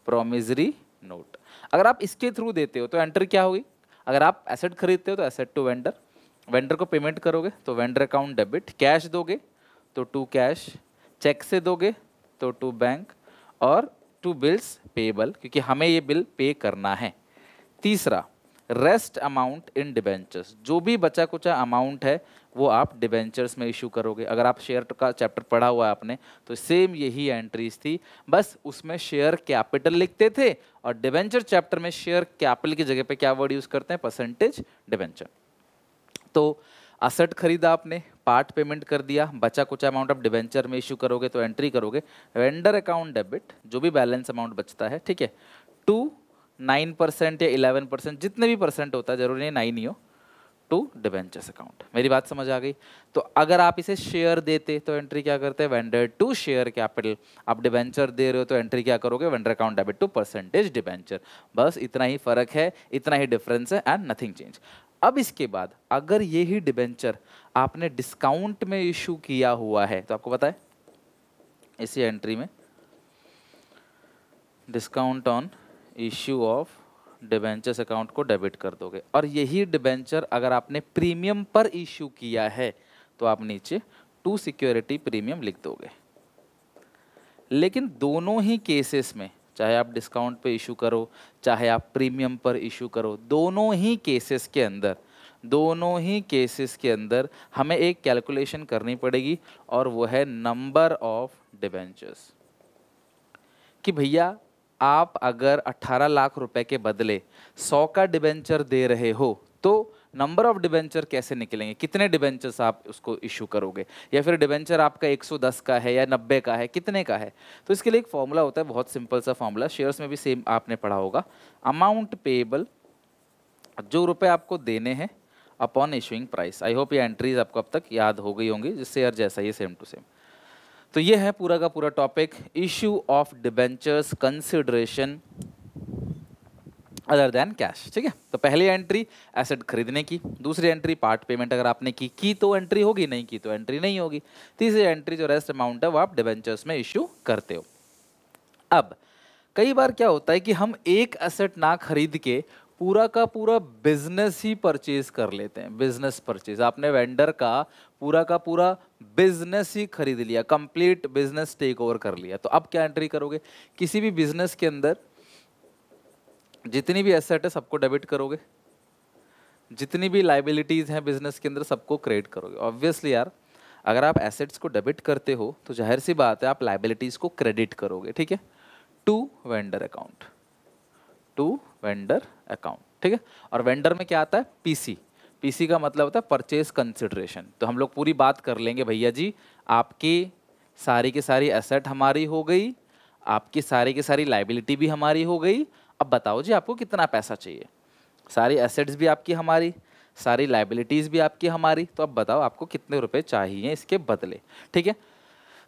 प्रोमिजरी नोट अगर आप इसके थ्रू देते हो तो एंटर क्या होगी अगर आप एसेट खरीदते हो तो एसेट टू वेंडर वेंडर को पेमेंट करोगे तो वेंडर अकाउंट डेबिट कैश दोगे तो टू कैश चेक से दोगे तो टू बैंक और टू बिल्स पेबल क्योंकि हमें ये बिल पे करना है तीसरा रेस्ट अमाउंट इन डिबेंचर्स जो भी बचा कुचा अमाउंट है वो आप डिबेंचर्स में इशू करोगे अगर आप शेयर का चैप्टर पढ़ा हुआ है आपने तो सेम यही एंट्रीज थी बस उसमें शेयर कैपिटल लिखते थे और डिबेंचर चैप्टर में शेयर कैपिटल की जगह पे क्या वर्ड यूज़ करते हैं परसेंटेज डिबेंचर तो असट खरीदा आपने पार्ट पेमेंट कर दिया बचा कुछ अमाउंट आप डिवेंचर में इशू करोगे तो एंट्री करोगे वेंडर अकाउंट डेबिट जो भी बैलेंस अमाउंट बचता है ठीक है टू नाइन परसेंट या इलेवन परसेंट जितने भी परसेंट होता है जरूरी नहीं नाइन ही हो टू डिवेंचर्स अकाउंट मेरी बात समझ आ गई तो अगर आप इसे शेयर देते तो एंट्री क्या करते हैं वेंडर टू शेयर कैपिटल आप डिवेंचर दे रहे हो तो एंट्री क्या करोगे vendor account debit to percentage debenture बस इतना ही फर्क है इतना ही डिफरेंस है एंड नथिंग चेंज अब इसके बाद अगर ये ही डिबेंचर आपने डिस्काउंट में इशू किया हुआ है तो आपको पता है इसी एंट्री में discount on issue of debentures account को डेबिट कर दोगे और यही डिबेंचर अगर आपने प्रीमियम पर इशू किया है तो आप नीचे टू सिक्योरिटी प्रीमियम लिख दोगे लेकिन दोनों ही केसेस में चाहे आप डिस्काउंट पे इशू करो चाहे आप प्रीमियम पर इशू करो दोनों ही केसेस के अंदर दोनों ही केसेस के अंदर हमें एक कैलकुलेशन करनी पड़ेगी और वो है नंबर ऑफ डिबेंचर्स कि भैया आप अगर 18 लाख रुपए के बदले 100 का डिबेंचर दे रहे हो तो नंबर ऑफ डिबेंचर कैसे निकलेंगे कितने डिबेंचर्स आप उसको इशू करोगे या फिर डिबेंचर आपका 110 का है या 90 का है कितने का है तो इसके लिए एक फॉर्मूला होता है बहुत सिंपल सा फॉर्मूला शेयर्स में भी सेम आपने पढ़ा होगा अमाउंट पेबल जो रुपए आपको देने हैं upon issuing price I hope ये एंट्रीज आपको अब तक याद हो गई होंगी जिससे यार जैसा ही सेम टू सेम तो ये है पूरा का पूरा topic issue of debentures consideration other than cash ठीक है तो पहली एंट्री एसेट खरीदने की दूसरी एंट्री पार्ट पेमेंट अगर आपने की की तो एंट्री होगी नहीं की तो एंट्री नहीं होगी तीसरी एंट्री जो रेस्ट अमाउंट है वो आप डिबेंचर्स में इशू करते हो अब कई बार क्या होता है कि हम एक एसेट ना खरीद के पूरा का पूरा बिजनेस ही परचेज कर लेते हैं बिजनेस परचेज आपने वेंडर का पूरा का पूरा बिजनेस ही खरीद लिया कंप्लीट बिजनेस टेक ओवर कर लिया तो अब क्या एंट्री करोगे किसी भी बिजनेस के अंदर जितनी भी एसेट है सबको डेबिट करोगे जितनी भी लाइबिलिटीज हैं बिजनेस के अंदर सबको क्रेडिट करोगे ऑब्वियसली यार अगर आप एसेट्स को डेबिट करते हो तो जाहिर सी बात है आप लाइबिलिटीज को क्रेडिट करोगे ठीक है to vendor account to vendor account ठीक है और वेंडर में क्या आता है पीसी पीसी का मतलब होता है परचेज कंसिडरेशन तो हम लोग पूरी बात कर लेंगे भैया जी आपकी सारी की सारी एसेट हमारी हो गई आपकी सारी की सारी लाइबिलिटी भी हमारी हो गई अब बताओ जी आपको कितना पैसा चाहिए सारी एसेट्स भी आपकी हमारी सारी लाइबिलिटीज़ भी आपकी हमारी तो अब बताओ आपको कितने रुपए चाहिए इसके बदले ठीक है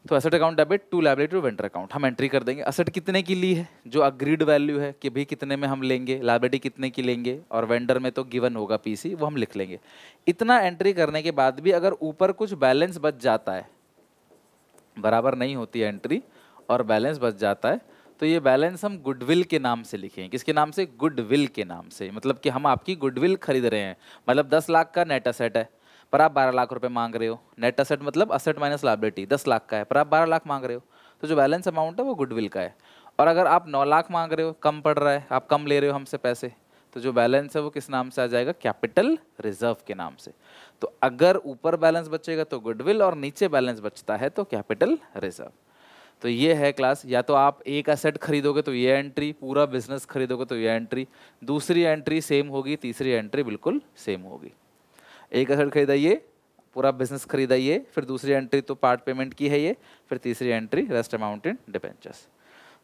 तो asset account debit to liability to vendor account हम एंट्री कर देंगे असेट कितने की ली है जो अग्रीड वैल्यू है कि भाई कितने में हम लेंगे लाइबिलिटी कितने की लेंगे और वेंडर में तो गिवन होगा पीसी वो हम लिख लेंगे इतना एंट्री करने के बाद भी अगर ऊपर कुछ बैलेंस बच जाता है बराबर नहीं होती है एंट्री और बैलेंस बच जाता है तो ये बैलेंस हम गुडविल के नाम से लिखें किसके नाम से गुडविल के नाम से मतलब कि हम आपकी गुडविल खरीद रहे हैं मतलब दस लाख का नेट असेट है पर आप बारह लाख रुपए मांग रहे हो नेट असेट मतलब असेट माइनस लाइबिलिटी दस लाख का है पर आप बारह लाख मांग रहे हो तो जो बैलेंस अमाउंट है वो गुडविल का है और अगर आप नौ लाख मांग रहे हो कम पड़ रहा है आप कम ले रहे हो हमसे पैसे तो जो बैलेंस है वो किस नाम से आ जाएगा कैपिटल रिजर्व के नाम से तो अगर ऊपर बैलेंस बचेगा तो गुडविल और नीचे बैलेंस बचता है तो कैपिटल रिजर्व तो ये है क्लास या तो आप एक असेट खरीदोगे तो ये एंट्री पूरा बिजनेस खरीदोगे तो ये एंट्री दूसरी एंट्री सेम होगी तीसरी एंट्री बिल्कुल सेम होगी एक असर खरीदाइए पूरा बिजनेस खरीदाइए फिर दूसरी एंट्री तो पार्ट पेमेंट की है ये फिर तीसरी entry rest amount in debentures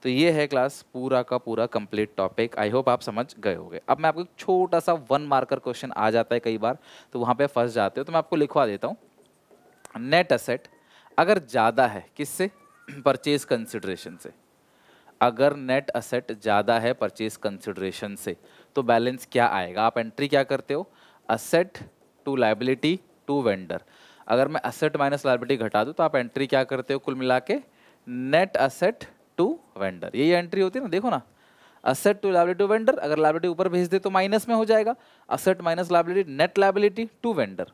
तो ये है क्लास पूरा का पूरा कंप्लीट टॉपिक आई होप आप समझ गए होंगे अब मैं आपको छोटा सा वन मार्कर क्वेश्चन आ जाता है कई बार तो वहाँ पे फंस जाते हो तो मैं आपको लिखवा देता हूँ नेट असेट अगर ज़्यादा है किससे परचेज कंसिडरेशन से अगर नेट असेट ज़्यादा है परचेज कंसिडरेशन से तो बैलेंस क्या आएगा आप एंट्री क्या करते हो asset to liability to vendor अगर मैं असेट माइनस लाइबिलिटी घटा दूँ तो आप एंट्री क्या करते हो कुल मिला के नेट असेट टू वेंडर यही एंट्री होती है ना देखो ना asset to liability to vendor अगर लाइबिलिटी ऊपर भेज दे तो माइनस में हो जाएगा asset minus liability net liability to vendor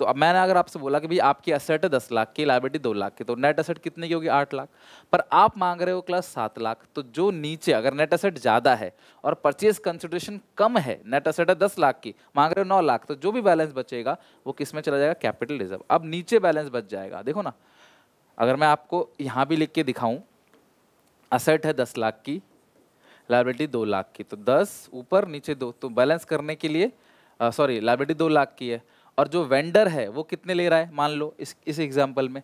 तो अब मैंने अगर आपसे बोला कि भाई आपकी असेट है दस लाख की लाइबिलिटी दो लाख की तो नेट असेट कितने की होगी आठ लाख पर आप मांग रहे हो क्लास सात लाख तो जो नीचे अगर नेट असेट ज़्यादा है और परचेज कंसिड्रेशन कम है नेट असेट है दस लाख की मांग रहे हो नौ लाख तो जो भी बैलेंस बचेगा वो किस में चला जाएगा कैपिटल रिजर्व अब नीचे बैलेंस बच जाएगा देखो ना अगर मैं आपको यहाँ भी लिख के दिखाऊँ असेट है दस लाख की लाइबिलिटी दो लाख की तो दस ऊपर नीचे दो तो बैलेंस करने के लिए सॉरी लाइबिलिटी दो लाख की है और जो वेंडर है वो कितने ले रहा है मान लो इस इस एग्जाम्पल में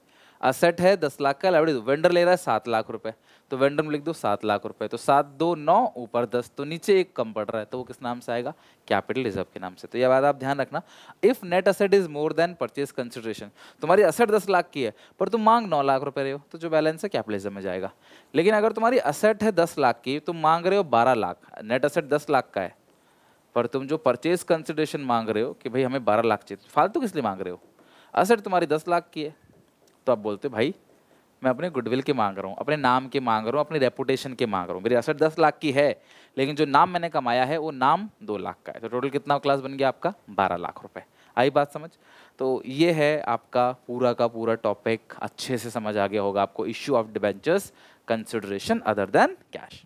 असेट है दस लाख का लाइब्रेरी वेंडर ले रहा है सात लाख रुपए तो वेंडर में लिख दो सात लाख रुपए तो सात दो नौ ऊपर दस तो नीचे एक कम पड़ रहा है तो वो किस नाम से आएगा कैपिटल रिजर्व के नाम से तो यह बात आप ध्यान रखना if net asset is more than purchase consideration तुम्हारी असेट दस लाख की है पर तुम मांग नौ लाख रुपए रहे हो तो जो बैलेंस है कैपिटलिज्म में जाएगा लेकिन अगर तुम्हारी असेट है दस लाख की तुम मांग रहे हो बारह लाख नेट असेट दस लाख का है पर तुम जो परचेज कंसिडरेशन मांग रहे हो कि भाई हमें बारह लाख चाहिए फालतू किस लिए मांग रहे हो असर तुम्हारी दस लाख की है तो आप बोलते भाई मैं अपने गुडविल के मांग रहा हूँ अपने नाम के मांग रहा हूँ अपने रेपुटेशन के मांग रहा हूँ मेरी असर दस लाख की है लेकिन जो नाम मैंने कमाया है वो नाम दो लाख का है तो टोटल कितना क्लास बन गया आपका बारह लाख रुपये आई बात समझ तो ये है आपका पूरा का पूरा टॉपिक अच्छे से समझ आ गया होगा आपको issue of debentures consideration other than cash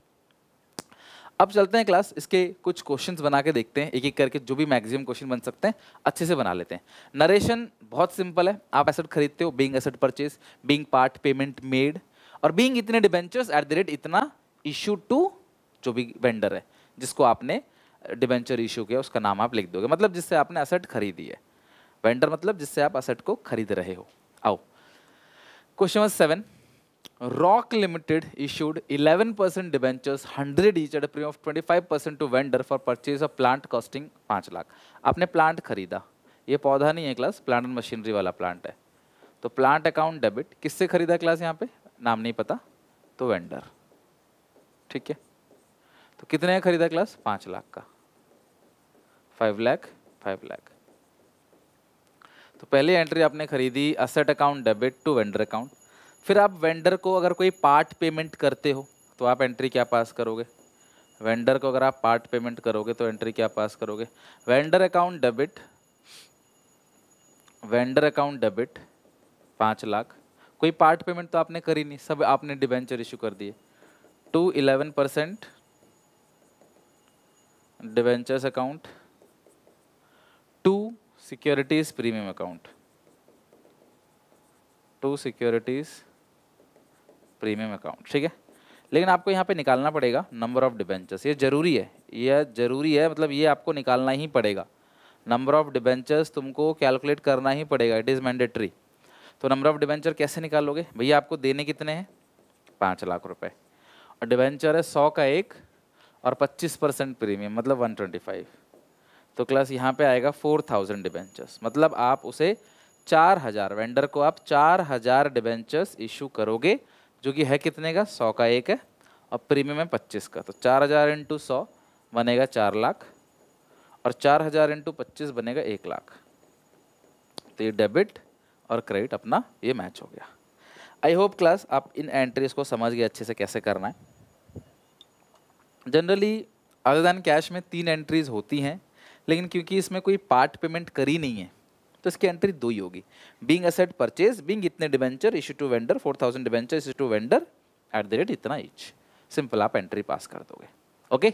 अब चलते हैं क्लास इसके कुछ क्वेश्चंस बना के देखते हैं एक एक करके जो भी मैक्सिमम क्वेश्चन बन सकते हैं अच्छे से बना लेते हैं नरेशन बहुत सिंपल है आप एसेट खरीदते हो being asset purchase being part payment made और बींग इतने डिबेंचर्स एट द रेट इतना इशू टू जो भी वेंडर है जिसको आपने डिबेंचर इशू किया उसका नाम आप लिख दोगे मतलब जिससे आपने असेट खरीदी है वेंडर मतलब जिससे आप असेट को खरीद रहे हो आओ question number seven Rock Limited issued 11% debentures, 100 each at a premium of 25% to vendor for purchase of plant costing 5 लाख आपने प्लांट खरीदा ये पौधा नहीं है क्लास प्लांट एंड मशीनरी वाला प्लांट है तो प्लांट अकाउंट डेबिट किससे खरीदा क्लास यहाँ पे नाम नहीं पता तो वेंडर ठीक है तो कितने का खरीदा क्लास पाँच लाख का फाइव लाख फाइव लाख तो पहली एंट्री आपने खरीदी asset account debit to vendor account फिर आप वेंडर को अगर कोई पार्ट पेमेंट करते हो तो आप एंट्री क्या पास करोगे वेंडर को अगर आप पार्ट पेमेंट करोगे तो एंट्री क्या पास करोगे vendor account debit vendor account debit पाँच लाख कोई पार्ट पेमेंट तो आपने करी नहीं सब आपने डिबेंचर इशू कर दिए to eleven percent debentures account to securities premium account to securities premium account ठीक है लेकिन आपको यहाँ पे निकालना पड़ेगा नंबर ऑफ़ डिबेंचर्स ये ज़रूरी है यह ज़रूरी है मतलब ये आपको निकालना ही पड़ेगा नंबर ऑफ़ डिबेंचर्स तुमको कैलकुलेट करना ही पड़ेगा इट इज़ मैंडेटरी तो नंबर ऑफ़ डिबेंचर कैसे निकालोगे भैया आपको देने कितने हैं पाँच लाख रुपए और डिबेंचर है सौ का एक और पच्चीस परसेंट प्रीमियम मतलब वन ट्वेंटी फाइव तो क्लस यहाँ पे आएगा फोर थाउजेंड डिबेंचर्स मतलब आप उसे चार हज़ार वेंडर को आप चार हज़ार डिबेंचर्स इशू करोगे जो कि है कितने का सौ का एक है और प्रीमियम है पच्चीस का तो चार हज़ार इंटू सौ बनेगा चार लाख और चार हज़ार इंटू पच्चीस बनेगा एक लाख तो ये डेबिट और क्रेडिट अपना ये मैच हो गया आई होप क्लास आप इन एंट्रीज को समझ गए अच्छे से कैसे करना है जनरली अदर दैन कैश में तीन एंट्रीज होती हैं लेकिन क्योंकि इसमें कोई पार्ट पेमेंट करी नहीं है तो इसकी एंट्री दो ही होगी बींग असेट परचेज बींग इतने debenture issue to vendor four thousand debenture issue to vendor at the rate इतना इच सिंपल आप एंट्री पास कर दोगे ओके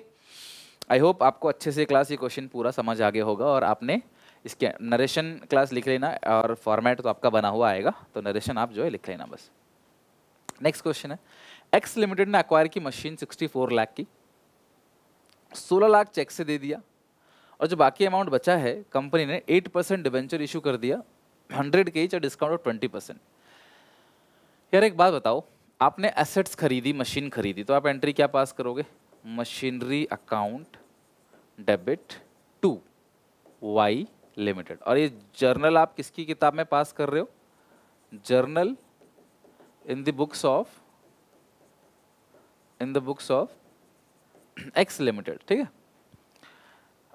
आई होप आपको अच्छे से क्लास ये क्वेश्चन पूरा समझ आ गया होगा और आपने इसके नरेशन क्लास लिख लेना और फॉर्मेट तो आपका बना हुआ आएगा तो नरेशन आप जो है लिख लेना बस नेक्स्ट क्वेश्चन है एक्स लिमिटेड ने अक्वायर की मशीन सिक्सटी फोर लाख की सोलह लाख चेक से दे दिया और जो बाकी अमाउंट बचा है कंपनी ने एट परसेंट डिवेंचर इशू कर दिया हंड्रेड के ईच और डिस्काउंट ऑफ ट्वेंटी परसेंट यार एक बात बताओ आपने एसेट्स खरीदी मशीन खरीदी तो आप एंट्री क्या पास करोगे machinery account debit to Y limited और ये जर्नल आप किसकी किताब में पास कर रहे हो journal in the books of in the books of X limited ठीक है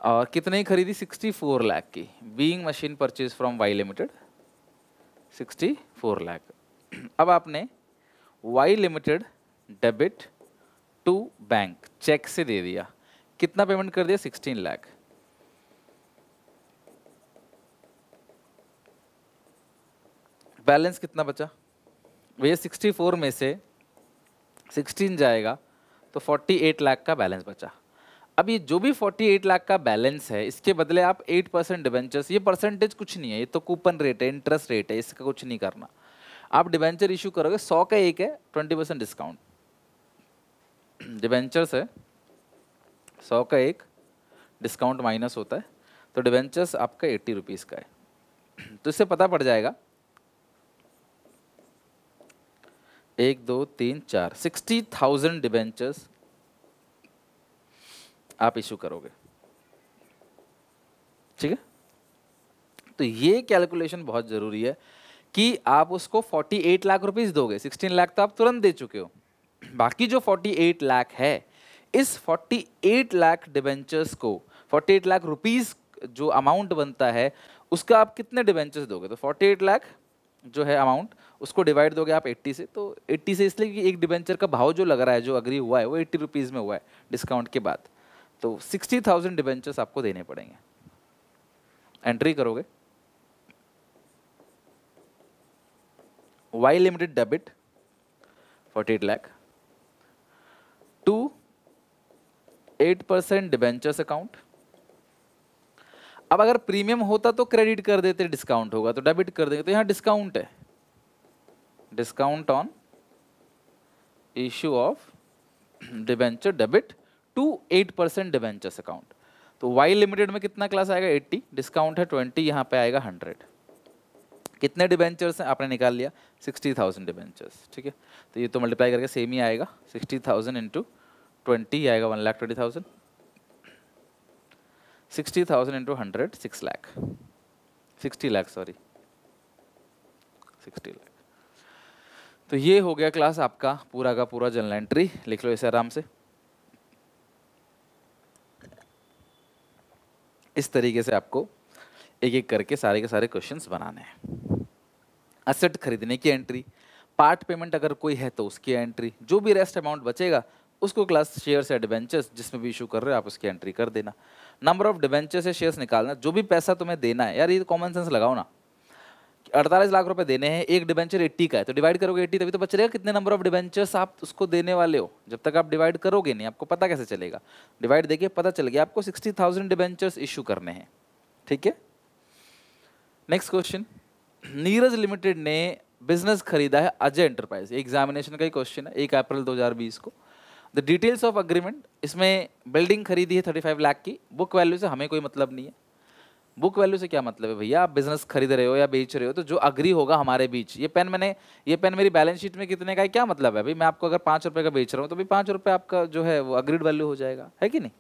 और uh, कितने ही खरीदी 64 लाख की being machine purchase from Y limited 64 lakh अब आपने Y limited debit to bank cheque से दे दिया कितना पेमेंट कर दिया 16 लाख बैलेंस कितना बचा भैया 64 में से 16 जाएगा तो 48 लाख का बैलेंस बचा अब ये जो भी 48 लाख का बैलेंस है इसके बदले आप 8 परसेंट डिवेंचर्स ये परसेंटेज कुछ नहीं है ये तो कूपन रेट है इंटरेस्ट रेट है इसका कुछ नहीं करना आप डिवेंचर इशू करोगे 100 का एक है 20 परसेंट डिस्काउंट डिवेंचर्स है 100 का एक डिस्काउंट माइनस होता है तो डिवेंचर्स आपका एट्टी रुपीज़ का है तो इससे पता पड़ जाएगा एक दो तीन चार सिक्सटी थाउजेंड डिवेंचर्स आप इशू करोगे ठीक है तो ये कैलकुलेशन बहुत ज़रूरी है कि आप उसको 48 लाख रुपीस दोगे 16 लाख तो आप तुरंत दे चुके हो बाकी जो 48 लाख है इस 48 लाख डिबेंचर्स को 48 लाख रुपीस जो अमाउंट बनता है उसका आप कितने डिबेंचर्स दोगे तो 48 लाख जो है अमाउंट उसको डिवाइड दोगे आप 80 से तो 80 से इसलिए कि एक डिबेंचर का भाव जो लग रहा है जो अग्री हुआ है वो एट्टी रुपीज़ में हुआ है डिस्काउंट के बाद तो सिक्सटी थाउजेंड डिबेंचर्स आपको देने पड़ेंगे एंट्री करोगे Y limited debit forty eight lakh to eight percent debentures account अब अगर प्रीमियम होता तो क्रेडिट कर देते डिस्काउंट होगा तो डेबिट कर देंगे तो यहां डिस्काउंट है discount on issue of debenture debit to eight percent debentures account तो वाई लिमिटेड में कितना क्लास आएगा एट्टी डिस्काउंट है ट्वेंटी यहाँ पे आएगा हंड्रेड कितने डिवेंचर्स हैं आपने निकाल लिया सिक्सटी थाउजेंड डिवेंचर्स ठीक है तो ये तो मल्टीप्लाई करके सेम ही आएगा सिक्सटी थाउजेंड इंटू ट्वेंटी आएगा one lakh twenty thousand sixty thousand into hundred six lakh sixty lakh sorry sixty lakh तो ये हो गया क्लास आपका पूरा का पूरा जनरल एंट्री लिख लो इसे आराम से इस तरीके से आपको एक एक करके सारे के सारे क्वेश्चंस बनाने हैं असेट खरीदने की एंट्री पार्ट पेमेंट अगर कोई है तो उसकी एंट्री जो भी रेस्ट अमाउंट बचेगा उसको क्लास शेयर्स एडवेंचर्स जिसमें भी इशू कर रहे हो आप उसकी एंट्री कर देना नंबर ऑफ डिवेंचर्स या शेयर्स निकालना जो भी पैसा तुम्हें देना है यार ये कॉमन सेंस लगाओ ना अड़तालीस लाख रुपए देने हैं एक डिबेंचर एट्टी का है तो डिवाइड करोगे एट्टी तभी तो बच रहेगा कितने नंबर ऑफ डिबेंचर्स आप उसको देने वाले हो जब तक आप डिवाइड करोगे नहीं आपको पता कैसे चलेगा डिवाइड देखिए पता चल गया आपको सिक्सटी थाउजेंड डिबेंचर्स इशू करने हैं ठीक है नेक्स्ट क्वेश्चन नीरज लिमिटेड ने बिजनेस खरीदा है अजय एंटरप्राइज एग्जामिनेशन का ही क्वेश्चन है एक अप्रैल दो को द डिटेल्स ऑफ अग्रीमेंट इसमें बिल्डिंग खरीदी है थर्टी लाख की बुक वैल्यू से हमें कोई मतलब नहीं है बुक वैल्यू से क्या मतलब है भैया आप बिजनेस खरीद रहे हो या बेच रहे हो तो जो अग्री होगा हमारे बीच ये पेन मैंने ये पेन मेरी बैलेंस शीट में कितने का है क्या मतलब है भाई मैं आपको अगर पाँच रुपये का बेच रहा हूँ तो भाई पाँच रुपये आपका जो है वो अग्रीड वैल्यू हो जाएगा है कि नहीं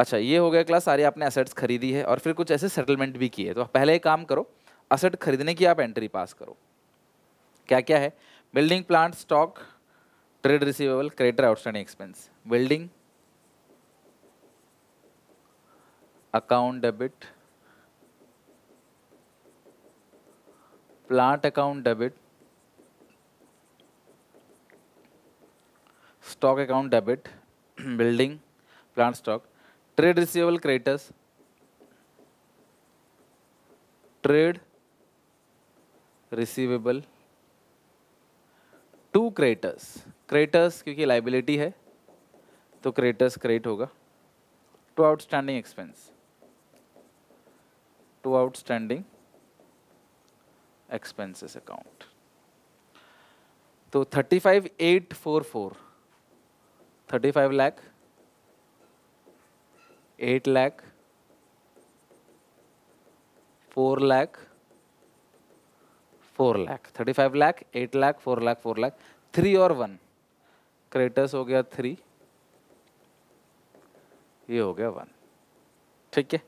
अच्छा ये हो गया क्लास सारी आपने असेट्स खरीदी है और फिर कुछ ऐसे सेटलमेंट भी किए तो पहले एक काम करो असेट खरीदने की आप एंट्री पास करो क्या क्या है building plant stock trade receivable creditor outstanding expense building account debit plant account debit stock account debit building plant stock trade receivable creditors trade receivable to creditors creditors क्योंकि लाइबिलिटी है तो क्रेटर्स क्रेट होगा to outstanding expense to outstanding expenses account तो thirty five eight four four thirty five lakh eight lakh four lakh four lakh thirty five lakh eight lakh four lakh four lakh three और one credits हो गया three ये हो गया वन ठीक है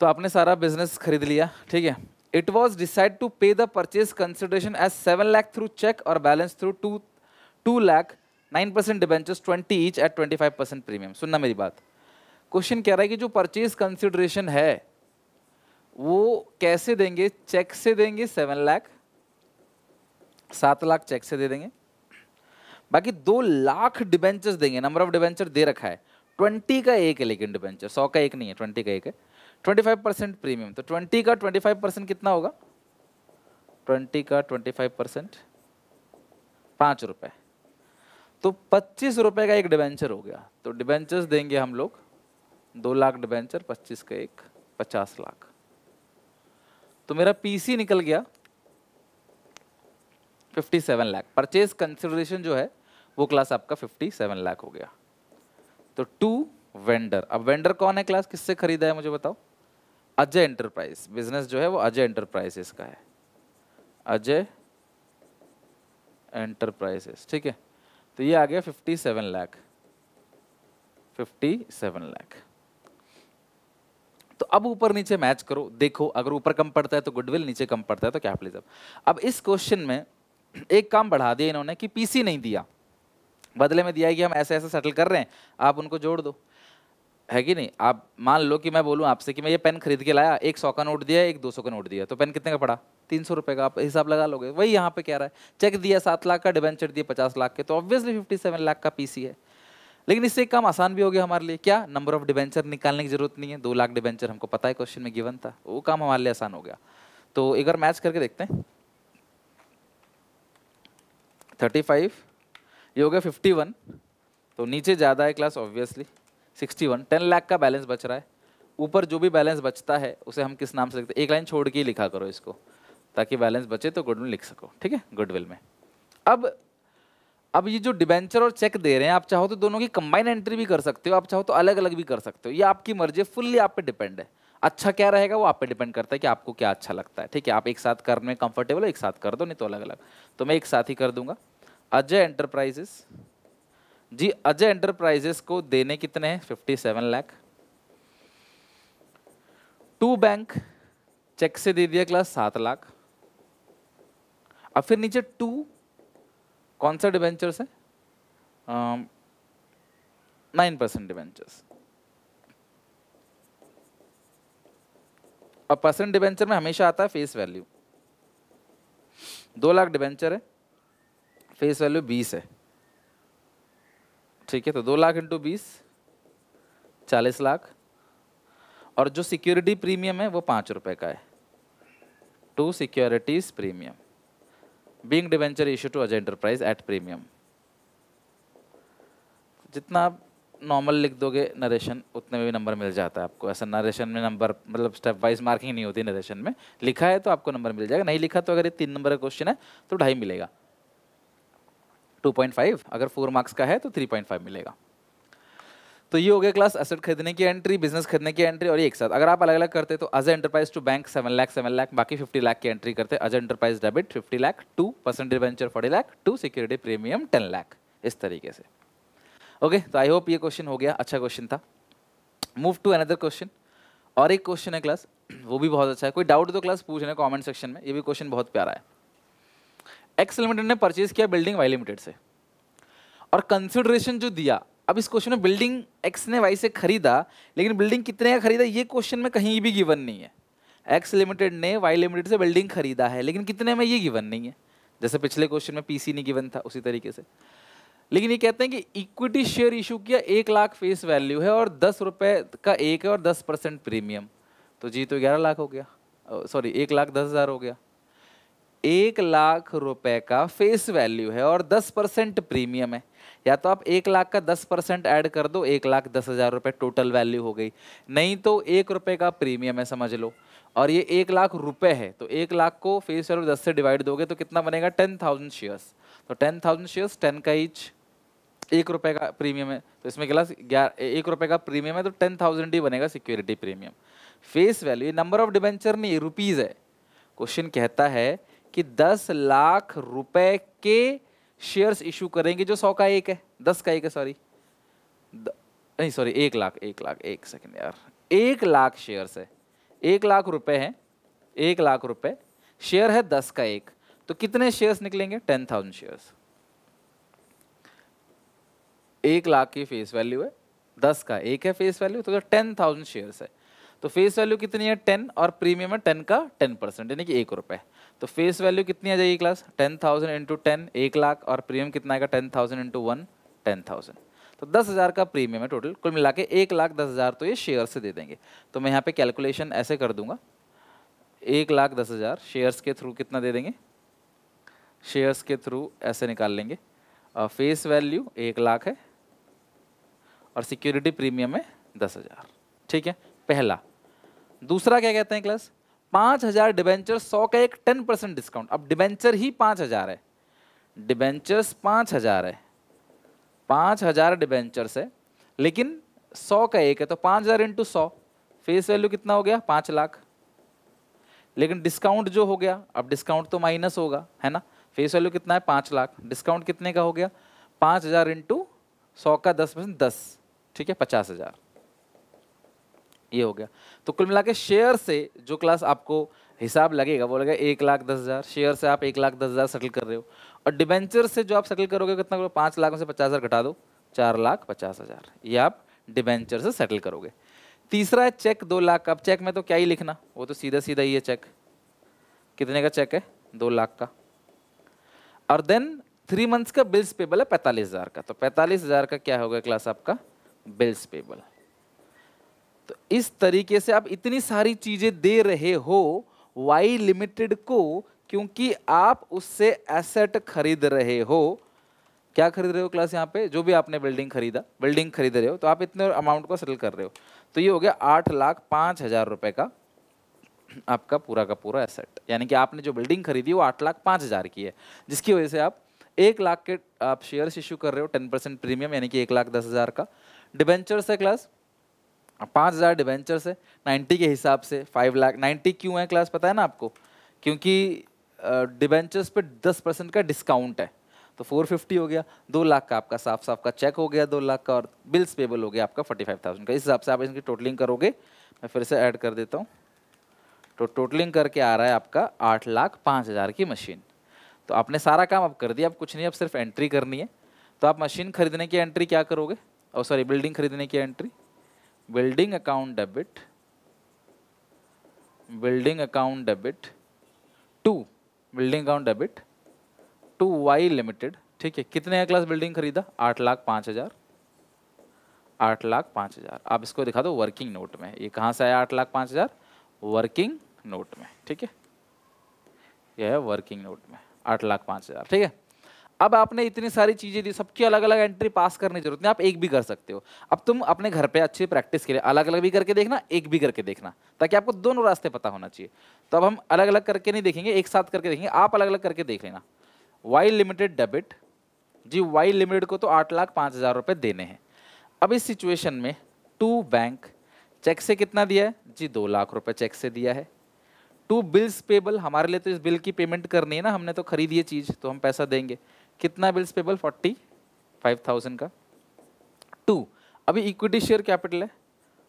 तो आपने सारा बिजनेस खरीद लिया ठीक है it was decided to pay the purchase consideration as 7 lakh through check or balance through 2 2 lakh 9% debentures 20 each at 25% premium सुनना मेरी बात क्वेश्चन कह रहा है कि जो परचेज कंसिडरेशन है वो कैसे देंगे चेक से देंगे सेवन लाख सात लाख चेक से दे देंगे बाकी दो लाख डिबेंचर्स देंगे नंबर ऑफ डिबेंचर दे रखा है ट्वेंटी का एक है लेकिन डिबेंचर सौ का एक नहीं है ट्वेंटी का एक है 25 परसेंट प्रीमियम तो 20 का 25 परसेंट कितना होगा 20 का 25 परसेंट पाँच रुपये तो पच्चीस रुपये का एक डिबेंचर हो गया तो डिबेंचर्स देंगे हम लोग दो लाख डिबेंचर पच्चीस का एक पचास लाख तो मेरा पीसी निकल गया 57 लाख परचेज कंसिडरेशन जो है वो क्लास आपका 57 लाख हो गया तो टू वेंडर अब वेंडर कौन है क्लास किससे खरीदा है मुझे बताओ अजय एंटरप्राइज बिजनेस जो है वो अजय एंटरप्राइजेस का है अजय एंटरप्राइजेस ठीक है तो ये आ गया fifty seven lakh fifty seven lakh तो अब ऊपर नीचे मैच करो देखो अगर ऊपर कम पड़ता है तो गुडविल नीचे कम पड़ता है तो कैपिटलिज्म अब इस क्वेश्चन में एक काम बढ़ा दिया इन्होंने कि पीसी नहीं दिया बदले में दिया है कि हम ऐसे ऐसे सेटल कर रहे हैं आप उनको जोड़ दो है कि नहीं आप मान लो कि मैं बोलूँ आपसे कि मैं ये पेन खरीद के लाया एक सौ का नोट दिया एक दो सौ का नोट दिया तो पेन कितने का पड़ा तीन सौ रुपये का आप हिसाब लगा लोगे वही यहाँ पे कह रहा है चेक दिया सात लाख का डिवेंचर दिया पचास लाख के तो ऑब्वियसली फिफ्टी सेवन लाख का पीसी है लेकिन इससे काम आसान भी हो गया हमारे लिए क्या नंबर ऑफ डिवेंचर निकालने की जरूरत नहीं है दो लाख डिवेंचर हमको पता है क्वेश्चन में गिवन था वो काम हमारे लिए आसान हो गया तो एक बार मैच करके देखते हैं थर्टी फाइव ये हो गया फिफ्टी वन तो नीचे ज़्यादा है class obviously sixty one ten lakh का बैलेंस बच रहा है ऊपर जो भी बैलेंस बचता है उसे हम किस नाम से लिखते हैं एक लाइन छोड़ के ही लिखा करो इसको ताकि बैलेंस बचे तो गुडविल लिख सको ठीक है गुडविल में अब अब ये जो डिबेंचर और चेक दे रहे हैं आप चाहो तो दोनों की कंबाइन एंट्री भी कर सकते हो आप चाहो तो अलग अलग भी कर सकते हो ये आपकी मर्जी फुल्ली आप पे डिपेंड है अच्छा क्या रहेगा वो आप पे डिपेंड करता है कि आपको क्या अच्छा लगता है ठीक है आप एक साथ करने में कंफर्टेबल हो एक साथ कर दो नहीं तो अलग अलग तो मैं एक साथ ही कर दूंगा अजय एंटरप्राइजेस जी अजय एंटरप्राइजेस को देने कितने हैं fifty seven lakh to bank cheque से दे दिया क्लास सात लाख अब फिर नीचे टू कौन सा डिवेंचर से नाइन परसेंट डिवेंचर्स अब परसेंट डिवेंचर में हमेशा आता है फेस वैल्यू दो लाख डिवेंचर है फेस वैल्यू बीस है ठीक है तो दो लाख इंटू बीस चालीस लाख और जो सिक्योरिटी प्रीमियम है वो पाँच रुपये का है to securities premium being debenture issue to Ajay enterprise at premium जितना आप नॉर्मल लिख दोगे नरेशन उतने में भी नंबर मिल जाता है आपको ऐसा नरेशन में नंबर मतलब स्टेप वाइज मार्किंग नहीं होती नरेशन में लिखा है तो आपको नंबर मिल जाएगा नहीं लिखा तो अगर ये तीन नंबर का क्वेश्चन है तो ढाई मिलेगा 2.5 अगर फोर मार्क्स का है तो 3.5 मिलेगा तो ये हो गया क्लास असेट खरीदने की एंट्री बिजनेस खरीदने की एंट्री और ये एक साथ अगर आप अलग अलग करते तो Ajay enterprise to bank seven lakh seven lakh बाकी फिफ्टी लाख की एंट्री करते Ajay enterprise debit fifty lakh to percent debenture forty lakh to security premium ten lakh इस तरीके से ओके तो आई होप ये क्वेश्चन हो गया अच्छा क्वेश्चन था मूव टू अनदर क्वेश्चन और एक क्वेश्चन है क्लास वो भी बहुत अच्छा है कोई डाउट तो क्लास पूछ रहे कॉमेंट सेक्शन में ये भी क्वेश्चन बहुत प्यारा है एक्स लिमिटेड ने परचेज किया बिल्डिंग वाई लिमिटेड से और कंसिडरेशन जो दिया अब इस क्वेश्चन में बिल्डिंग एक्स ने वाई से खरीदा लेकिन बिल्डिंग कितने का खरीदा ये क्वेश्चन में कहीं भी गिवन नहीं है एक्स लिमिटेड ने वाई लिमिटेड से बिल्डिंग खरीदा है लेकिन कितने में ये गिवन नहीं है जैसे पिछले क्वेश्चन में पीसी नहीं गिवन था उसी तरीके से लेकिन ये कहते हैं कि इक्विटी शेयर इशू किया एक लाख फेस वैल्यू है और दस रुपये का एक है और दस परसेंट प्रीमियम तो जी तो ग्यारह लाख हो गया सॉरी एक लाख दस हज़ार हो गया एक लाख रुपए का फेस वैल्यू है और दस परसेंट प्रीमियम है या तो आप एक लाख का दस परसेंट ऐड कर दो एक लाख दस हज़ार रुपये टोटल वैल्यू हो गई नहीं तो एक रुपये का प्रीमियम है समझ लो और ये एक लाख रुपए है तो एक लाख को फेस वैल्यू दस से डिवाइड दोगे तो कितना बनेगा टेन थाउजेंड शेयर्स तो टेन थाउजेंड शेयर्स टेन का इच एक रुपये का प्रीमियम है तो इसमें क्लास ग्यारह एक रुपये का प्रीमियम है तो टेन थाउजेंड ही बनेगा security premium face value number of debenture नहीं रुपीज़ है क्वेश्चन कहता है कि दस लाख रुपए के शेयर्स इशू करेंगे जो सौ का एक है दस का एक है सॉरी नहीं सॉरी एक लाख एक लाख एक सेकेंड यार एक लाख शेयर्स है एक लाख रुपए हैं एक लाख रुपए शेयर है दस का एक तो कितने शेयर्स निकलेंगे टेन थाउजेंड शेयर्स एक लाख की फेस वैल्यू है दस का एक है फेस वैल्यू तो टेन थाउजेंड शेयर्स है तो फेस वैल्यू कितनी है टेन और प्रीमियम है टेन का टेन परसेंट यानी कि एक रुपये तो फेस वैल्यू कितनी आ जाएगी class ten thousand into ten एक लाख और प्रीमियम कितना आएगा ten thousand into one ten thousand तो दस हज़ार का प्रीमियम है टोटल कुल मिला के एक लाख दस हज़ार तो ये शेयर से दे देंगे तो मैं यहाँ पे कैलकुलेशन ऐसे कर दूंगा एक लाख दस हज़ार शेयर्स के थ्रू कितना दे देंगे शेयर्स के थ्रू ऐसे निकाल लेंगे और फेस वैल्यू एक लाख है और सिक्योरिटी प्रीमियम है दस हज़ार ठीक है पहला दूसरा क्या कहते हैं क्लास पाँच हजार डिबेंचर सौ का एक टेन परसेंट डिस्काउंट अब डिबेंचर ही पाँच हजार है डिबेंचर्स पाँच हजार है पाँच हजार डिबेंचर्स है लेकिन सौ का एक है तो पाँच हजार इंटू सौ फेस वैल्यू कितना हो गया पाँच लाख लेकिन डिस्काउंट जो हो गया अब डिस्काउंट तो माइनस होगा है ना फेस वैल्यू कितना है पाँच लाख डिस्काउंट कितने का हो गया पाँच हज़ार इंटू सौ का दस परसेंट दस ठीक है पचास हज़ार ये हो गया तो कुल मिला शेयर से जो क्लास आपको हिसाब लगेगा वो लगेगा एक लाख दस हज़ार शेयर से आप एक लाख दस हज़ार सेटल कर रहे हो और डिबेंचर से जो आप सेटल करोगे कितना करो पाँच लाख से पचास हज़ार घटा दो चार लाख पचास हज़ार ये आप डिबेंचर से सेटल करोगे तीसरा है चेक दो लाख का अब चेक में तो क्या ही लिखना वो तो सीधा सीधा ही है चेक कितने का चेक है दो लाख का और देन थ्री मंथ्स का बिल्स पेबल है पैंतालीस हज़ार का तो पैंतालीस हज़ार का क्या होगा क्लास आपका बिल्स पेबल तो इस तरीके से आप इतनी सारी चीज़ें दे रहे हो वाई लिमिटेड को क्योंकि आप उससे एसेट खरीद रहे हो क्या खरीद रहे हो क्लास यहाँ पे जो भी आपने बिल्डिंग खरीदा बिल्डिंग खरीद रहे हो तो आप इतने अमाउंट को सेटल कर रहे हो तो ये हो गया आठ लाख पाँच हज़ार रुपये का आपका पूरा का पूरा एसेट यानी कि आपने जो बिल्डिंग खरीदी वो आठ लाख पाँच हज़ार की है जिसकी वजह से आप एक लाख के आप शेयर्स इशू कर रहे हो टेन परसेंट प्रीमियम यानी कि एक लाख दस हज़ार का डिबेंचर्स है क्लास हाँ, पाँच हज़ार डिवेंचर्स है नाइन्टी के हिसाब से फाइव लाख नाइन्टी क्यों है क्लास पता है ना आपको क्योंकि डिवेंचर्स पे दस परसेंट का डिस्काउंट है तो फोर फिफ्टी हो गया दो लाख का आपका साफ साफ का चेक हो गया दो लाख का और बिल्स पेबल हो गया आपका फोर्टी फाइव थाउजेंड का इस हिसाब से आप इसकी टोटलिंग करोगे मैं फिर से ऐड कर देता हूँ तो टोटलिंग करके आ रहा है आपका आठ लाख पाँच हज़ार की मशीन तो आपने सारा काम अब कर दिया अब कुछ नहीं अब सिर्फ एंट्री करनी है तो आप मशीन खरीदने की एंट्री क्या करोगे और सॉरी बिल्डिंग खरीदने की entry building account debit building account debit to building account debit to Y limited ठीक है कितने एक क्लास बिल्डिंग खरीदा आठ लाख पाँच हज़ार आठ लाख पाँच हज़ार आप इसको दिखा दो वर्किंग नोट में ये कहाँ से आया आठ लाख पाँच हज़ार वर्किंग नोट में ठीक है यह है वर्किंग नोट में आठ लाख पाँच हज़ार ठीक है अब आपने इतनी सारी चीज़ें दी सबकी अलग अलग एंट्री पास करने की जरूरत नहीं आप एक भी कर सकते हो अब तुम अपने घर पे अच्छी प्रैक्टिस के लिए अलग अलग भी करके देखना एक भी करके देखना ताकि आपको दोनों रास्ते पता होना चाहिए तो अब हम अलग अलग करके नहीं देखेंगे एक साथ करके देखेंगे आप अलग अलग करके देख लेना वाई लिमिटेड डेबिट जी वाई लिमिटेड को तो आठ लाख पाँच हज़ार रुपये देने हैं अब इस सिचुएशन में टू बैंक चेक से कितना दिया है जी दो लाख रुपये चेक से दिया है टू बिल्स पेबल हमारे लिए तो इस बिल की पेमेंट करनी है ना हमने तो खरीदी है चीज़ तो हम पैसा देंगे कितना bills payable forty five thousand का टू अभी इक्विटी शेयर कैपिटल है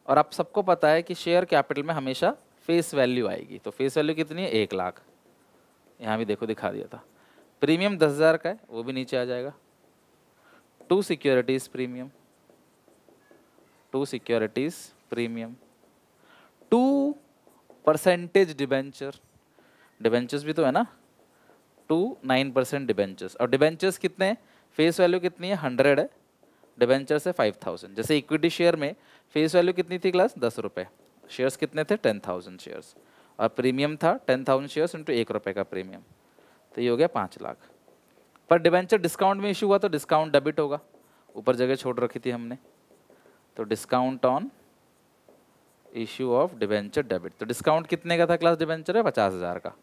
और आप सबको पता है कि शेयर कैपिटल में हमेशा फेस वैल्यू आएगी तो फेस वैल्यू कितनी है एक लाख यहाँ भी देखो दिखा दिया था प्रीमियम दस हज़ार का है वो भी नीचे आ जाएगा to securities premium to securities premium to percentage debenture debentures भी तो है ना टू नाइन परसेंट डिबेंचर्स और डिबेंचर्स कितने हैं फेस वैल्यू कितनी है हंड्रेड है डिबेंचर्स है फाइव थाउजेंड जैसे इक्विटी शेयर में फेस वैल्यू कितनी थी क्लास दस रुपये शेयर्स कितने थे टेन थाउजेंड शेयर्स और प्रीमियम था टेन थाउजेंड शेयर्स इंटू एक रुपये का प्रीमियम तो ये हो गया पाँच लाख पर डिबेंचर डिस्काउंट में इशू हुआ तो डिस्काउंट डेबिट होगा ऊपर जगह छोड़ रखी थी हमने तो discount on issue of debenture debit तो डिस्काउंट कितने का था क्लास डिबेंचर है पचास हज़ार का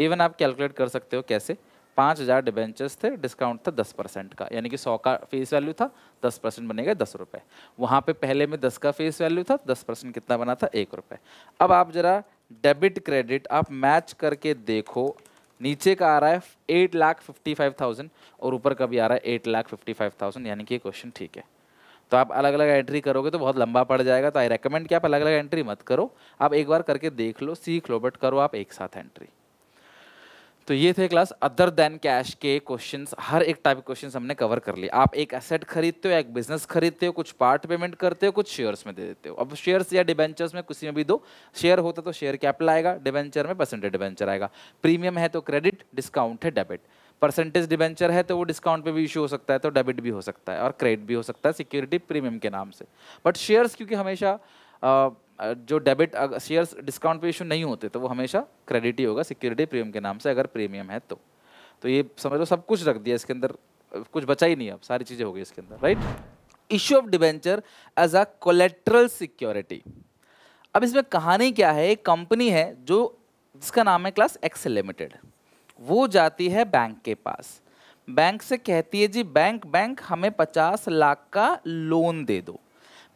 इवन आप कैलकुलेट कर सकते हो कैसे पाँच हज़ार डिबेंचर्स थे डिस्काउंट था दस परसेंट का यानी कि सौ का फेस वैल्यू था दस परसेंट बनेगा दस रुपये वहाँ पर पहले में दस का फेस वैल्यू था दस परसेंट कितना बना था एक रुपये अब आप ज़रा डेबिट क्रेडिट आप मैच करके देखो नीचे का आ रहा है eight lakh fifty five thousand और ऊपर का भी आ रहा है eight lakh fifty five thousand यानी कि ये क्वेश्चन ठीक है तो आप अलग अलग एंट्री करोगे तो बहुत लंबा पड़ जाएगा तो आई रेकमेंड कि आप अलग अलग एंट्री मत करो आप एक बार करके देख लो सीख लो बट करो आप एक साथ एंट्री तो ये थे क्लास अदर देन कैश के क्वेश्चंस हर एक टाइप के क्वेश्चंस हमने कवर कर लिए आप एक एसेट खरीदते हो एक बिजनेस खरीदते हो कुछ पार्ट पेमेंट करते हो कुछ शेयर्स में दे देते हो अब शेयर्स या डिबेंचर्स में किसी में भी दो शेयर होता तो शेयर कैपिटल आएगा डिबेंचर में परसेंटेज डिबेंचर आएगा प्रीमियम है तो क्रेडिट डिस्काउंट है डेबिट परसेंटेज डिबेंचर है तो वो डिस्काउंट पे भी इशू हो सकता है तो डेबिट भी हो सकता है और क्रेडिट भी हो सकता है सिक्योरिटी प्रीमियम के नाम से बट शेयर्स क्योंकि हमेशा जो डेबिट शेयर्स डिस्काउंट पे इशू नहीं होते तो वो हमेशा क्रेडिट ही होगा सिक्योरिटी प्रीमियम के नाम से अगर प्रीमियम है तो तो ये समझ लो सब कुछ रख दिया इसके अंदर कुछ बचा ही नहीं अब सारी चीज़ें हो गई इसके अंदर right issue of debenture as a collateral security अब इसमें कहानी क्या है एक कंपनी है जो जिसका नाम है क्लास एक्स लिमिटेड वो जाती है बैंक के पास बैंक से कहती है जी बैंक बैंक हमें पचास लाख का लोन दे दो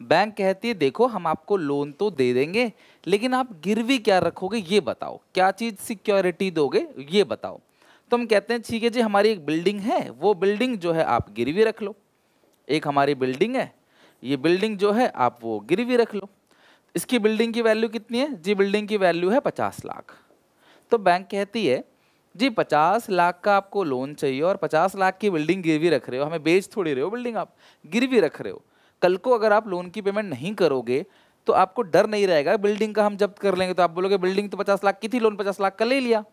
बैंक कहती है देखो हम आपको लोन तो दे देंगे लेकिन आप गिरवी क्या रखोगे ये बताओ क्या चीज़ सिक्योरिटी दोगे ये बताओ तो हम कहते हैं ठीक है जी हमारी एक बिल्डिंग है वो बिल्डिंग जो है आप गिरवी रख लो एक हमारी बिल्डिंग है ये बिल्डिंग जो है आप वो गिरवी रख लो इसकी बिल्डिंग की वैल्यू कितनी है जी बिल्डिंग की वैल्यू है पचास लाख तो बैंक कहती है जी पचास लाख का आपको लोन चाहिए और पचास लाख की बिल्डिंग गिरवी रख रहे हो हमें बेच थोड़ी रहे हो बिल्डिंग आप गिरवी रख रहे हो कल को अगर आप लोन की पेमेंट नहीं करोगे तो आपको डर नहीं रहेगा बिल्डिंग का हम जब्त कर लेंगे तो आप बोलोगे बिल्डिंग तो पचास लाख की थी लोन पचास लाख का ले लिया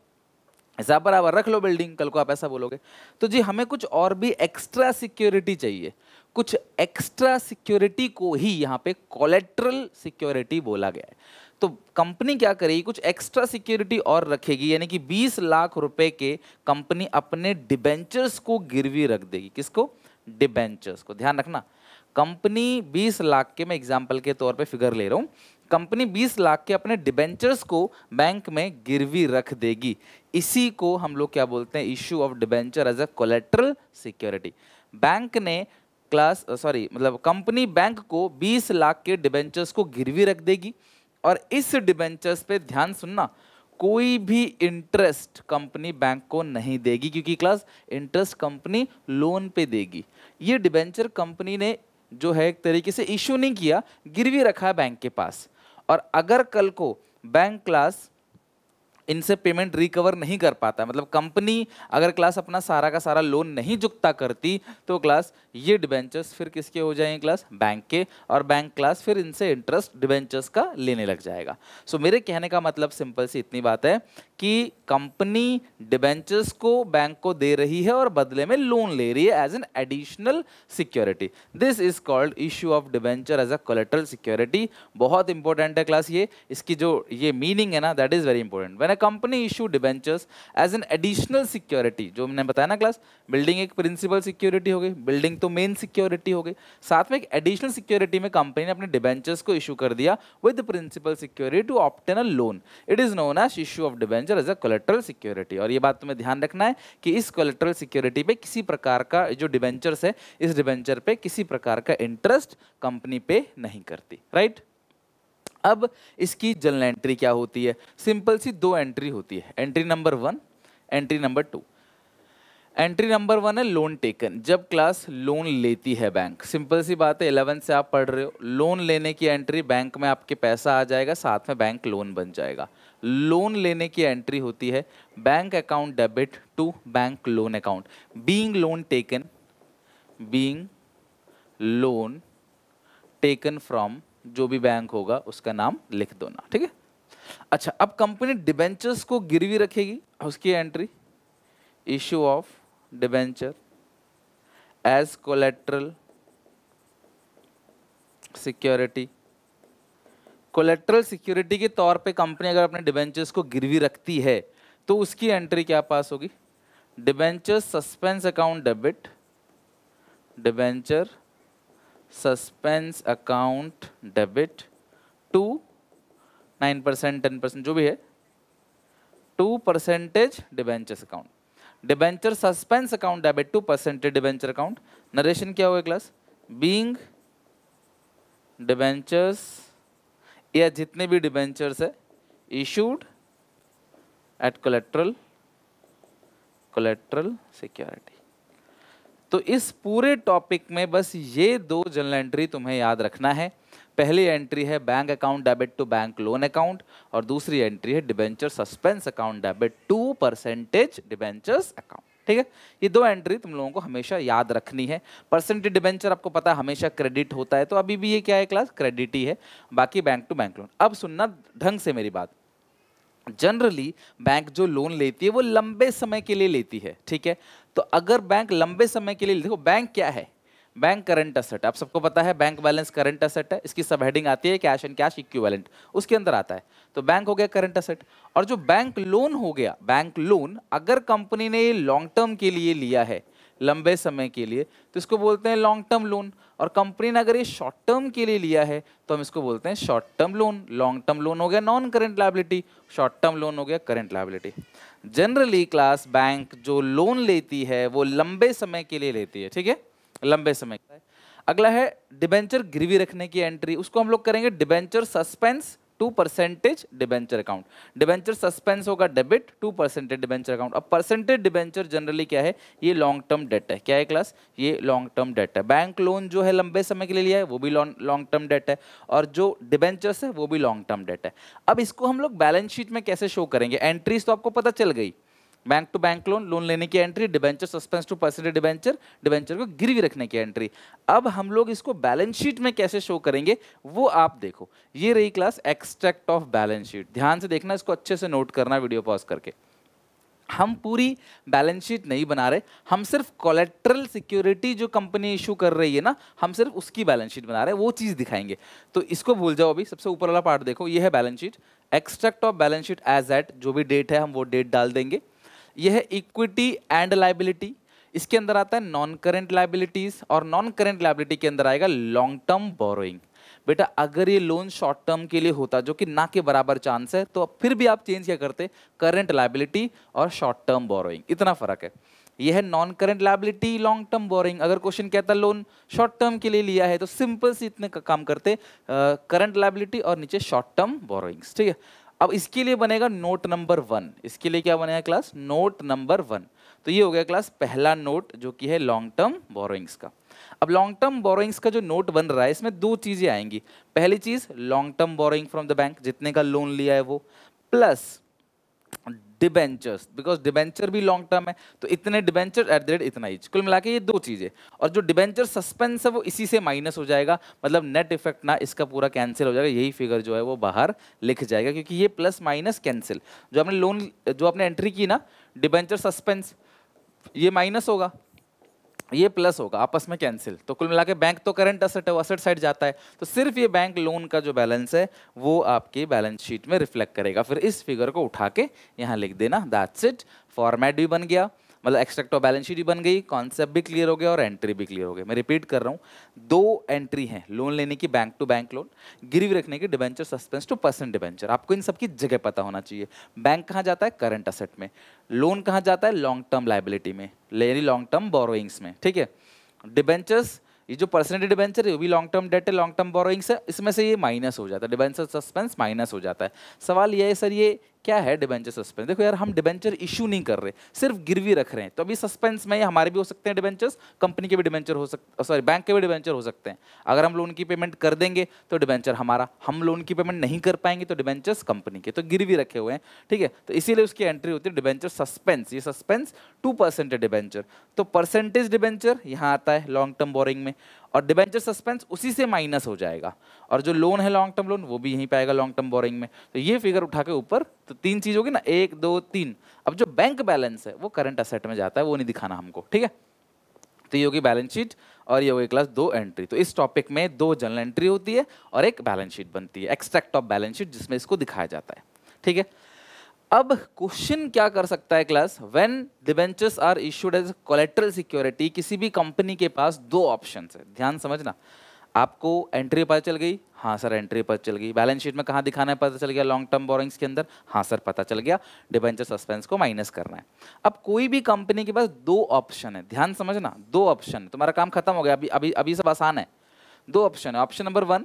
ऐसा बराबर रख लो बिल्डिंग कल को आप ऐसा बोलोगे तो जी हमें कुछ और भी एक्स्ट्रा सिक्योरिटी चाहिए कुछ एक्स्ट्रा सिक्योरिटी को ही यहाँ पे कोलेट्रल सिक्योरिटी बोला गया है तो कंपनी क्या करेगी कुछ एक्स्ट्रा सिक्योरिटी और रखेगी यानी कि 20 लाख रुपए के कंपनी अपने डिबेंचर्स को गिरवी रख देगी किसको डिबेंचर्स को ध्यान रखना कंपनी 20 लाख के मैं एग्जाम्पल के तौर पे फिगर ले रहा हूँ कंपनी 20 लाख के अपने डिबेंचर्स को बैंक में गिरवी रख देगी इसी को हम लोग क्या बोलते हैं issue of debenture as a collateral security bank ने क्लास सॉरी मतलब कंपनी बैंक को 20 लाख के डिबेंचर्स को गिरवी रख देगी और इस डिबेंचर्स पे ध्यान सुनना कोई भी इंटरेस्ट कंपनी बैंक को नहीं देगी क्योंकि क्लास इंटरेस्ट कंपनी लोन पे देगी ये डिबेंचर कंपनी ने जो है एक तरीके से इशू नहीं किया गिरवी रखा है बैंक के पास और अगर कल को बैंक क्लास इनसे पेमेंट रिकवर नहीं कर पाता मतलब कंपनी अगर क्लास अपना सारा का सारा लोन नहीं चुकता करती तो क्लास ये डिबेंचर्स फिर किसके हो जाएंगे क्लास बैंक के और बैंक क्लास फिर इनसे इंटरेस्ट डिबेंचर्स का लेने लग जाएगा सो मेरे कहने का मतलब सिंपल सी इतनी बात है कि कंपनी डिबेंचर्स को बैंक को दे रही है और बदले में लोन ले रही है as an additional security this is called issue of debenture as a collateral security बहुत इंपॉर्टेंट है क्लास ये इसकी जो ये मीनिंग है ना that is very important when company issue debentures as an additional security जो मैंने बताया ना क्लास बिल्डिंग एक प्रिंसिपल सिक्योरिटी हो गई बिल्डिंग तो मेन सिक्योरिटी हो गई साथ में एक एडिशनल सिक्योरिटी में कंपनी ने अपने डिवेंचर्स को इशू कर दिया with principal security to obtain a loan it is known as issue of debenture as a collateral security और ये बात तुम्हें ध्यान रखना है कि इस कोलेट्रल सिक्योरिटी पे किसी प्रकार का जो डिवेंचर्स है इस डिवेंचर पे किसी प्रकार का इंटरेस्ट कंपनी पे नहीं करती राइट right? अब इसकी जर्नल एंट्री क्या होती है सिंपल सी दो एंट्री होती है entry number one entry number two entry number one है लोन टेकन जब क्लास लोन लेती है बैंक सिंपल सी बात है इलेवन से आप पढ़ रहे हो लोन लेने की एंट्री बैंक में आपके पैसा आ जाएगा साथ में बैंक लोन बन जाएगा लोन लेने की एंट्री होती है bank account debit to bank loan account being loan taken being loan taken from जो भी बैंक होगा उसका नाम लिख दो ना ठीक है अच्छा अब कंपनी डिबेंचर्स को गिरवी रखेगी उसकी entry issue of debenture as collateral security collateral security के तौर पे कंपनी अगर अपने डिबेंचर्स को गिरवी रखती है तो उसकी एंट्री क्या पास होगी debenture suspense account debit debenture suspense account debit to nine percent ten percent जो भी है to percentage debentures account debenture suspense account debit to percentage debenture account narration क्या होगा क्लास बींग डिबेंचर्स या जितने भी डिबेंचर्स है issued at collateral collateral security तो इस पूरे टॉपिक में बस ये दो जनरल एंट्री तुम्हें याद रखना है पहली एंट्री है bank account debit to bank loan account और दूसरी एंट्री है debenture suspense account debit to percentage debentures account ठीक है ये दो एंट्री तुम लोगों को हमेशा याद रखनी है परसेंटेज डिबेंचर आपको पता है हमेशा क्रेडिट होता है तो अभी भी ये क्या है क्लास क्रेडिट ही है बाकी बैंक टू बैंक लोन अब सुनना ढंग से मेरी बात जनरली बैंक जो लोन लेती है वो लंबे समय के लिए लेती है ठीक है तो अगर बैंक लंबे समय के लिए देखो बैंक क्या है बैंक करंट असेट आप सबको पता है बैंक बैलेंस करंट असेट है इसकी सब हेडिंग आती है कैश एंड कैश इक्विवेलेंट उसके अंदर आता है तो बैंक हो गया करंट असेट और जो बैंक लोन हो गया बैंक लोन अगर कंपनी ने लॉन्ग टर्म के लिए लिया है लंबे समय के लिए तो इसको बोलते हैं लॉन्ग टर्म लोन और कंपनी ने अगर ये शॉर्ट टर्म के लिए लिया है तो हम इसको बोलते हैं short term loan long term loan हो गया non current liability short term loan हो गया current liability generally class bank जो लोन लेती है वो लंबे समय के लिए लेती है ठीक है लंबे समय अगला है डिबेंचर गिरवी रखने की एंट्री उसको हम लोग करेंगे debenture suspense to percentage debenture account debenture suspense होगा debit to percentage debenture account अब परसेंटेज डिबेंचर जनरली क्या है ये लॉन्ग टर्म डेट है क्या है क्लास ये लॉन्ग टर्म डेट है बैंक लोन जो है लंबे समय के लिए लिया है वो भी लॉन्ग टर्म डेट है और जो डिबेंचर्स है वो भी लॉन्ग टर्म डेट है अब इसको हम लोग बैलेंस शीट में कैसे शो करेंगे एंट्रीज तो आपको पता चल गई bank to bank loan loan लेने की entry debenture suspense to personal debenture debenture को गिरवी रखने की एंट्री अब हम लोग इसको बैलेंस शीट में कैसे शो करेंगे वो आप देखो ये रही class extract of balance sheet ध्यान से देखना इसको अच्छे से नोट करना वीडियो पॉज करके हम पूरी बैलेंस शीट नहीं बना रहे हम सिर्फ कोलेट्रल सिक्योरिटी जो कंपनी इशू कर रही है ना हम सिर्फ उसकी बैलेंस शीट बना रहे हैं वो चीज़ दिखाएंगे तो इसको भूल जाओ अभी सबसे ऊपर वाला पार्ट देखो ये है balance sheet extract of balance sheet as at जो भी डेट है हम वो डेट डाल देंगे यह है इक्विटी एंड लाइबिलिटी इसके अंदर आता है नॉन करेंट लाइबिलिटीज और नॉन करेंट लाइबिलिटी के अंदर आएगा लॉन्ग टर्म बोरोइंग बेटा अगर ये लोन शॉर्ट टर्म के लिए होता जो कि ना के बराबर चांस है तो फिर भी आप चेंज क्या करते करंट लाइबिलिटी और शॉर्ट टर्म बोरोइंग इतना फर्क है यह है non current liability long term borrowing अगर क्वेश्चन कहता लोन शॉर्ट टर्म के लिए लिया है तो सिंपल से इतने का काम करते करंट लाइबिलिटी और नीचे शॉर्ट टर्म बोरोइंग्स ठीक है अब इसके लिए बनेगा नोट नंबर वन इसके लिए क्या बनेगा क्लास नोट नंबर वन तो ये हो गया क्लास पहला नोट जो कि है लॉन्ग टर्म बोरोइंग्स का अब लॉन्ग टर्म बोरोइंग्स का जो नोट बन रहा है इसमें दो चीज़ें आएंगी पहली चीज़ long term borrowing from the bank जितने का लोन लिया है वो प्लस डिबेंचर्स बिकॉज डिबेंचर भी लॉन्ग टर्म है तो इतने डिबेंचर एट द रेट इतना ही कुल मिला के ये दो चीज़ें और जो डिबेंचर सस्पेंस है वो इसी से माइनस हो जाएगा मतलब नेट इफेक्ट ना इसका पूरा कैंसिल हो जाएगा यही फिगर जो है वो बाहर लिख जाएगा क्योंकि ये प्लस माइनस कैंसिल जो आपने लोन जो आपने एंट्री की ना डिबेंचर सस्पेंस ये माइनस होगा ये प्लस होगा आपस में कैंसिल तो कुल मिला बैंक तो करंट असेट है वो असेट साइड जाता है तो सिर्फ ये बैंक लोन का जो बैलेंस है वो आपकी बैलेंस शीट में रिफ्लेक्ट करेगा फिर इस फिगर को उठा के यहाँ लिख देना दैट्स इट फॉर्मेट भी बन गया मतलब एक्सट्रैक्ट ऑफ बैलेंस शीट भी बन गई कॉन्सेप्ट भी क्लियर हो गया और एंट्री भी क्लियर हो गई मैं रिपीट कर रहा हूँ दो एंट्री हैं लोन लेने की बैंक टू बैंक लोन गिरवी रखने की debenture suspense to percent debenture आपको इन सबकी जगह पता होना चाहिए बैंक कहाँ जाता है करंट असेट में लोन कहाँ जाता है लॉन्ग टर्म लाइबिलिटी में लेनी लॉन्ग टर्म बोरोइंग्स में ठीक है डिबेंचर्स ये जो परसेंटेज डिबेंचर है वो भी लॉन्ग टर्म डेट है लॉन्ग टर्म बोरोइंग्स है इसमें से ये माइनस हो जाता है डिबेंचर सस्पेंस माइनस हो जाता है सवाल ये है सर ये क्या है डिबेंचर सस्पेंस देखो यार हम डिबेंचर इशू नहीं कर रहे सिर्फ गिरवी रख रहे हैं तो अभी सस्पेंस में हमारे भी हो सकते हैं डिबेंचर्स कंपनी के भी डिबेंचर हो सकते सॉरी बैंक के भी डिबेंचर हो सकते हैं अगर हम लोन की पेमेंट कर देंगे तो डिबेंचर हमारा हम लोन की पेमेंट नहीं कर पाएंगे तो डिबेंचर्स कंपनी के तो गिरवी रखे हुए हैं ठीक है तो इसीलिए उसकी एंट्री होती है डिबेंचर सस्पेंस ये सस्पेंस टू परसेंट डिबेंचर तो परसेंटेज डिबेंचर यहाँ आता है लॉन्ग टर्म बोरिंग में और डिबेंचर सस्पेंस उसी से माइनस हो जाएगा और जो लोन है लॉन्ग टर्म लोन वो भी यहीं पाएगा लॉन्ग टर्म बोरिंग में तो ये फिगर उठा के ऊपर तो तीन चीज़ होगी ना एक दो तीन अब जो बैंक बैलेंस है वो करंट असेट में जाता है वो नहीं दिखाना हमको ठीक है तो ये होगी बैलेंस शीट और ये होगी क्लास दो एंट्री तो इस टॉपिक में दो जनरल एंट्री होती है और एक बैलेंस शीट बनती है एक्सट्रैक्ट ऑफ बैलेंस शीट जिसमें इसको दिखाया जाता है ठीक है अब क्वेश्चन क्या कर सकता है class when debentures are issued as collateral security किसी भी कंपनी के पास दो ऑप्शन है ध्यान समझना आपको एंट्री पता चल गई हाँ सर एंट्री पता चल गई बैलेंस शीट में कहाँ दिखाना है पता चल गया लॉन्ग टर्म बोरिंग्स के अंदर हाँ सर पता चल गया डिबेंचर सस्पेंस को माइनस करना है अब कोई भी कंपनी के पास दो ऑप्शन है ध्यान समझना दो ऑप्शन है तुम्हारा काम खत्म हो गया अभी अभी अभी सब आसान है दो ऑप्शन है option number one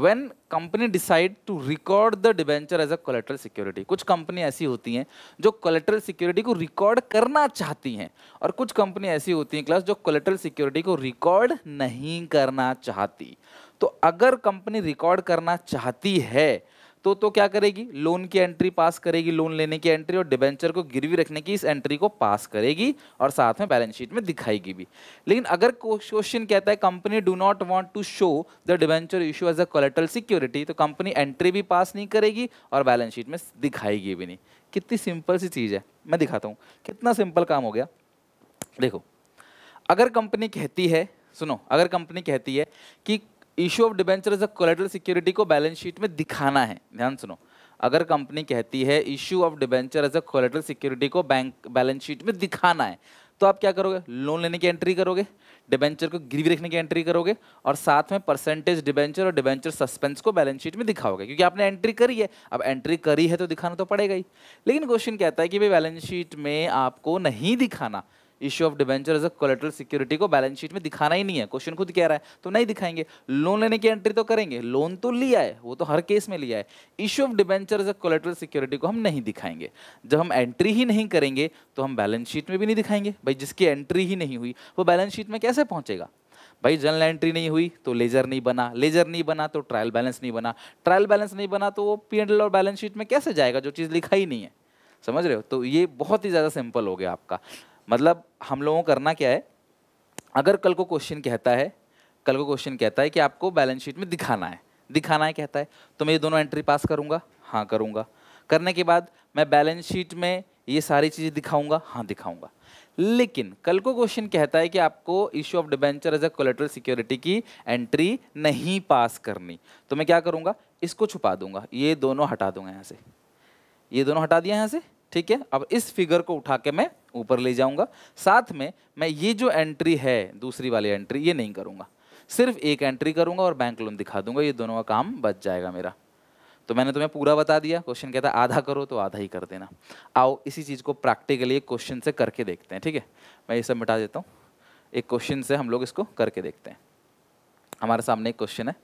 when company decide to record the debenture as a collateral security कुछ कंपनी ऐसी होती हैं जो कोलेट्रल सिक्योरिटी को रिकॉर्ड करना चाहती हैं और कुछ कंपनी ऐसी होती हैं क्लास जो कोलेट्रल सिक्योरिटी को रिकॉर्ड नहीं करना चाहती तो अगर कंपनी रिकॉर्ड करना चाहती है तो तो क्या करेगी लोन की एंट्री पास करेगी लोन लेने की एंट्री और डिबेंचर को गिरवी रखने की इस एंट्री को पास करेगी और साथ में बैलेंस शीट में दिखाएगी भी लेकिन अगर क्वेश्चन कहता है company do not want to show the debenture issue as a collateral security तो कंपनी एंट्री भी पास नहीं करेगी और बैलेंस शीट में दिखाएगी भी नहीं कितनी सिंपल सी चीज़ है मैं दिखाता हूँ कितना सिंपल काम हो गया देखो अगर कंपनी कहती है सुनो अगर कंपनी कहती है कि issue of debenture as a collateral security को बैलेंस शीट में दिखाना है ध्यान सुनो अगर कंपनी कहती है issue of debenture as a collateral security को बैंक बैलेंस शीट में दिखाना है तो आप क्या करोगे लोन लेने की एंट्री करोगे डिबेंचर को गिरवी रखने की एंट्री करोगे और साथ में परसेंटेज डिबेंचर और डिबेंचर सस्पेंस को बैलेंस शीट में दिखाओगे क्योंकि आपने एंट्री करी है अब एंट्री करी है तो दिखाना तो पड़ेगा ही लेकिन क्वेश्चन कहता है कि भाई बैलेंस शीट में आपको नहीं दिखाना issue of debenture as a collateral security को बैलेंस शीट में दिखाना ही नहीं है क्वेश्चन खुद कह रहा है तो नहीं दिखाएंगे लोन लेने की एंट्री तो करेंगे लोन तो लिया है वो तो हर केस में लिया है issue of debenture as a collateral security को हम नहीं दिखाएंगे जब हम एंट्री ही नहीं करेंगे तो हम बैलेंस शीट में भी नहीं दिखाएंगे भाई जिसकी एंट्री ही नहीं हुई वो बैलेंस शीट में कैसे पहुंचेगा भाई जनरल एंट्री नहीं हुई तो लेजर नहीं बना लेजर नहीं बना तो ट्रायल बैलेंस नहीं बना ट्रायल बैलेंस नहीं बना तो वो पी और बैलेंस शीट में कैसे जाएगा जो चीज़ लिखा ही नहीं है समझ रहे हो तो ये बहुत ही ज़्यादा सिंपल हो गया आपका मतलब हम लोगों को करना क्या है अगर कल को क्वेश्चन कहता है कल को क्वेश्चन कहता है कि आपको बैलेंस शीट में दिखाना है दिखाना है कहता है तो मैं ये दोनों एंट्री पास करूँगा हाँ करूँगा करने के बाद मैं बैलेंस शीट में ये सारी चीज़ें दिखाऊँगा हाँ दिखाऊँगा लेकिन कल को क्वेश्चन कहता है कि आपको issue of debenture as a collateral security की एंट्री नहीं पास करनी तो मैं क्या करूँगा इसको छुपा दूंगा ये दोनों हटा दूंगा यहाँ से ये दोनों हटा दिया यहाँ से ठीक है अब इस फिगर को उठा के मैं ऊपर ले जाऊंगा साथ में मैं ये जो एंट्री है दूसरी वाली एंट्री ये नहीं करूंगा सिर्फ एक एंट्री करूंगा और बैंक लोन दिखा दूंगा ये दोनों का काम बच जाएगा मेरा तो मैंने तुम्हें पूरा बता दिया क्वेश्चन कहता है आधा करो तो आधा ही कर देना आओ इसी चीज़ को प्रैक्टिकली एक क्वेश्चन से करके देखते हैं ठीक है मैं ये सब मिटा देता हूँ एक क्वेश्चन से हम लोग इसको करके देखते हैं हमारे सामने एक क्वेश्चन है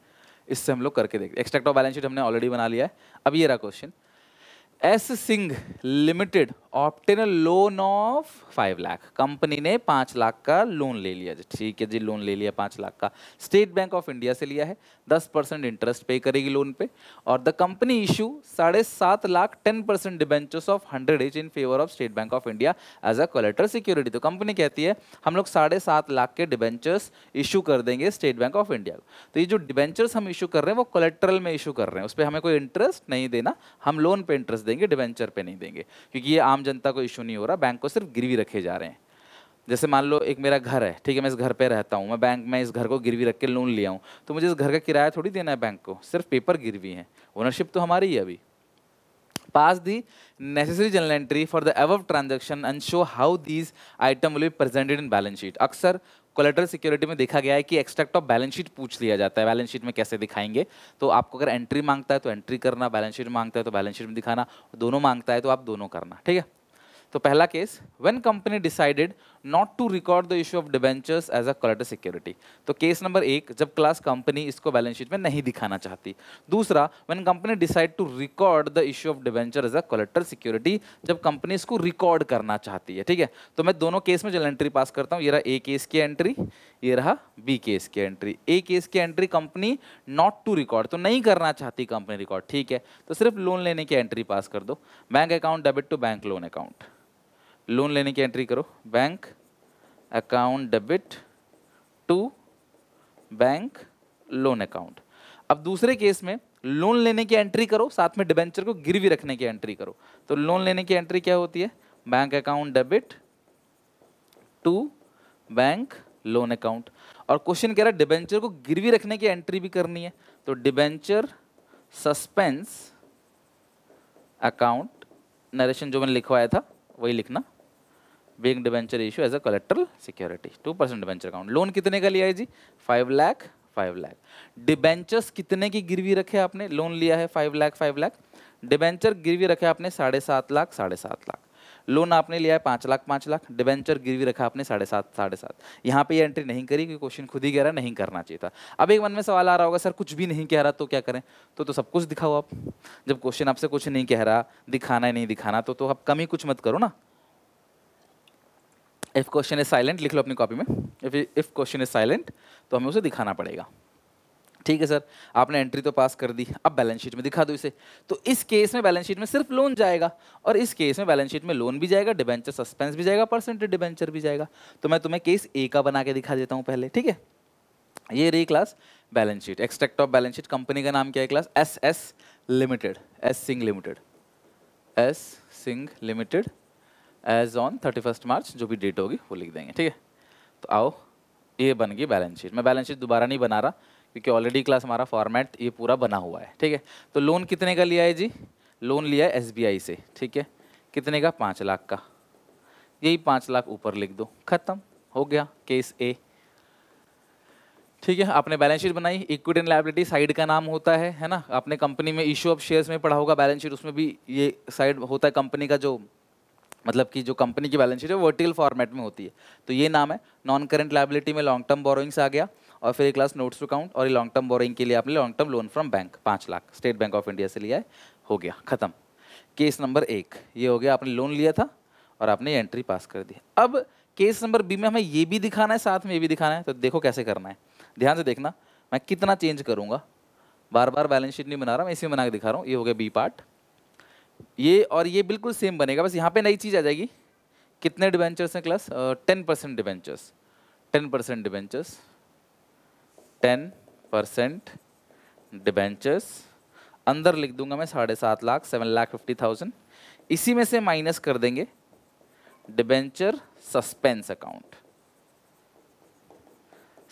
इससे हम लोग करके देखते हैं एक्सट्रैक्ट ऑफ बैलेंस शीट हमने ऑलरेडी बना लिया है अब ये रहा question S Singh limited obtain loan of five lakh company ने पाँच लाख का लोन ले लिया जी ठीक है जी लोन ले लिया पाँच लाख का स्टेट बैंक ऑफ इंडिया से लिया है दस परसेंट इंटरेस्ट पे करेगी लोन पे और द कंपनी इशू साढ़े सात lakh ten percent debentures of hundred as in favour of State Bank of India as a collateral security तो कंपनी कहती है हम लोग साढ़े सात लाख के डिबेंचर्स इशू कर देंगे स्टेट बैंक ऑफ इंडिया को तो ये जो डिबेंचर्स हम इशू कर रहे हैं वो कोलेट्रल में इशू कर रहे हैं उस पर हमें कोई इंटरेस्ट नहीं देना हम लोन पे इंटरेस्ट देंगे डिवेंचर पे नहीं देंगे क्योंकि ये आम जनता को इशू नहीं हो रहा बैंक को सिर्फ गिरवी रखे जा रहे हैं जैसे मान लो एक मेरा घर है ठीक है मैं इस घर पे रहता हूँ मैं बैंक में इस घर को गिरवी रख के लोन लिया हूँ तो मुझे इस घर का किराया थोड़ी देना है बैंक को सिर्फ पेपर गिरवी है ओनरशिप तो हमारी ही अभी pass the necessary journal entry for the above transaction and show how these item will be presented in balance sheet अक्सर कोलेटरल सिक्योरिटी में देखा गया है कि एक्सट्रैक्ट ऑफ बैलेंस शीट पूछ लिया जाता है बैलेंस शीट में कैसे दिखाएंगे तो आपको अगर एंट्री मांगता है तो एंट्री करना बैलेंस शीट मांगता है तो बैलेंस शीट में दिखाना दोनों मांगता है तो आप दोनों करना ठीक है तो पहला case when company decided not to record the issue of debentures as a collateral security तो केस नंबर एक जब क्लास कंपनी इसको बैलेंस शीट में नहीं दिखाना चाहती दूसरा when company decide to record the issue of debenture as a collateral security जब कंपनी इसको रिकॉर्ड करना चाहती है ठीक है तो मैं दोनों केस में जल एंट्री पास करता हूँ ये रहा ए केस की एंट्री ये रहा बी केस की एंट्री ए केस की entry company not to record तो नहीं करना चाहती कंपनी रिकॉर्ड ठीक है तो सिर्फ लोन लेने की एंट्री पास कर दो bank account debit to bank loan account loan लेने की एंट्री करो bank account debit to bank loan account अब दूसरे केस में लोन लेने की एंट्री करो साथ में डिबेंचर को गिरवी रखने की एंट्री करो तो लोन लेने की एंट्री क्या होती है bank account debit to bank loan account और क्वेश्चन कह रहा है डिबेंचर को गिरवी रखने की एंट्री भी करनी है तो डिबेंचर सस्पेंस अकाउंट नरेशन जो मैंने लिखवाया था वही लिखना debenture issue as a collateral security to percent debenture account loan कितने का लिया है जी five lakh five lakh debentures कितने की गिरवी रखे आपने लोन लिया है five lakh five lakh debenture गिरवी रखे आपने साढ़े सात लाख साढ़े सात लाख लोन आपने लिया है पाँच लाख पाँच लाख डिबेंचर गिरवी रखा आपने साढ़े सात साढ़े सात यहाँ पे ये एंट्री नहीं करी क्योंकि क्वेश्चन खुद ही कह रहा नहीं करना चाहिए था अब एक मन में सवाल आ रहा होगा सर कुछ भी नहीं कह रहा तो क्या करें तो तो सब कुछ दिखाओ आप जब क्वेश्चन आपसे कुछ नहीं कह रहा दिखाना है नहीं दिखाना तो, तो आप कम ही कुछ मत करो ना इफ़ क्वेश्चन इज साइलेंट लिख लो अपनी कॉपी में if if question is silent तो हमें उसे दिखाना पड़ेगा ठीक है सर आपने एंट्री तो पास कर दी अब बैलेंस शीट में दिखा दो इसे तो इस केस में बैलेंस शीट में सिर्फ लोन जाएगा और इस केस में बैलेंस शीट में लोन भी जाएगा डिबेंचर सस्पेंस भी जाएगा परसेंटेज डिबेंचर भी जाएगा तो मैं तुम्हें केस ए का बना के दिखा देता हूँ पहले ठीक है ये रही class balance sheet extract of balance sheet company का नाम क्या है class S S limited S Singh limited S Singh limited as on thirty first March जो भी डेट होगी वो लिख देंगे ठीक है तो आओ ये बन गई बैलेंस शीट मैं बैलेंस शीट दोबारा नहीं बना रहा क्योंकि ऑलरेडी क्लास हमारा फॉर्मेट ये पूरा बना हुआ है ठीक है तो लोन कितने का लिया है जी लोन लिया है एस से ठीक है कितने का पाँच लाख का यही पाँच लाख ऊपर लिख दो खत्म हो गया केस ए ठीक है आपने बैलेंस शीट बनाई इक्विटी एंड लाइबिलिटी साइड का नाम होता है है ना आपने कंपनी में इशू ऑफ शेयर्स में पढ़ा होगा बैलेंस शीट उसमें भी ये साइड होता है कंपनी का जो मतलब कि जो कंपनी की बैलेंस शीट है वर्टिकल फॉर्मेट में होती है तो ये नाम है नॉन करेंट लाइबिलिटी में लॉन्ग टर्म बोरोइंग्स आ गया और फिर एक क्लास नोट्स अकाउंट और लॉन्ग टर्म बोरोइंग के लिए आपने long term loan from bank पाँच lakh State Bank of India से लिया है हो गया खत्म केस नंबर एक ये हो गया आपने लोन लिया था और आपने एंट्री पास कर दी अब केस नंबर बी में हमें ये भी दिखाना है साथ में ये भी दिखाना है तो देखो कैसे करना है ध्यान से देखना मैं कितना चेंज करूँगा बार बार बैलेंस शीट नहीं बना रहा मैं इसी में बना के दिखा रहा हूँ ये हो गया बी पार्ट ये और ये बिल्कुल सेम बनेगा बस यहाँ पे नई चीज़ आ जाएगी कितने डिबेंचर्स हैं class ten percent debentures ten percent debentures ten percent debentures अंदर लिख दूंगा मैं साढ़े सात lakh seven lakh fifty thousand इसी में से माइनस कर देंगे debenture suspense account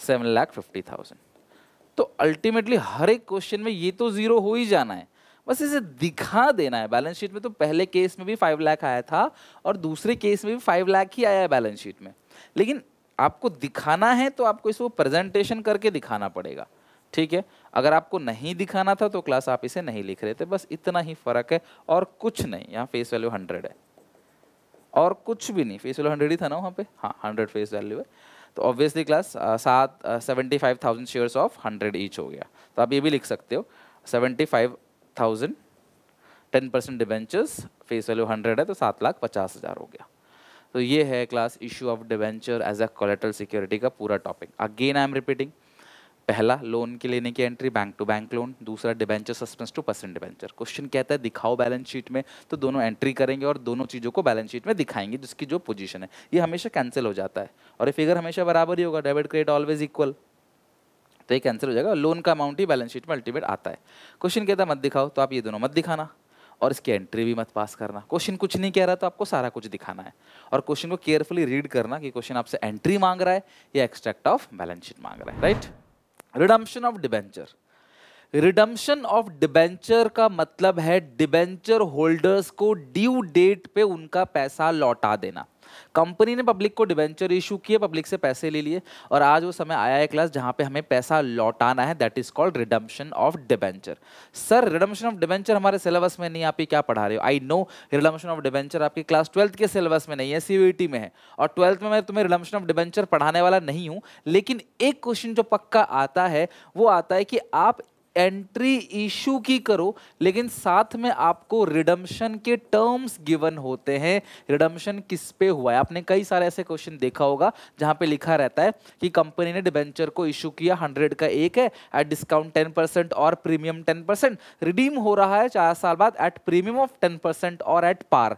seven lakh fifty thousand तो अल्टीमेटली हर एक क्वेश्चन में ये तो ज़ीरो हो ही जाना है बस इसे दिखा देना है बैलेंस शीट में तो पहले केस में भी फाइव लाख आया था और दूसरे केस में भी फाइव लाख ही आया है बैलेंस शीट में लेकिन आपको दिखाना है तो आपको इसको प्रेजेंटेशन करके दिखाना पड़ेगा ठीक है अगर आपको नहीं दिखाना था तो क्लास आप इसे नहीं लिख रहे थे बस इतना ही फ़र्क है और कुछ नहीं यहाँ फेस वैल्यू हंड्रेड है और कुछ भी नहीं फेस वैल्यू हंड्रेड ही था ना वहाँ पे हाँ हंड्रेड फेस वैल्यू है तो ऑब्वियसली क्लास सात seventy five thousand shares of hundred each हो गया तो आप ये भी लिख सकते हो seventy five thousand ten percent debentures face value hundred है तो सात लाख पचास हज़ार हो गया तो ये है class issue of debenture as a collateral security का पूरा topic again I am repeating पहला लोन के लेने की entry bank to bank loan दूसरा debenture suspense to percent debenture question कहता है दिखाओ बैलेंस शीट में तो दोनों एंट्री करेंगे और दोनों चीज़ों को बैलेंस शीट में दिखाएंगे जिसकी जो पोजीशन है ये हमेशा कैंसिल हो जाता है और ये फिगर हमेशा बराबर ही होगा डेबिट क्रेडिट ऑलवेज इक्वल तो ये कैंसिल हो जाएगा लोन का अमाउंट ही बैलेंस शीट में अल्टीमेट आता है क्वेश्चन कहता है मत दिखाओ तो आप ये दोनों मत दिखाना और इसकी एंट्री भी मत पास करना क्वेश्चन कुछ नहीं कह रहा तो आपको सारा कुछ दिखाना है और क्वेश्चन को केयरफुली रीड करना कि क्वेश्चन आपसे एंट्री मांग रहा है या एक्सट्रैक्ट ऑफ बैलेंस शीट मांग रहा है right redemption of debenture redemption of debenture का मतलब है डिबेंचर होल्डर्स को ड्यू डेट पे उनका पैसा लौटा देना कंपनी ने पब्लिक को डिवेंचर इशू किए पब्लिक से पैसे ले लिए और आज वो समय आया है क्लास जहाँ पे हमें पैसा लौटाना है that is called redemption of debenture sir redemption of debenture हमारे सिलेबस में नहीं आप ये क्या पढ़ा रहे हो I know redemption of debenture आपकी क्लास ट्वेल्थ के सिलेबस में नहीं है सी e में है और ट्वेल्थ में मैं तुम्हें रिडम्पशन ऑफ डिवेंचर पढ़ाने वाला नहीं हूँ लेकिन एक क्वेश्चन जो पक्का आता है वो आता है कि आप एंट्री इशू की करो लेकिन साथ में आपको रिडम्शन के टर्म्स गिवन होते हैं रिडम्शन किस पे हुआ है आपने कई सारे ऐसे क्वेश्चन देखा होगा जहां पे लिखा रहता है कि कंपनी ने डिबेंचर को इशू किया हंड्रेड का एक है एट डिस्काउंट टेन परसेंट और प्रीमियम टेन परसेंट रिडीम हो रहा है चार साल बाद at premium of ten percent और एट पार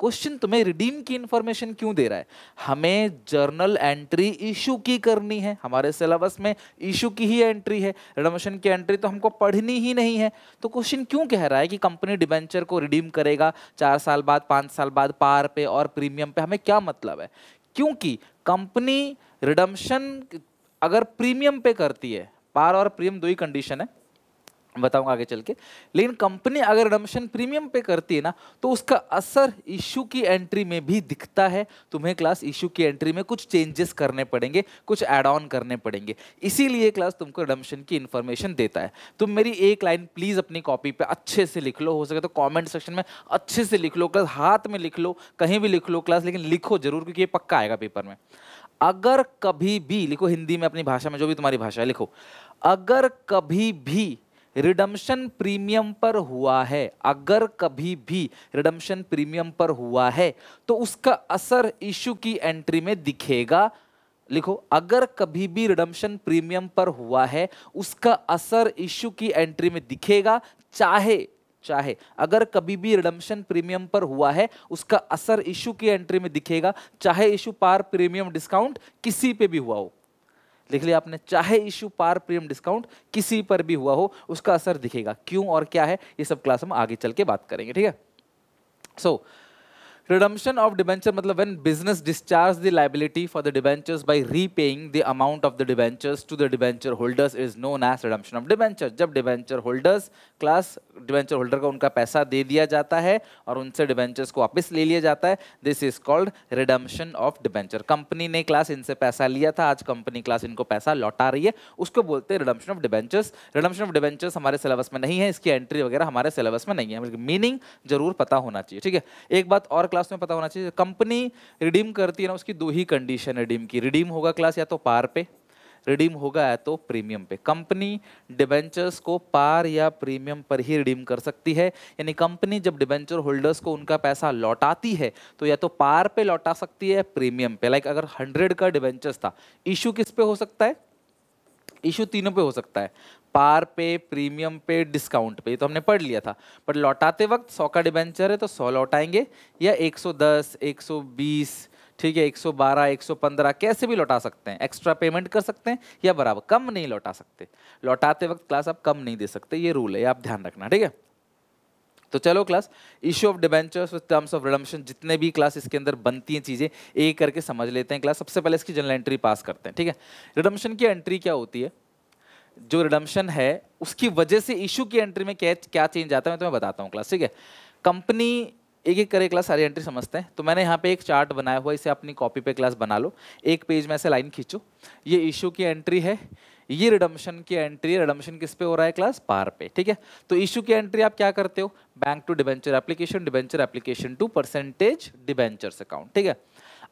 क्वेश्चन तुम्हें रिडीम की इन्फॉर्मेशन क्यों दे रहा है हमें जर्नल एंट्री इशू की करनी है हमारे सिलेबस में इशू की ही एंट्री है रिडमशन की एंट्री तो हमको पढ़नी ही नहीं है तो क्वेश्चन क्यों कह रहा है कि कंपनी डिबेंचर को रिडीम करेगा चार साल बाद पाँच साल बाद पार पे और प्रीमियम पे हमें क्या मतलब है क्योंकि कंपनी रिडम्शन अगर प्रीमियम पे करती है पार और प्रीमियम दो ही कंडीशन है बताऊंगा आगे चल के लेकिन कंपनी अगर रमशन प्रीमियम पे करती है ना तो उसका असर इशू की एंट्री में भी दिखता है तुम्हें क्लास इशू की एंट्री में कुछ चेंजेस करने पड़ेंगे कुछ एड ऑन करने पड़ेंगे इसीलिए क्लास तुमको रमशन की इन्फॉर्मेशन देता है तुम मेरी एक लाइन प्लीज़ अपनी कॉपी पर अच्छे से लिख लो हो सके तो कॉमेंट सेक्शन में अच्छे से लिख लो क्लास हाथ में लिख लो कहीं भी लिख लो क्लास लेकिन लिखो जरूर क्योंकि ये पक्का आएगा पेपर में अगर कभी भी लिखो हिंदी में अपनी भाषा में जो भी तुम्हारी भाषा है लिखो अगर कभी भी रिडम्शन प्रीमियम पर हुआ है अगर कभी भी रिडम्शन प्रीमियम पर हुआ है तो उसका असर इशू की एंट्री में दिखेगा लिखो अगर कभी भी रिडम्शन प्रीमियम पर हुआ है उसका असर इशू की एंट्री में दिखेगा चाहे चाहे अगर कभी भी रिडम्शन प्रीमियम पर हुआ है उसका असर इशू की एंट्री में दिखेगा चाहे इशू पार प्रीमियम डिस्काउंट किसी पे भी हुआ हो लिख लिया आपने चाहे इश्यू पार प्रीमियम डिस्काउंट किसी पर भी हुआ हो उसका असर दिखेगा क्यों और क्या है ये सब क्लास हम आगे चल के बात करेंगे ठीक है so so, Redemption of debenture मतलब when business discharge the liability for the debentures by repaying the amount of the debentures to the debenture holders is known as redemption of debenture. जब debenture holders class debenture holder का उनका पैसा दे दिया जाता है और उनसे debentures को वापस ले लिया जाता है this is called redemption of debenture. Company ने class इनसे पैसा लिया था आज कंपनी class इनको पैसा लौटा रही है उसको बोलते हैं redemption of debentures. Redemption of debentures हमारे सिलेबस में नहीं है इसकी एंट्री वगैरह हमारे सिलेबस में नहीं है मीनिंग जरूर पता होना चाहिए ठीक है एक बात और क्लास में पता होना चाहिए कंपनी रिडीम करती है ना उसकी दो ही कंडीशन रिडीम की रिडीम होगा क्लास या तो पार पे रिडीम होगा या तो प्रीमियम पे कंपनी डिबेंचर्स को पार या प्रीमियम पर ही रिडीम कर सकती है यानी कंपनी जब डिबेंचर होल्डर्स को उनका पैसा लौटाती है तो या तो पार पे लौटा सकती है प्रीमियम पे लाइक अगर हंड्रेड का डिबेंचर्स था इशू किस पे हो सकता है इशू तीनों पे हो सकता है पार पे प्रीमियम पे डिस्काउंट पे तो हमने पढ़ लिया था पर लौटाते वक्त सौ का डिबेंचर है तो सौ लौटाएंगे या एक सौ दस एक सौ बीस ठीक है 112, 115 कैसे भी लौटा सकते हैं एक्स्ट्रा पेमेंट कर सकते हैं या बराबर कम नहीं लौटा सकते लौटाते वक्त क्लास आप कम नहीं दे सकते ये रूल है ये आप ध्यान रखना ठीक है तो चलो class issue of debentures with terms of redemption जितने भी क्लास इसके अंदर बनती हैं चीज़ें एक करके समझ लेते हैं क्लास सबसे पहले इसकी जनरल एंट्री पास करते हैं ठीक है रिडम्पशन की एंट्री क्या होती है जो रिडम्शन है उसकी वजह से इशू की एंट्री में क्या क्या चेंज आता है मैं तुम्हें तो बताता हूँ क्लास ठीक है कंपनी एक एक करे क्लास सारी एंट्री समझते हैं तो मैंने यहाँ पे एक चार्ट बनाया हुआ इसे अपनी कॉपी पे क्लास बना लो एक पेज में से लाइन खींचो ये इशू की एंट्री है ये रिडम्शन की एंट्री रिडम्शन किस पे हो रहा है क्लास पार पे ठीक है तो इशू की एंट्री आप क्या करते हो bank to debenture application debenture application to percentage debentures account ठीक है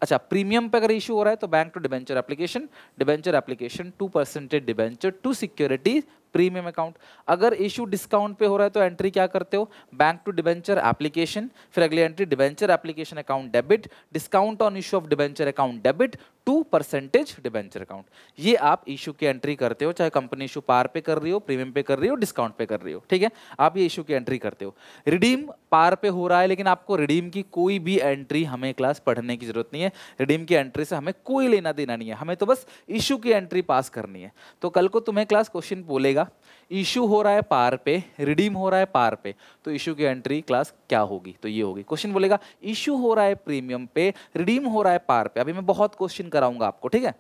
अच्छा प्रीमियम पे अगर इशू हो रहा है तो bank to debenture application debenture application to percentage debenture to security premium account अगर इशू डिस्काउंट पे हो रहा है तो एंट्री क्या करते हो बैंक टू डिबेंचर एप्लीकेशन फिर अगली entry debenture application account debit discount on issue of debenture account debit to percentage debenture account ये आप इशू की एंट्री करते हो चाहे कंपनी इशू पार पे कर रही हो प्रीमियम पे कर रही हो डिस्काउंट पे कर रही हो ठीक है आप ये इशू की एंट्री करते हो रिडीम पार पे हो रहा है लेकिन आपको रिडीम की कोई भी एंट्री हमें क्लास पढ़ने की जरूरत नहीं है रिडीम की एंट्री से हमें कोई लेना देना नहीं है हमें तो बस इशू की एंट्री पास करनी है तो कल को तुम्हें क्लास क्वेश्चन बोलेगा जाएगा इशू हो रहा है पार पे रिडीम हो रहा है पार पे तो इशू की एंट्री क्लास क्या होगी तो ये होगी क्वेश्चन बोलेगा इशू हो रहा है प्रीमियम पे रिडीम हो रहा है पार पे अभी मैं बहुत क्वेश्चन कराऊंगा आपको ठीक है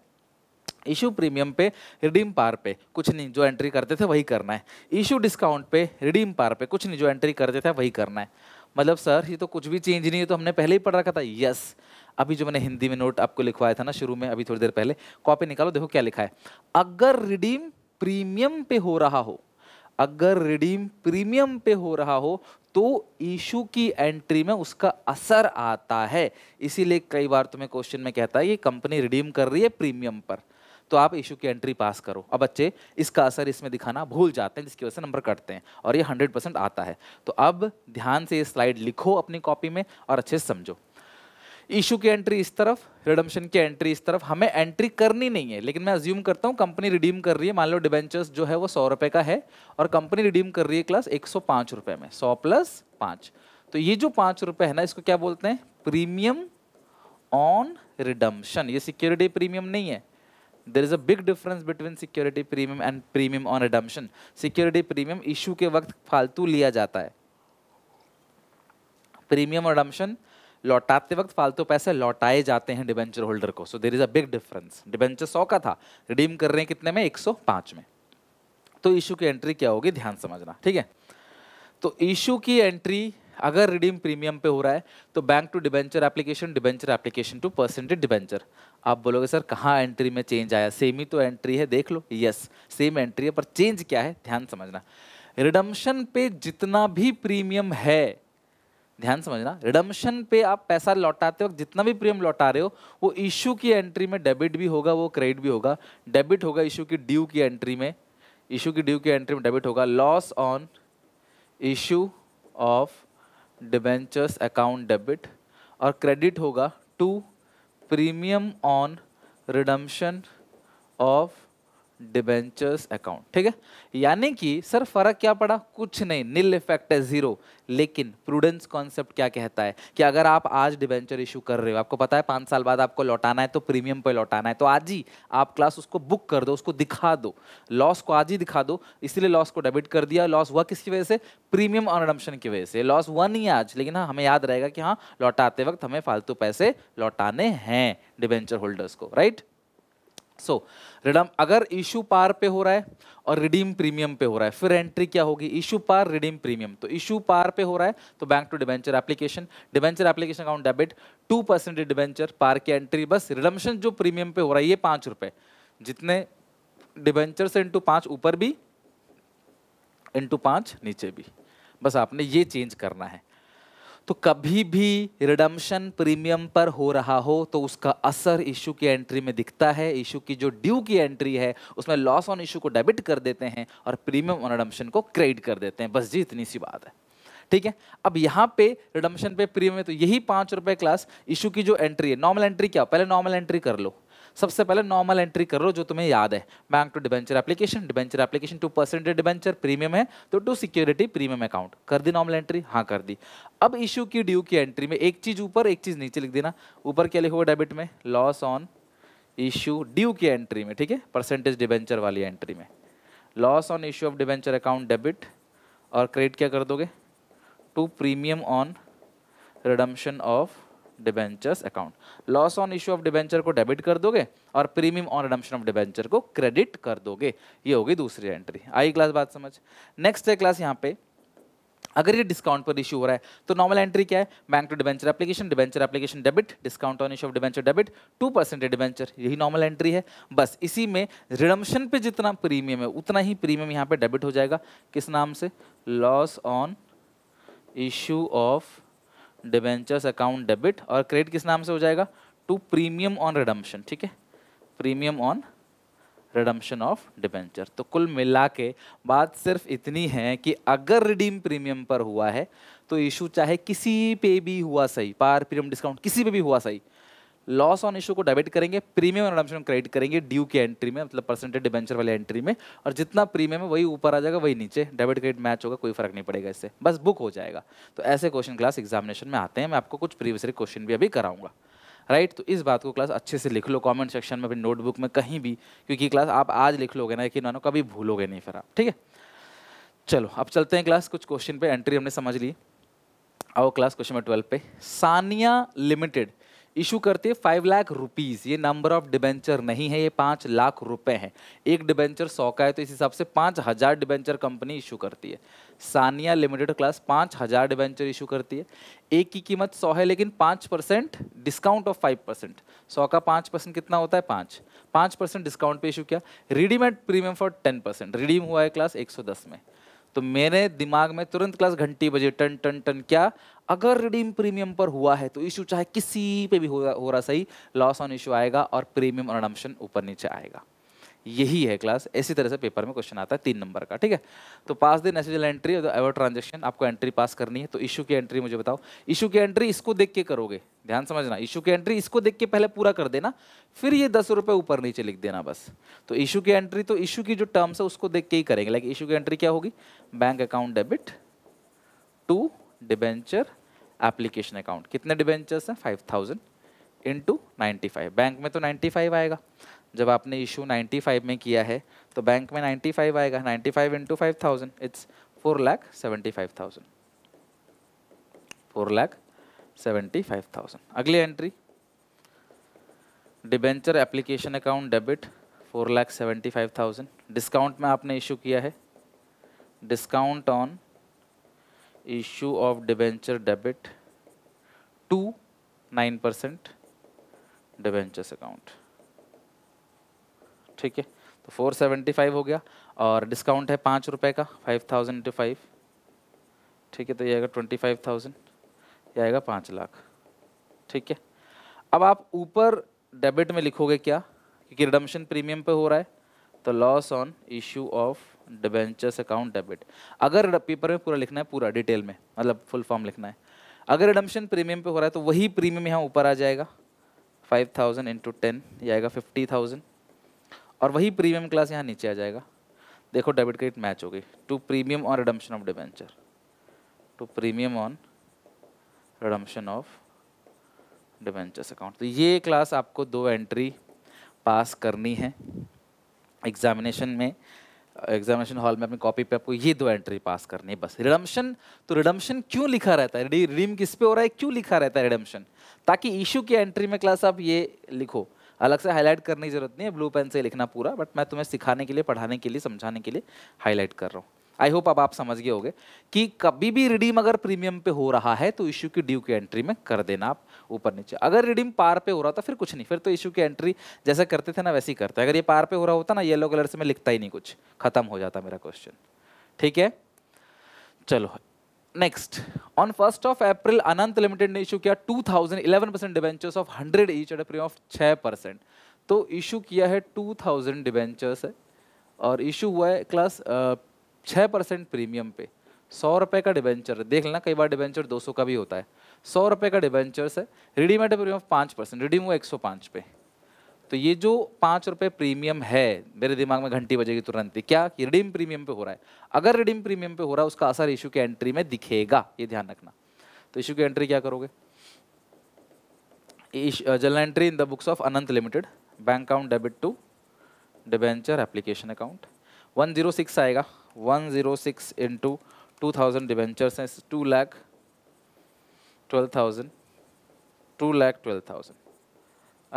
इशू प्रीमियम पे रिडीम पार पे कुछ नहीं जो एंट्री करते थे वही करना है इशू डिस्काउंट पे रिडीम पार पे कुछ नहीं जो एंट्री करते थे वही करना है मतलब सर ये तो कुछ भी चेंज नहीं है तो हमने पहले ही पढ़ रखा था यस अभी जो मैंने हिंदी में नोट आपको लिखवाया था ना शुरू में अभी थोड़ी देर पहले कॉपी निकालो देखो क्या लिखा है अगर रिडीम प्रीमियम पे हो रहा हो अगर रिडीम प्रीमियम पे हो रहा हो तो ईशु की एंट्री में उसका असर आता है इसीलिए कई बार तुम्हें क्वेश्चन में कहता है ये कंपनी रिडीम कर रही है प्रीमियम पर तो आप इशू की एंट्री पास करो अब बच्चे इसका असर इसमें दिखाना भूल जाते हैं जिसकी वजह से नंबर कटते हैं और ये हंड्रेड परसेंट आता है तो अब ध्यान से ये स्लाइड लिखो अपनी कॉपी में और अच्छे से समझो इशू की एंट्री इस तरफ रिडम्शन की एंट्री इस तरफ हमें एंट्री करनी नहीं है लेकिन मैं अज्यूम करता हूँ कंपनी रिडीम कर रही है मान लो डिबेंचर्स जो है वो सौ रुपये का है और कंपनी रिडीम कर रही है क्लास एक सौ पाँच रुपये में सौ प्लस पाँच तो ये जो पाँच रुपये है ना इसको क्या बोलते हैं प्रीमियम ऑन रिडम्शन ये सिक्योरिटी प्रीमियम नहीं है there is a big difference between security premium and premium on redemption security premium issue के वक्त फालतू लिया जाता है प्रीमियम रिडम्शन लौटाते वक्त फालतू पैसे लौटाए जाते हैं डिबेंचर होल्डर को so there is a big difference debenture सौ का था रिडीम कर रहे हैं कितने में पांच में तो इशू की एंट्री क्या होगी ध्यान समझना ठीक है तो इशू की एंट्री अगर रिडीम प्रीमियम पे हो रहा है तो bank to debenture application debenture application to percentage debenture आप बोलोगे सर कहाँ एंट्री में चेंज आया सेम ही तो एंट्री है देख लो यस सेम एंट्री है पर चेंज क्या है ध्यान समझना रिडम्शन पे जितना भी प्रीमियम है ध्यान समझना रिडम्शन पे आप पैसा लौटाते वक्त जितना भी प्रीमियम लौटा रहे हो वो इशू की एंट्री में डेबिट भी होगा वो क्रेडिट भी होगा डेबिट होगा इशू की ड्यू की एंट्री में इशू की ड्यू की एंट्री में डेबिट होगा loss on issue of debentures account debit और क्रेडिट होगा to premium on redemption of debentures account ठीक है यानी कि सर फर्क क्या पड़ा कुछ नहीं नील इफेक्ट है जीरो लेकिन प्रूडेंस कॉन्सेप्ट क्या कहता है कि अगर आप आज डिबेंचर इशू कर रहे हो आपको पता है पाँच साल बाद आपको लौटाना है तो प्रीमियम पर लौटाना है तो आज ही आप क्लास उसको बुक कर दो उसको दिखा दो लॉस को आज ही दिखा दो इसलिए लॉस को डेबिट कर दिया लॉस हुआ किसकी वजह से प्रीमियम और की वजह से लॉस हुआ नहीं आज लेकिन हाँ हमें याद रहेगा कि हाँ लौटाते वक्त हमें फालतू पैसे लौटाने हैं डिबेंचर होल्डर्स को राइट सो रिडम अगर इशू पार पे हो रहा है और रिडीम प्रीमियम पे हो रहा है फिर एंट्री क्या होगी इशू पार रिडीम प्रीमियम तो इशू पार पे हो रहा है तो bank to debenture application debenture application account debit to percent debenture par की एंट्री बस रिडम्शन जो प्रीमियम पे हो रहा है ये पाँच रुपये जितने डिबेंचर से इंटू पाँच ऊपर भी इंटू पाँच नीचे भी बस आपने ये चेंज करना है तो कभी भी रिडम्शन प्रीमियम पर हो रहा हो तो उसका असर इशू की एंट्री में दिखता है इशू की जो ड्यू की एंट्री है उसमें लॉस ऑन इशू को डेबिट कर देते हैं और प्रीमियम ऑन रिडम्शन को क्रेडिट कर देते हैं बस जी इतनी सी बात है ठीक है अब यहाँ पे रिडम्शन पे प्रीमियम तो यही पाँच रुपये क्लास इशू की जो एंट्री है नॉर्मल एंट्री क्या पहले नॉर्मल एंट्री कर लो सबसे पहले नॉर्मल एंट्री कर लो जो तुम्हें याद है bank to debenture application debenture application to percentage debenture premium है तो टू सिक्योरिटी प्रीमियम अकाउंट कर दी नॉर्मल एंट्री हाँ कर दी अब इशू की ड्यू की एंट्री में एक चीज़ ऊपर एक चीज़ नीचे लिख देना ऊपर क्या लिखोगे डेबिट में लॉस ऑन इशू ड्यू की एंट्री में ठीक है परसेंटेज डिबेंचर वाली एंट्री में loss on issue of debenture account debit और क्रेडिट क्या कर दोगे to premium on redemption of debentures account loss on issue of debenture को डेबिट कर दोगे और premium on redemption of debenture को क्रेडिट कर दोगे ये होगी दूसरी एंट्री आई क्लास बात समझ नेक्स्ट है क्लास यहाँ पे अगर ये डिस्काउंट पर इशू हो रहा है तो नॉर्मल एंट्री क्या है bank to debenture application debenture application debit discount on issue of debenture debit to percent debenture यही नॉर्मल एंट्री है बस इसी में रिडम्शन पे जितना प्रीमियम है उतना ही प्रीमियम यहाँ पे डेबिट हो जाएगा किस नाम से loss on issue of debentures account debit और क्रेडिट किस नाम से हो जाएगा टू प्रीमियम ऑन रिडम्पशन ठीक है premium on redemption of debenture तो कुल मिला के बात सिर्फ इतनी है कि अगर रिडीम प्रीमियम पर हुआ है तो इशू चाहे किसी पे भी हुआ सही पार प्रीमियम डिस्काउंट किसी पे भी हुआ सही लॉस ऑन इशू को डेबिट करेंगे प्रीमियम रिडम्पशन क्रेडिट करेंगे ड्यू की एंट्री में मतलब परसेंटेज डिबेंचर वाले एंट्री में और जितना प्रीमियम है वही ऊपर आ जाएगा वही नीचे डेबिट क्रेडिट मैच होगा कोई फर्क नहीं पड़ेगा इससे बस बुक हो जाएगा तो ऐसे क्वेश्चन क्लास एग्जामिनेशन में आते हैं मैं आपको कुछ प्रीवियस क्वेश्चन भी अभी कराऊंगा राइट right, तो इस बात को क्लास अच्छे से लिख लो कमेंट सेक्शन में अपनी नोटबुक में कहीं भी क्योंकि क्लास आप आज लिख लोगे ना यकीन मानो कभी भूलोगे नहीं फिर आप ठीक है चलो अब चलते हैं क्लास कुछ क्वेश्चन पे एंट्री हमने समझ ली आओ क्लास क्वेश्चन नंबर ट्वेल्व पे सानिया लिमिटेड इशू करते फाइव लाख रुपीज़ ये नंबर ऑफ डिबेंचर नहीं है ये पाँच लाख रुपए हैं एक डिबेंचर सौ का है तो इस हिसाब से पाँच हज़ार डिबेंचर कंपनी इशू करती है सानिया लिमिटेड क्लास पाँच हज़ार डिबेंचर इशू करती है एक की कीमत सौ है लेकिन पाँच percent discount of five percent सौ का पाँच परसेंट कितना होता है पाँच पाँच परसेंट डिस्काउंट पे इशू किया redeemed premium for ten percent redeem हुआ है क्लास एक सौ दस में तो मेरे दिमाग में तुरंत क्लास घंटी बजे टन टन टन क्या अगर रिडीम प्रीमियम पर हुआ है तो इशू चाहे किसी पे भी हो, रहा सही लॉस ऑन इशू आएगा और प्रीमियम और ऊपर नीचे आएगा यही है क्लास इसी तरह से पेपर में क्वेश्चन आता है तीन नंबर का ठीक है तो पास दिन एसिजल एंट्री एवर ट्रांजेक्शन आपको एंट्री पास करनी है तो इशू की एंट्री मुझे बताओ इशू की एंट्री इसको देख के करोगे ध्यान समझना इशू की एंट्री इसको देख के पहले पूरा कर देना फिर ये दस रुपये ऊपर नीचे लिख देना बस तो इशू की एंट्री तो इशू की जो टर्म्स है उसको देख के ही करेंगे लाइक इशू की एंट्री क्या होगी bank account debit to debenture application account कितने डिबेंचर्स हैं five thousand into ninety five bank में तो नाइन्टी फाइव आएगा जब आपने इशू 95 में किया है तो बैंक में 95 आएगा 95 five into five thousand it's four lakh seventy five thousand four lakh seventy five thousand अगली entry debenture application account debit four lakh seventy five thousand discount में आपने इशू किया है discount on issue of debenture debit to nine percent debentures account ठीक है तो four seventy five हो गया और डिस्काउंट है पाँच रुपये का फाइव थाउजेंड इंटू फाइव ठीक है तो ये आएगा ट्वेंटी फाइव थाउजेंड ये आएगा पाँच लाख ठीक है अब आप ऊपर डेबिट में लिखोगे क्या क्योंकि रिडम्शन प्रीमियम पे हो रहा है तो loss on issue of debentures account debit अगर पेपर में पूरा लिखना है पूरा डिटेल में मतलब फुल फॉर्म लिखना है अगर रिडम्शन प्रीमियम पे हो रहा है तो वही प्रीमियम यहाँ ऊपर आ जाएगा फाइव थाउजेंड इंटू टेन ये आएगा फिफ्टी थाउजेंड और वही प्रीमियम क्लास यहाँ नीचे आ जाएगा देखो डेबिट क्रेडिट मैच हो गई to premium on redemption of debenture to premium on redemption of debentures account तो ये क्लास आपको दो एंट्री पास करनी है एग्जामिनेशन में एग्जामिनेशन हॉल में अपनी कॉपी पे आपको ये दो एंट्री पास करनी है बस रिडम्पशन तो रिडम्पशन क्यों लिखा रहता है रिडीम किस पे हो रहा है क्यों लिखा रहता है रिडम्शन ताकि इशू की एंट्री में क्लास आप ये लिखो अलग से हाईलाइट करने की जरूरत नहीं है ब्लू पेन से लिखना पूरा बट मैं तुम्हें सिखाने के लिए पढ़ाने के लिए समझाने के लिए हाईलाइट कर रहा हूँ आई होप अब आप समझ गए होंगे कि कभी भी रिडीम अगर प्रीमियम पे हो रहा है तो इश्यू की ड्यू की एंट्री में कर देना आप ऊपर नीचे अगर रिडीम पार पे हो रहा था फिर कुछ नहीं फिर तो इशू की एंट्री जैसे करते थे ना वैसे ही करते अगर ये पार पे हो रहा होता ना येलो कलर से मैं लिखता ही नहीं कुछ खत्म हो जाता मेरा क्वेश्चन ठीक है चलो next on first of April Anant limited ने इशू किया 2011 percent debentures of 100 each at premium of 6 percent तो इशू किया है 2000 डिवेंचर्स है और इशू हुआ है क्लास छः परसेंट प्रीमियम पे सौ रुपये का डिवेंचर देख लेना कई बार डिवेंचर 200 का भी होता है सौ रुपये का डिवेंचर्स है एट प्रीमियम ऑफ पाँच परसेंट रिडीम हुआ एक पे तो ये जो पाँच रुपये प्रीमियम है मेरे दिमाग में घंटी बजेगी तुरंत ही क्या कि रिडीम प्रीमियम पे हो रहा है अगर रिडीम प्रीमियम पे हो रहा है उसका असर इशू के एंट्री में दिखेगा ये ध्यान रखना तो इशू की एंट्री क्या करोगे journal entry in the books of Anant limited bank account debit to debenture application account six आएगा one zero six into two thousand debentures हैं two lakh twelve thousand two lakh twelve thousand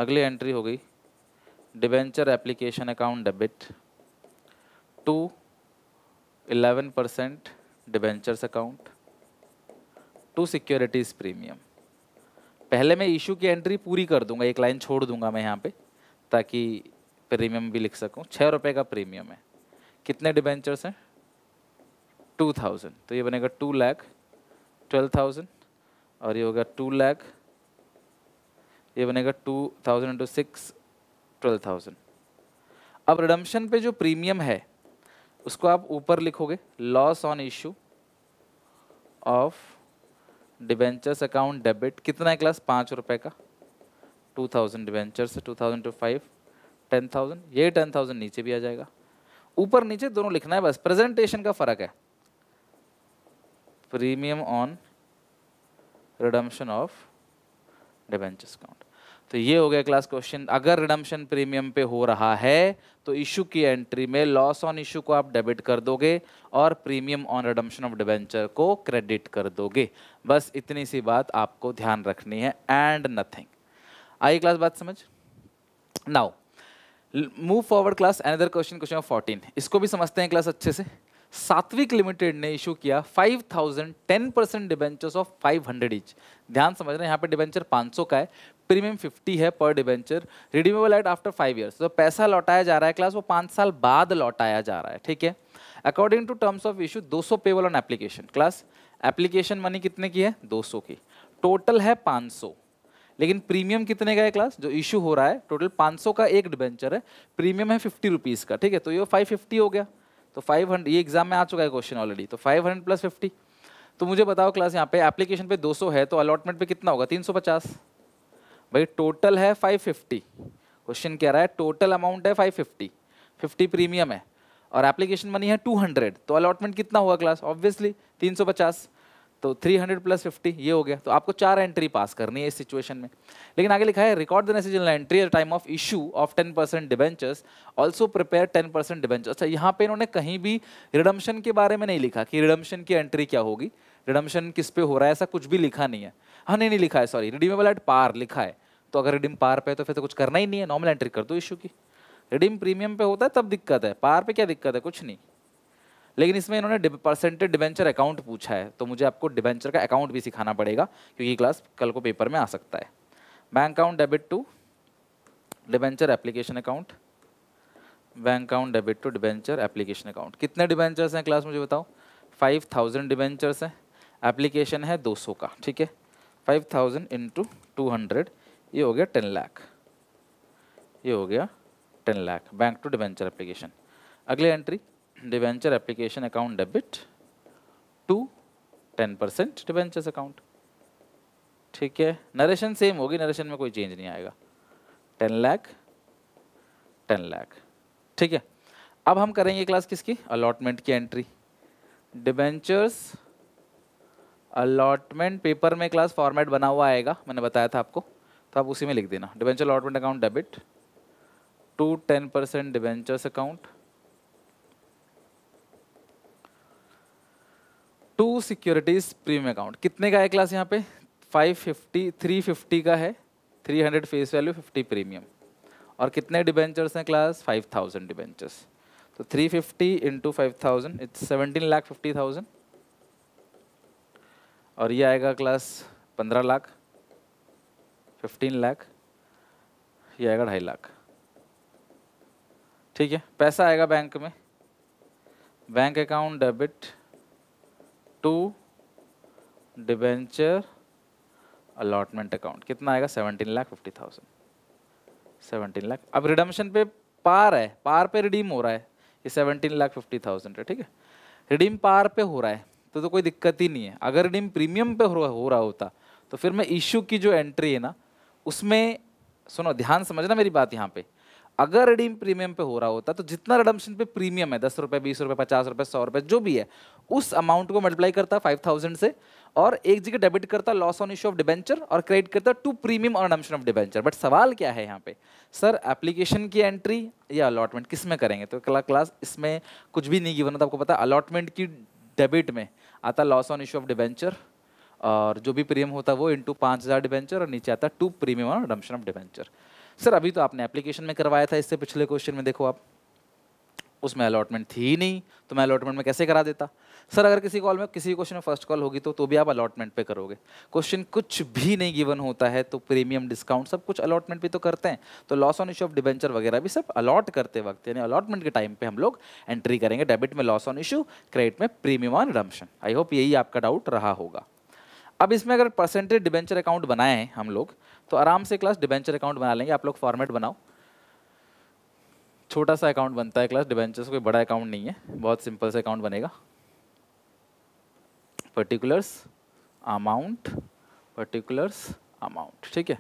अगली एंट्री हो गई debenture application account debit to 11 percent debentures account to securities premium पहले मैं issue की entry पूरी कर दूंगा एक लाइन छोड़ दूंगा मैं यहाँ पे ताकि प्रीमियम भी लिख सकूँ छः रुपये का प्रीमियम है कितने डिबेंचर्स हैं टू थाउजेंड तो ये बनेगा टू लैख ट्वेल्व थाउजेंड और ये होगा टू लैख ये बनेगा two thousand into six twelve thousand अब रिडम्शन पे जो प्रीमियम है उसको आप ऊपर लिखोगे loss on issue of debentures account debit कितना है क्लास पाँच रुपये का टू थाउजेंड डिबेंचर से two thousand to five ten thousand ये टेन थाउजेंड नीचे भी आ जाएगा ऊपर नीचे दोनों लिखना है बस प्रेजेंटेशन का फ़र्क है premium on redemption of debentures account तो ये हो गया क्लास क्वेश्चन अगर रिडम्शन प्रीमियम पे हो रहा है तो इशू की एंट्री में लॉस ऑन इशू को आप डेबिट कर दोगे और premium on redemption of debenture को क्रेडिट कर दोगे बस इतनी सी बात आपको ध्यान रखनी है एंड नथिंग आई क्लास बात समझ now move forward class another question question fourteen इसको भी समझते हैं क्लास अच्छे से सात्विक लिमिटेड ने इशू किया 5000 10 percent debentures of 500 hundred each ध्यान समझ रहे हैं यहाँ पे डिबेंचर 500 का है प्रीमियम 50 है पर debenture redeemable at after five years तो पैसा लौटाया जा रहा है क्लास वो पाँच साल बाद लौटाया जा रहा है ठीक है according to terms of issue 200 payable on application class application money कितने की है 200 की टोटल है 500 लेकिन प्रीमियम कितने का है क्लास जो इशू हो रहा है टोटल 500 का एक डिबेंचर है प्रीमियम है फिफ्टी रुपीज़ का ठीक है तो ये फाइव फिफ्टी हो गया तो फाइव हंड्रेड ये एग्जाम में आ चुका है क्वेश्चन ऑलरेडी तो फाइव हंड्रेड प्लस फिफ्टी तो मुझे बताओ क्लास यहाँ पे एप्लीकेशन पे 200 है तो अलॉटमेंट पे कितना होगा 350 भाई टोटल है 550 क्वेश्चन कह रहा है टोटल अमाउंट है 550 50 प्रीमियम है और एप्लीकेशन मनी है 200 तो अलॉटमेंट कितना हुआ क्लास ऑब्वियसली 350 तो 300 प्लस 50 ये हो गया तो आपको चार एंट्री पास करनी है इस सिचुएशन में लेकिन आगे लिखा है record the necessary entry at time of issue of 10 percent debentures also prepare 10 percent debenture अच्छा यहाँ पे इन्होंने कहीं भी रिडम्शन के बारे में नहीं लिखा कि रिडम्शन की एंट्री क्या होगी रिडम्शन किस पे हो रहा है ऐसा कुछ भी लिखा नहीं है हाँ नहीं नहीं लिखा है सॉरी रिडीमेबल एट पार लिखा है तो अगर रिडीम पार पे है तो फिर तो कुछ करना ही नहीं है नॉर्मल एंट्री कर दो इशू की रिडीम प्रीमियम पे होता है तब दिक्कत है पार पे क्या दिक्कत है कुछ नहीं लेकिन इसमें इन्होंने परसेंटेज डिवेंचर अकाउंट पूछा है तो मुझे आपको डिवेंचर का अकाउंट भी सिखाना पड़ेगा क्योंकि क्लास कल को पेपर में आ सकता है bank account debit to debenture application account bank account debit to debenture application account कितने डिवेंचर्स हैं क्लास मुझे बताओ फाइव थाउजेंड डिवेंचर्स हैं एप्लीकेशन है दो सौ का ठीक है five thousand into two hundred ये हो गया टेन लाख ये हो गया ten lakh bank to debenture application अगली entry debenture application account debit to ten percent debentures account ठीक है नरेशन सेम होगी नरेशन में कोई चेंज नहीं आएगा टेन लाख टेन लाख ठीक है अब हम करेंगे क्लास किसकी अलॉटमेंट की एंट्री डिबेंचर्स अलॉटमेंट पेपर में क्लास फॉर्मेट बना हुआ आएगा मैंने बताया था आपको तो आप उसी में लिख देना debenture allotment account debit to ten percent debentures account to securities premium account कितने का है क्लास यहाँ पे फाइव फिफ्टी थ्री फिफ्टी का है three hundred face value fifty premium और कितने डिबेंचर्स हैं क्लास फाइव थाउजेंड डिबेंचर्स तो three fifty into five thousand it's seventeen lakh fifty thousand और ये आएगा क्लास पंद्रह लाख फिफ्टीन लाख ये आएगा ढाई लाख ठीक है पैसा आएगा बैंक में bank account debit to debenture allotment account कितना आएगा seventeen lakh fifty thousand seventeen lakh अब रिडम्शन पे पार है पार पे रिडीम हो रहा है ये सेवनटीन लाख फिफ्टी थाउजेंड है ठीक है रिडीम पार पे हो रहा है तो तो कोई दिक्कत ही नहीं है अगर डीम प्रीमियम पे हो रहा होता तो फिर मैं इशू की जो एंट्री है ना उसमें सुनो ध्यान समझना मेरी बात यहाँ पे अगर रिडीम प्रीमियम पे हो रहा होता तो जितना रिडम्शन पे प्रीमियम है दस रुपये बीस रुपये पचास रुपये सौ रुपये जो भी है उस अमाउंट को मल्टीप्लाई करता फाइव थाउजेंड से और एक जगह डेबिट करता loss on issue of debenture और क्रेडिट करता to premium on redemption of debenture but सवाल क्या है यहाँ पे सर एप्लीकेशन की एंट्री या अलॉटमेंट किस में करेंगे तो क्ला क्लास इसमें कुछ भी नहीं गिवन होता तो आपको पता अलॉटमेंट की डेबिट में आता loss on issue of debenture और जो भी प्रीमियम होता है वो इंटू पाँच हज़ार डिवेंचर और नीचे आता to premium on redemption of debenture sir अभी तो आपने एप्लीकेशन में करवाया था इससे पिछले क्वेश्चन में देखो आप उसमें अलॉटमेंट थी ही नहीं तो मैं अलॉटमेंट में कैसे करा देता सर अगर किसी कॉल में किसी क्वेश्चन में फर्स्ट कॉल होगी तो तो भी आप अलॉटमेंट पे करोगे क्वेश्चन कुछ भी नहीं गिवन होता है तो प्रीमियम डिस्काउंट सब कुछ अलॉटमेंट भी तो करते हैं तो loss on issue of debenture वगैरह भी सब अलॉट करते वक्त यानी अलॉटमेंट के टाइम पे हम लोग एंट्री करेंगे डेबिट में लॉस ऑन इशू क्रेडिट में premium on redemption I hope यही आपका डाउट रहा होगा अब इसमें अगर परसेंटेज डिबेंचर अकाउंट बनाए हैं हम लोग तो आराम से क्लास डिबेंचर अकाउंट बना लेंगे आप लोग फॉर्मेट बनाओ छोटा सा अकाउंट बनता है क्लास डिवेंचर्स कोई बड़ा अकाउंट नहीं है बहुत सिंपल सा अकाउंट बनेगा पर्टिकुलर्स अमाउंट पर्टिकुलर्स अमाउंट ठीक है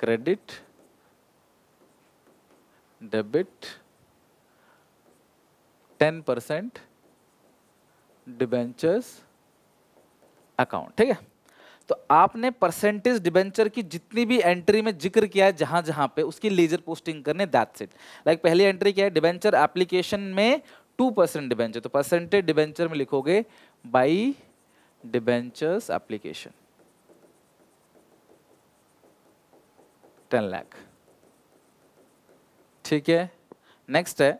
credit debit ten percent debentures account ठीक है तो आपने परसेंटेज डिबेंचर की जितनी भी एंट्री में जिक्र किया है जहां जहां पे उसकी लेजर पोस्टिंग करने दैट्स इट लाइक पहली एंट्री क्या है डिबेंचर एप्लीकेशन में टू परसेंट डिबेंचर तो परसेंटेज डिबेंचर में लिखोगे बाई debentures application 10 लाख ठीक है नेक्स्ट है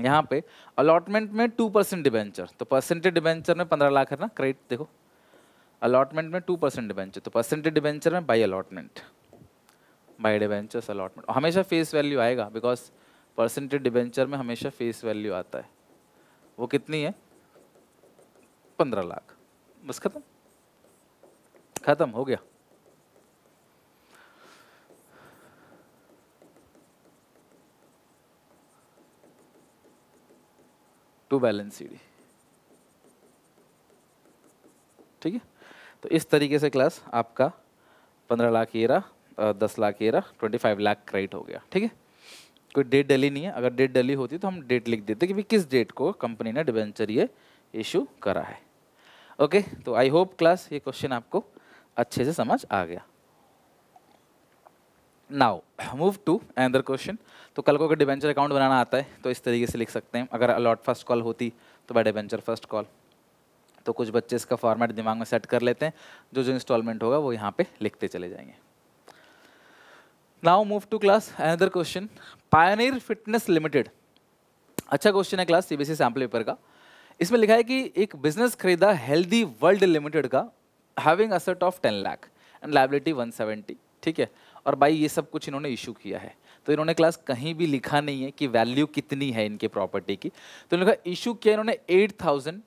यहां पे अलॉटमेंट में टू परसेंट डिबेंचर तो परसेंटेज डिबेंचर में पंद्रह लाख है ना क्रेडिट देखो अलॉटमेंट में टू परसेंट डिबेंचर तो परसेंटेज डिबेंचर में by allotment by debentures allotment हमेशा फेस वैल्यू आएगा बिकॉज परसेंटेज डिबेंचर में हमेशा फेस वैल्यू आता है वो कितनी है पंद्रह लाख बस खत्म खत्म हो गया टू बैलेंस सीडी ठीक है तो इस तरीके से क्लास आपका पंद्रह लाख ये रहा दस लाख ये रहा ट्वेंटी फाइव लाख क्रेडिट हो गया ठीक है कोई डेट डली नहीं है अगर डेट डली होती तो हम डेट लिख देते कि भी किस डेट को कंपनी ने डिवेंचर ये इशू करा है ओके तो आई होप क्लास ये क्वेश्चन आपको अच्छे से समझ आ गया now move to another question तो कल को अगर डिवेंचर अकाउंट बनाना आता है तो इस तरीके से लिख सकते हैं अगर अलॉट फर्स्ट कॉल होती तो बाय डिवेंचर फर्स्ट कॉल तो कुछ बच्चे इसका फॉर्मेट दिमाग में सेट कर लेते हैं जो जो इंस्टॉलमेंट होगा वो यहाँ पे लिखते चले जाएंगे now move to class another question pioneer fitness limited अच्छा क्वेश्चन है क्लास सी सैम्पल पेपर का इसमें लिखा है कि एक बिजनेस खरीदा हेल्दी वर्ल्ड लिमिटेड का having asset of ten lakh and liability one seventy ठीक है और भाई ये सब कुछ इन्होंने इशू किया है तो इन्होंने क्लास कहीं भी लिखा नहीं है कि वैल्यू कितनी है इनके प्रॉपर्टी की तो इन्होंने कहा इशू किया इन्होंने eight thousand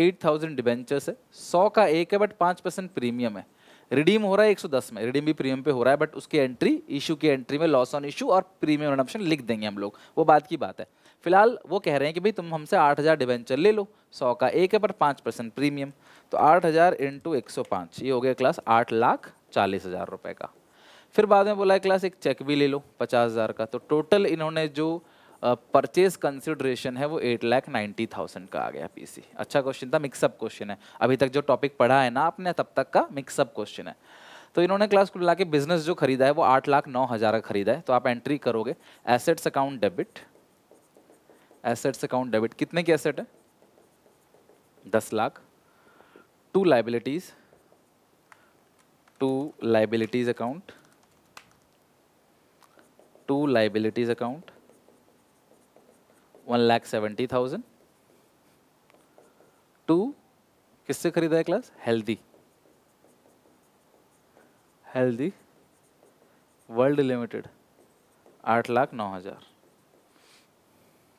eight thousand debentures है सौ का एक है बट पाँच परसेंट प्रीमियम है रिडीम हो रहा है एक सौ दस में रिडीम भी प्रीमियम पे हो रहा है बट उसकी एंट्री इशू की एंट्री में लॉस ऑन इशू और प्रीमियम ऑन ऑप्शन लिख देंगे हम लोग वो बात की बात है फिलहाल वो कह रहे हैं कि भाई तुम हमसे आठ हज़ार डिवेंचर ले लो सौ का एक है पर पाँच परसेंट प्रीमियम तो आठ हज़ार इंटू एक सौ पाँच ये हो गया क्लास आठ लाख चालीस हज़ार रुपये का फिर बाद में बोला है क्लास एक चेक भी ले लो पचास हज़ार का तो टोटल इन्होंने जो परचेज कंसिड्रेशन है वो एट लाख नाइन्टी थाउजेंड का आ गया पीसी अच्छा क्वेश्चन था मिक्सअप क्वेश्चन है अभी तक जो टॉपिक पढ़ा है ना आपने तब तक का मिक्सअप क्वेश्चन है तो इन्होंने क्लास को ला के बिजनेस जो खरीदा है वो आठ लाख नौ हज़ार का खरीदा है तो आप एंट्री करोगे assets account debit assets account debit कितने की एसेट है दस lakh to liabilities to liabilities account to liabilities account one lakh seventy thousand to किससे खरीदा है class healthy healthy world limited आठ लाख नौ हज़ार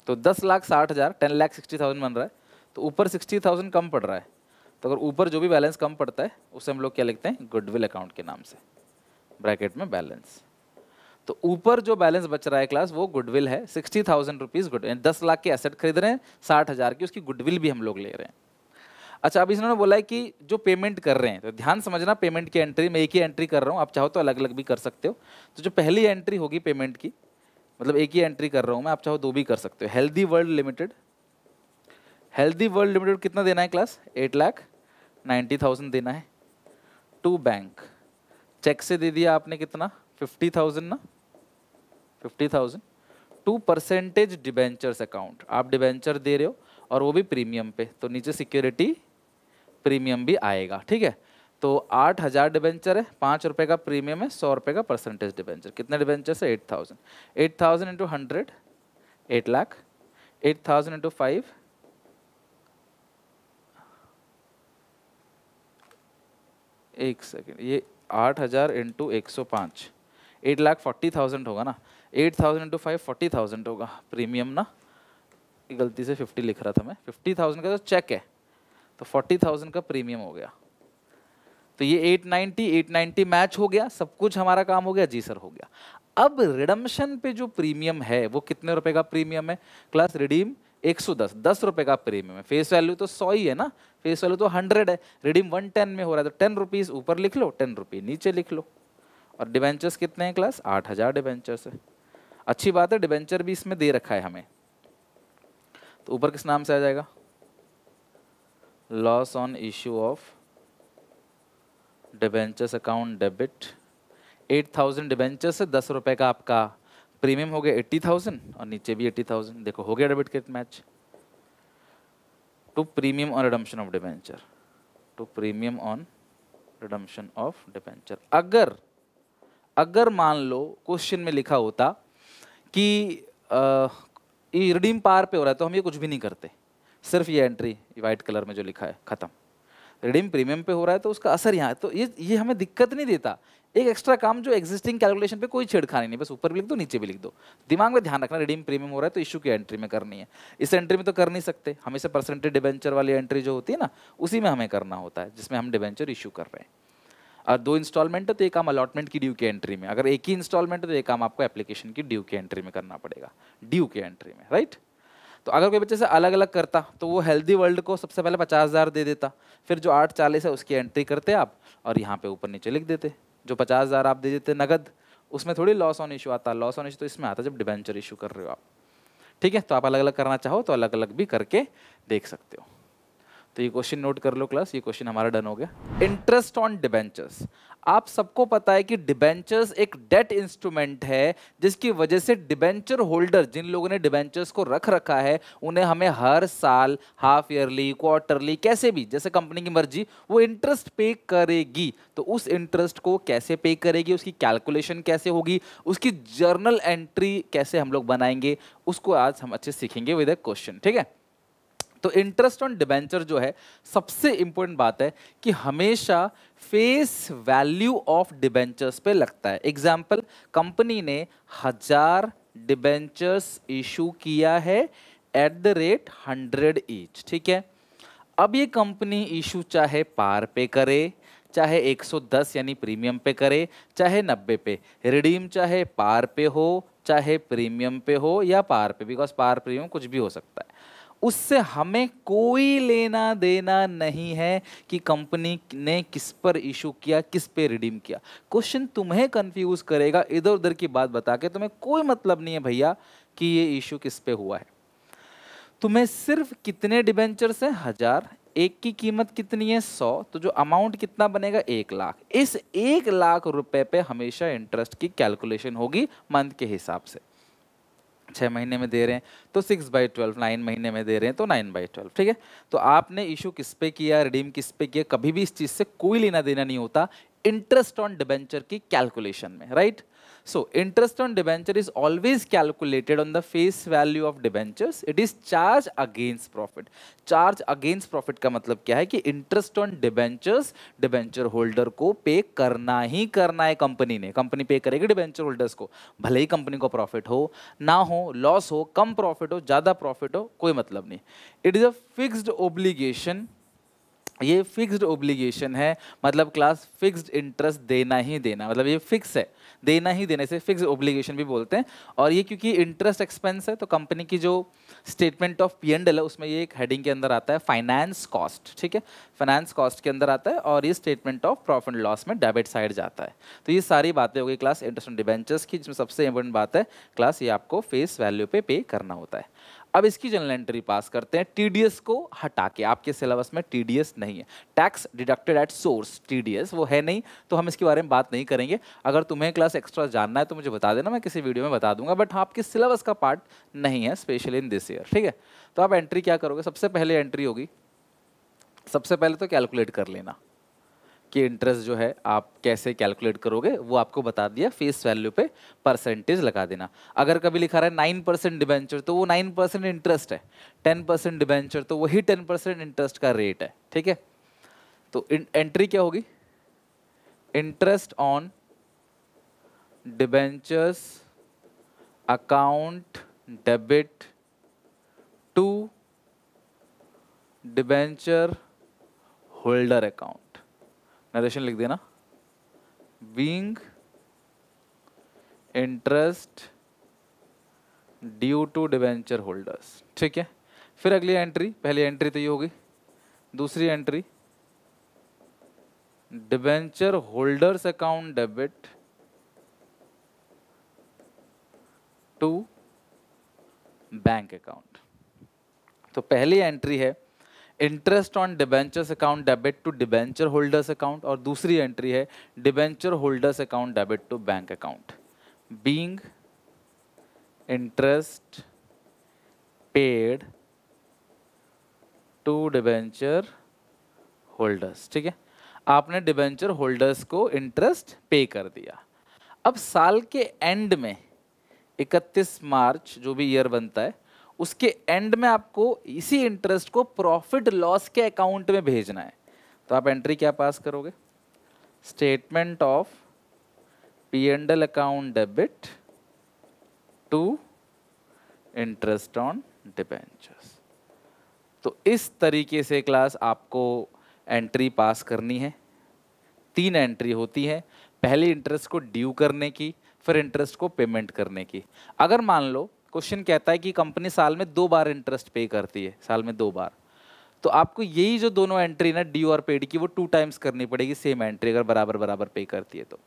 तो दस लाख साठ हज़ार टेन लाख सिक्सटी थाउजेंड बन रहा है तो ऊपर सिक्सटी थाउजेंड कम पड़ रहा है तो अगर ऊपर जो भी बैलेंस कम पड़ता है उसे हम लोग क्या लिखते हैं गुडविल अकाउंट के नाम से ब्रैकेट में बैलेंस तो ऊपर जो बैलेंस बच रहा है क्लास वो गुडविल है सिक्सटी थाउजेंड रुपीज़ गुड दस लाख के एसेट खरीद रहे हैं साठ हज़ार की उसकी गुडविल भी हम लोग ले रहे हैं अच्छा अब इसने बोला है कि जो पेमेंट कर रहे हैं तो ध्यान समझना पेमेंट की एंट्री मैं एक ही एंट्री कर रहा हूँ आप चाहो तो अलग अलग भी कर सकते हो तो जो पहली एंट्री होगी पेमेंट की मतलब एक ही एंट्री कर रहा हूँ मैं आप चाहो तो दो भी कर सकते हो healthy world limited healthy world limited कितना देना है class eight lakh ninety thousand देना है टू बैंक चेक से दे दिया आपने कितना फिफ्टी थाउजेंड ना fifty thousand to percentage debentures account आप डिबेंचर दे रहे हो और वो भी प्रीमियम पे तो नीचे सिक्योरिटी प्रीमियम भी आएगा ठीक है तो आठ हज़ार डिबेंचर है पाँच रुपये का प्रीमियम है सौ रुपये का परसेंटेज डिबेंचर कितने डिबेंचर है eight thousand eight thousand into hundred eight lakh eight thousand into five एक सेकेंड ये आठ हज़ार इंटू एक सौ पाँच एट लाख फोर्टी थाउजेंड होगा ना eight thousand into five forty thousand होगा प्रीमियम ना गलती से फिफ्टी लिख रहा था मैं फिफ्टी थाउजेंड का जो तो चेक है तो फोर्टी थाउजेंड का प्रीमियम हो गया तो ये 890 890 मैच हो गया सब कुछ हमारा काम हो गया जी सर हो गया अब रिडम्शन पे जो प्रीमियम है वो कितने रुपए का प्रीमियम है क्लास रिडीम 110 दस रुपए का प्रीमियम है फेस वैल्यू तो 100 ही है ना फेस वैल्यू तो 100 है रिडीम 110 में हो रहा है तो टेन रुपीज ऊपर लिख लो टेन रुपीज नीचे लिख लो और डिवेंचर्स कितने हैं क्लास आठ हजार डिवेंचर्स है अच्छी बात है डिवेंचर भी इसमें दे रखा है हमें तो ऊपर किस नाम से आ जाएगा loss on issue of debentures account debit eight thousand debentures से दस रुपये का आपका प्रीमियम हो गया एट्टी थाउजेंड और नीचे भी एट्टी थाउजेंड देखो हो गया debit credit match to premium on redemption of debenture to premium on redemption of debenture अगर अगर मान लो क्वेश्चन में लिखा होता कि ये रिडीम पार पे हो रहा है तो हम ये कुछ भी नहीं करते सिर्फ ये एंट्री वाइट कलर में जो लिखा है ख़त्म रिडीम प्रीमियम पे हो रहा है तो उसका असर यहाँ तो ये ये हमें दिक्कत नहीं देता एक एक्स्ट्रा काम जो एक्जिस्टिंग कैलकुलेशन पे कोई छेड़खानी नहीं बस ऊपर भी लिख दो नीचे भी लिख दो दिमाग में ध्यान रखना रिडीम प्रीमियम हो रहा है तो इशू की एंट्री में करनी है इस एंट्री में तो कर नहीं सकते हमेशा परसेंटेज डिबेंचर वाली एंट्री जो होती है ना उसी में हमें करना होता है जिसमें हम डिवेंचर इशू कर रहे हैं और दो इंस्टॉलमेंट है तो एक काम अलॉटमेंट की ड्यू की एंट्री में अगर एक ही इंस्टॉलमेंट है तो एक काम आपको एप्लीकेशन की ड्यू की एंट्री में करना पड़ेगा ड्यू की एंट्री में राइट तो अगर कोई बच्चे से अलग अलग करता तो वो हेल्दी वर्ल्ड को सबसे पहले पचास हज़ार दे देता फिर जो आठ चालीस है उसकी एंट्री करते आप और यहाँ पे ऊपर नीचे लिख देते जो पचास हज़ार आप दे देते नगद उसमें थोड़ी लॉस ऑन इशू आता लॉस ऑन इशू तो इसमें आता जब डिवेंचर इशू कर रहे हो आप ठीक है तो आप अलग अलग करना चाहो तो अलग अलग भी करके देख सकते हो तो ये क्वेश्चन नोट कर लो क्लास ये क्वेश्चन हमारा डन हो गया इंटरेस्ट ऑन डिबेंचर्स आप सबको पता है कि डिबेंचर्स एक डेट इंस्ट्रूमेंट है जिसकी वजह से डिबेंचर होल्डर जिन लोगों ने डिबेंचर्स को रख रखा है उन्हें हमें हर साल हाफ ईयरली क्वार्टरली कैसे भी जैसे कंपनी की मर्जी वो इंटरेस्ट पे करेगी तो उस इंटरेस्ट को कैसे पे करेगी उसकी कैलकुलेशन कैसे होगी उसकी जर्नल एंट्री कैसे हम लोग बनाएंगे उसको आज हम अच्छे सीखेंगे विद ए क्वेश्चन ठीक है तो इंटरेस्ट ऑन डिबेंचर जो है सबसे इंपॉर्टेंट बात है कि हमेशा फेस वैल्यू ऑफ डिबेंचर्स पे लगता है एग्जाम्पल कंपनी ने हजार डिबेंचर्स इशू किया है at the rate hundred each ठीक है अब ये कंपनी इशू चाहे पार पे करे चाहे 110 यानी प्रीमियम पे करे चाहे 90 पे रिडीम चाहे पार पे हो चाहे प्रीमियम पे हो या पार पे बिकॉज पार प्रीमियम कुछ भी हो सकता है उससे हमें कोई लेना देना नहीं है कि कंपनी ने किस पर इशू किया किस पे रिडीम किया क्वेश्चन तुम्हें कंफ्यूज करेगा इधर उधर की बात बता के तुम्हें कोई मतलब नहीं है भैया कि ये इशू किस पे हुआ है तुम्हें सिर्फ कितने डिबेंचर्स हैं हजार एक की कीमत कितनी है सौ तो जो अमाउंट कितना बनेगा एक लाख इस एक लाख रुपए पे हमेशा इंटरेस्ट की कैलकुलेशन होगी मंथ के हिसाब से छः महीने में दे रहे हैं तो सिक्स बाई ट्वेल्व नाइन महीने में दे रहे हैं तो नाइन बाई ट्वेल्व ठीक है तो आपने इशू किस पे किया रिडीम किस पे किया कभी भी इस चीज़ से कोई लेना देना नहीं होता इंटरेस्ट ऑन डिबेंचर की कैलकुलेशन में right So interest on debenture is always calculated on the face value of debentures. It is charge against profit. Charge against profit का मतलब क्या है कि interest on debentures debenture holder को pay करना ही करना है कंपनी ने कंपनी पे करेगी डिबेंचर होल्डर्स को भले ही कंपनी को प्रॉफिट हो ना हो लॉस हो कम प्रॉफिट हो ज़्यादा प्रॉफिट हो कोई मतलब नहीं it is a fixed obligation ये फिक्स्ड ओब्लिगेशन है मतलब क्लास फिक्स्ड इंटरेस्ट देना ही देना मतलब ये फिक्स है देना ही देने से फिक्स ओब्लिगेशन भी बोलते हैं और ये क्योंकि इंटरेस्ट एक्सपेंस है तो कंपनी की जो statement of P and L है उसमें ये एक हेडिंग के अंदर आता है फाइनेंस कॉस्ट ठीक है फाइनेंस कॉस्ट के अंदर आता है और ये statement of profit and loss में डेबिट साइड जाता है तो ये सारी बातें हो गई क्लास इंटरेस्ट डिबेंचर्स की जिसमें सबसे इंपॉर्टेंट बात है क्लास ये आपको फेस वैल्यू पे पे करना होता है अब इसकी जनरल एंट्री पास करते हैं टीडीएस को हटा के आपके सिलेबस में टीडीएस नहीं है tax deducted at source TDS वो है नहीं तो हम इसके बारे में बात नहीं करेंगे अगर तुम्हें क्लास एक्स्ट्रा जानना है तो मुझे बता देना मैं किसी वीडियो में बता दूंगा बट हाँ आपके सिलेबस का पार्ट नहीं है स्पेशली इन दिस ईयर ठीक है तो आप एंट्री क्या करोगे सबसे पहले एंट्री होगी सबसे पहले तो कैलकुलेट कर लेना कि इंटरेस्ट जो है आप कैसे कैलकुलेट करोगे वो आपको बता दिया फेस वैल्यू पे परसेंटेज लगा देना अगर कभी लिखा रहा है नाइन परसेंट डिबेंचर तो वो नाइन परसेंट इंटरेस्ट है टेन परसेंट डिबेंचर तो वही टेन परसेंट इंटरेस्ट का रेट है ठीक है तो एंट्री क्या होगी interest on debentures account debit to debenture holder account narration लिख देना being interest due to debenture holders ठीक है फिर अगली एंट्री पहली एंट्री तो ये होगी दूसरी entry debenture holders account debit to bank account तो पहली एंट्री है interest on debentures account debit to debenture holders account और दूसरी एंट्री है debenture holders account debit to bank account being interest paid to debenture holders ठीक है आपने debenture holders को इंटरेस्ट पे कर दिया अब साल के एंड में 31 मार्च जो भी ईयर बनता है उसके एंड में आपको इसी इंटरेस्ट को प्रॉफिट लॉस के अकाउंट में भेजना है तो आप एंट्री क्या पास करोगे statement of P and L account debit to interest on debentures तो इस तरीके से क्लास आपको एंट्री पास करनी है तीन एंट्री होती है पहली इंटरेस्ट को ड्यू करने की फिर इंटरेस्ट को पेमेंट करने की अगर मान लो क्वेश्चन कहता है कि कंपनी साल में दो बार इंटरेस्ट पे करती है साल में दो बार तो आपको यही जो दोनों एंट्री ना ड्यू और पेड की वो टू टाइम्स करनी पड़ेगी सेम एंट्री अगर बराबर बराबर पे करती है तो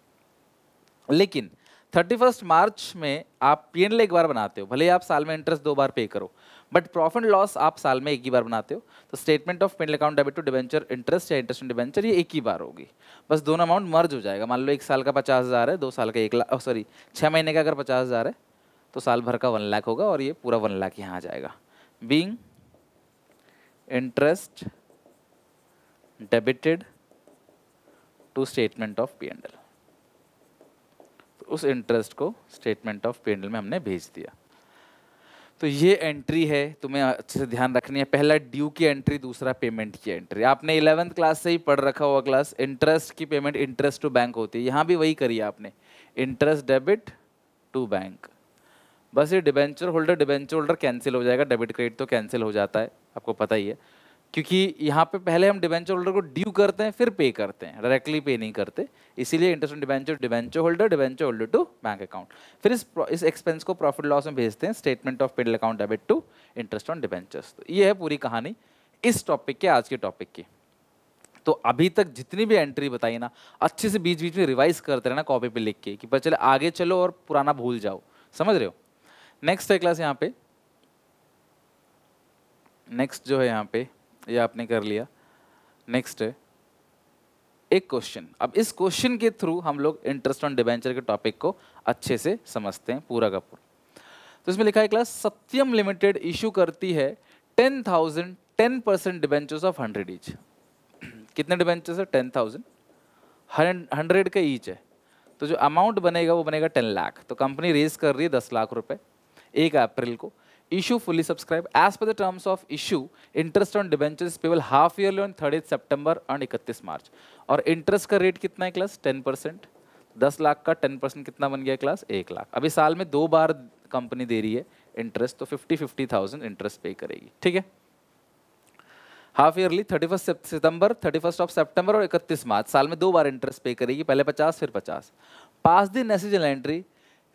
लेकिन थर्टी फर्स्ट मार्च में आप पी एन एक बार बनाते हो भले आप साल में इंटरेस्ट दो बार पे करो बट प्रॉफिट लॉस आप साल में एक ही बार बनाते हो तो statement of P and L account debit to debenture interest या इंटरेस्ट डिवेंचर ये एक ही बार होगी बस दोनों अमाउंट मर्ज हो जाएगा मान लो एक साल का पचास हज़ार है दो साल का एक लाख सॉरी छः महीने का अगर पचास हज़ार है तो साल भर का वन लाख होगा और ये पूरा वन लाख यहाँ आ जाएगा being interest debited to statement of P and L तो उस इंटरेस्ट को statement of P and L में हमने भेज दिया तो ये एंट्री है तुम्हें अच्छे से ध्यान रखनी है पहला ड्यू की एंट्री दूसरा पेमेंट की एंट्री आपने इलेवेंथ क्लास से ही पढ़ रखा हुआ क्लास इंटरेस्ट की पेमेंट इंटरेस्ट टू बैंक होती है यहाँ भी वही करी आपने इंटरेस्ट डेबिट टू बैंक बस ये debenture holder debenture holder cancel हो जाएगा डेबिट क्रेडिट तो कैंसिल हो जाता है आपको पता ही है क्योंकि यहाँ पे पहले हम डिबेंचर होल्डर को ड्यू करते हैं फिर पे करते हैं डायरेक्टली पे नहीं करते इसीलिए interest on debenture debenture holder debenture holder to bank account फिर इस इस एक्सपेंस को प्रॉफिट लॉस में भेजते हैं statement of paid account debit to interest on debentures तो ये है पूरी कहानी इस टॉपिक के आज के टॉपिक की तो अभी तक जितनी भी एंट्री बताई ना अच्छे से बीच बीच में रिवाइज करते रहना कॉपी पे लिख के कि पर चले आगे चलो और पुराना भूल जाओ समझ रहे हो नेक्स्ट है क्लास यहाँ पे नेक्स्ट जो है यहाँ पे ये यह आपने कर लिया नेक्स्ट है एक क्वेश्चन अब इस क्वेश्चन के थ्रू हम लोग इंटरेस्ट ऑन डिबेंचर के टॉपिक को अच्छे से समझते हैं पूरा का पूरा तो इसमें लिखा है क्लास सत्यम लिमिटेड इशू करती है ten thousand ten percent debentures of hundred each कितने डिबेंचर्स है टेन थाउजेंड हंड्रेड का ईच है तो जो अमाउंट बनेगा वो बनेगा टेन लाख तो कंपनी रेज कर रही है दस लाख रुपए एक अप्रैल को issue fully subscribe as per the terms of issue interest on on debentures payable half yearly on 30th September and इकतीस मार्च और इंटरेस्ट का रेट कितना है क्लास टेन परसेंट दस लाख का टेन परसेंट कितना बन गया क्लास एक लाख अभी साल में दो बार कंपनी दे रही है इंटरेस्ट तो फिफ्टी फिफ्टी थाउजेंड इंटरेस्ट पे करेगी ठीक है हाफ ईयरली थर्टी फर्स्ट सितंबर थर्टी फर्स्ट ऑफ सेप्टेम्बर और इकतीस मार्च साल में दो बार इंटरेस्ट पे करेगी पहले पचास फिर पचास पास दिन necessary entry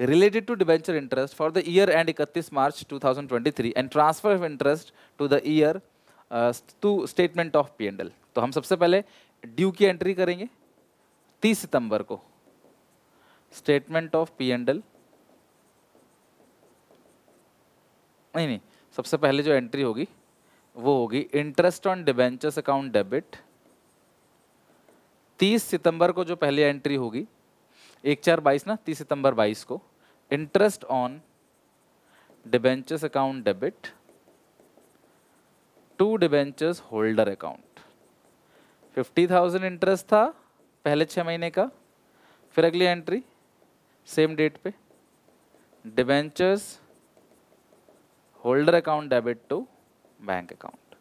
related to debenture interest for the year end 31 March 2023 and transfer of interest to the year to statement of P PNL तो हम सबसे पहले ड्यू की एंट्री करेंगे 30 सितंबर को स्टेटमेंट ऑफ पी पीएनएल नहीं नहीं सबसे पहले जो एंट्री होगी वो होगी interest on debentures account debit 30 सितंबर को जो पहली एंट्री होगी एक चार बाईस ना तीस सितंबर बाईस को interest on debentures account debit to debentures holder account fifty thousand interest था पहले छः महीने का फिर अगली एंट्री सेम डेट पे debentures holder account debit to bank account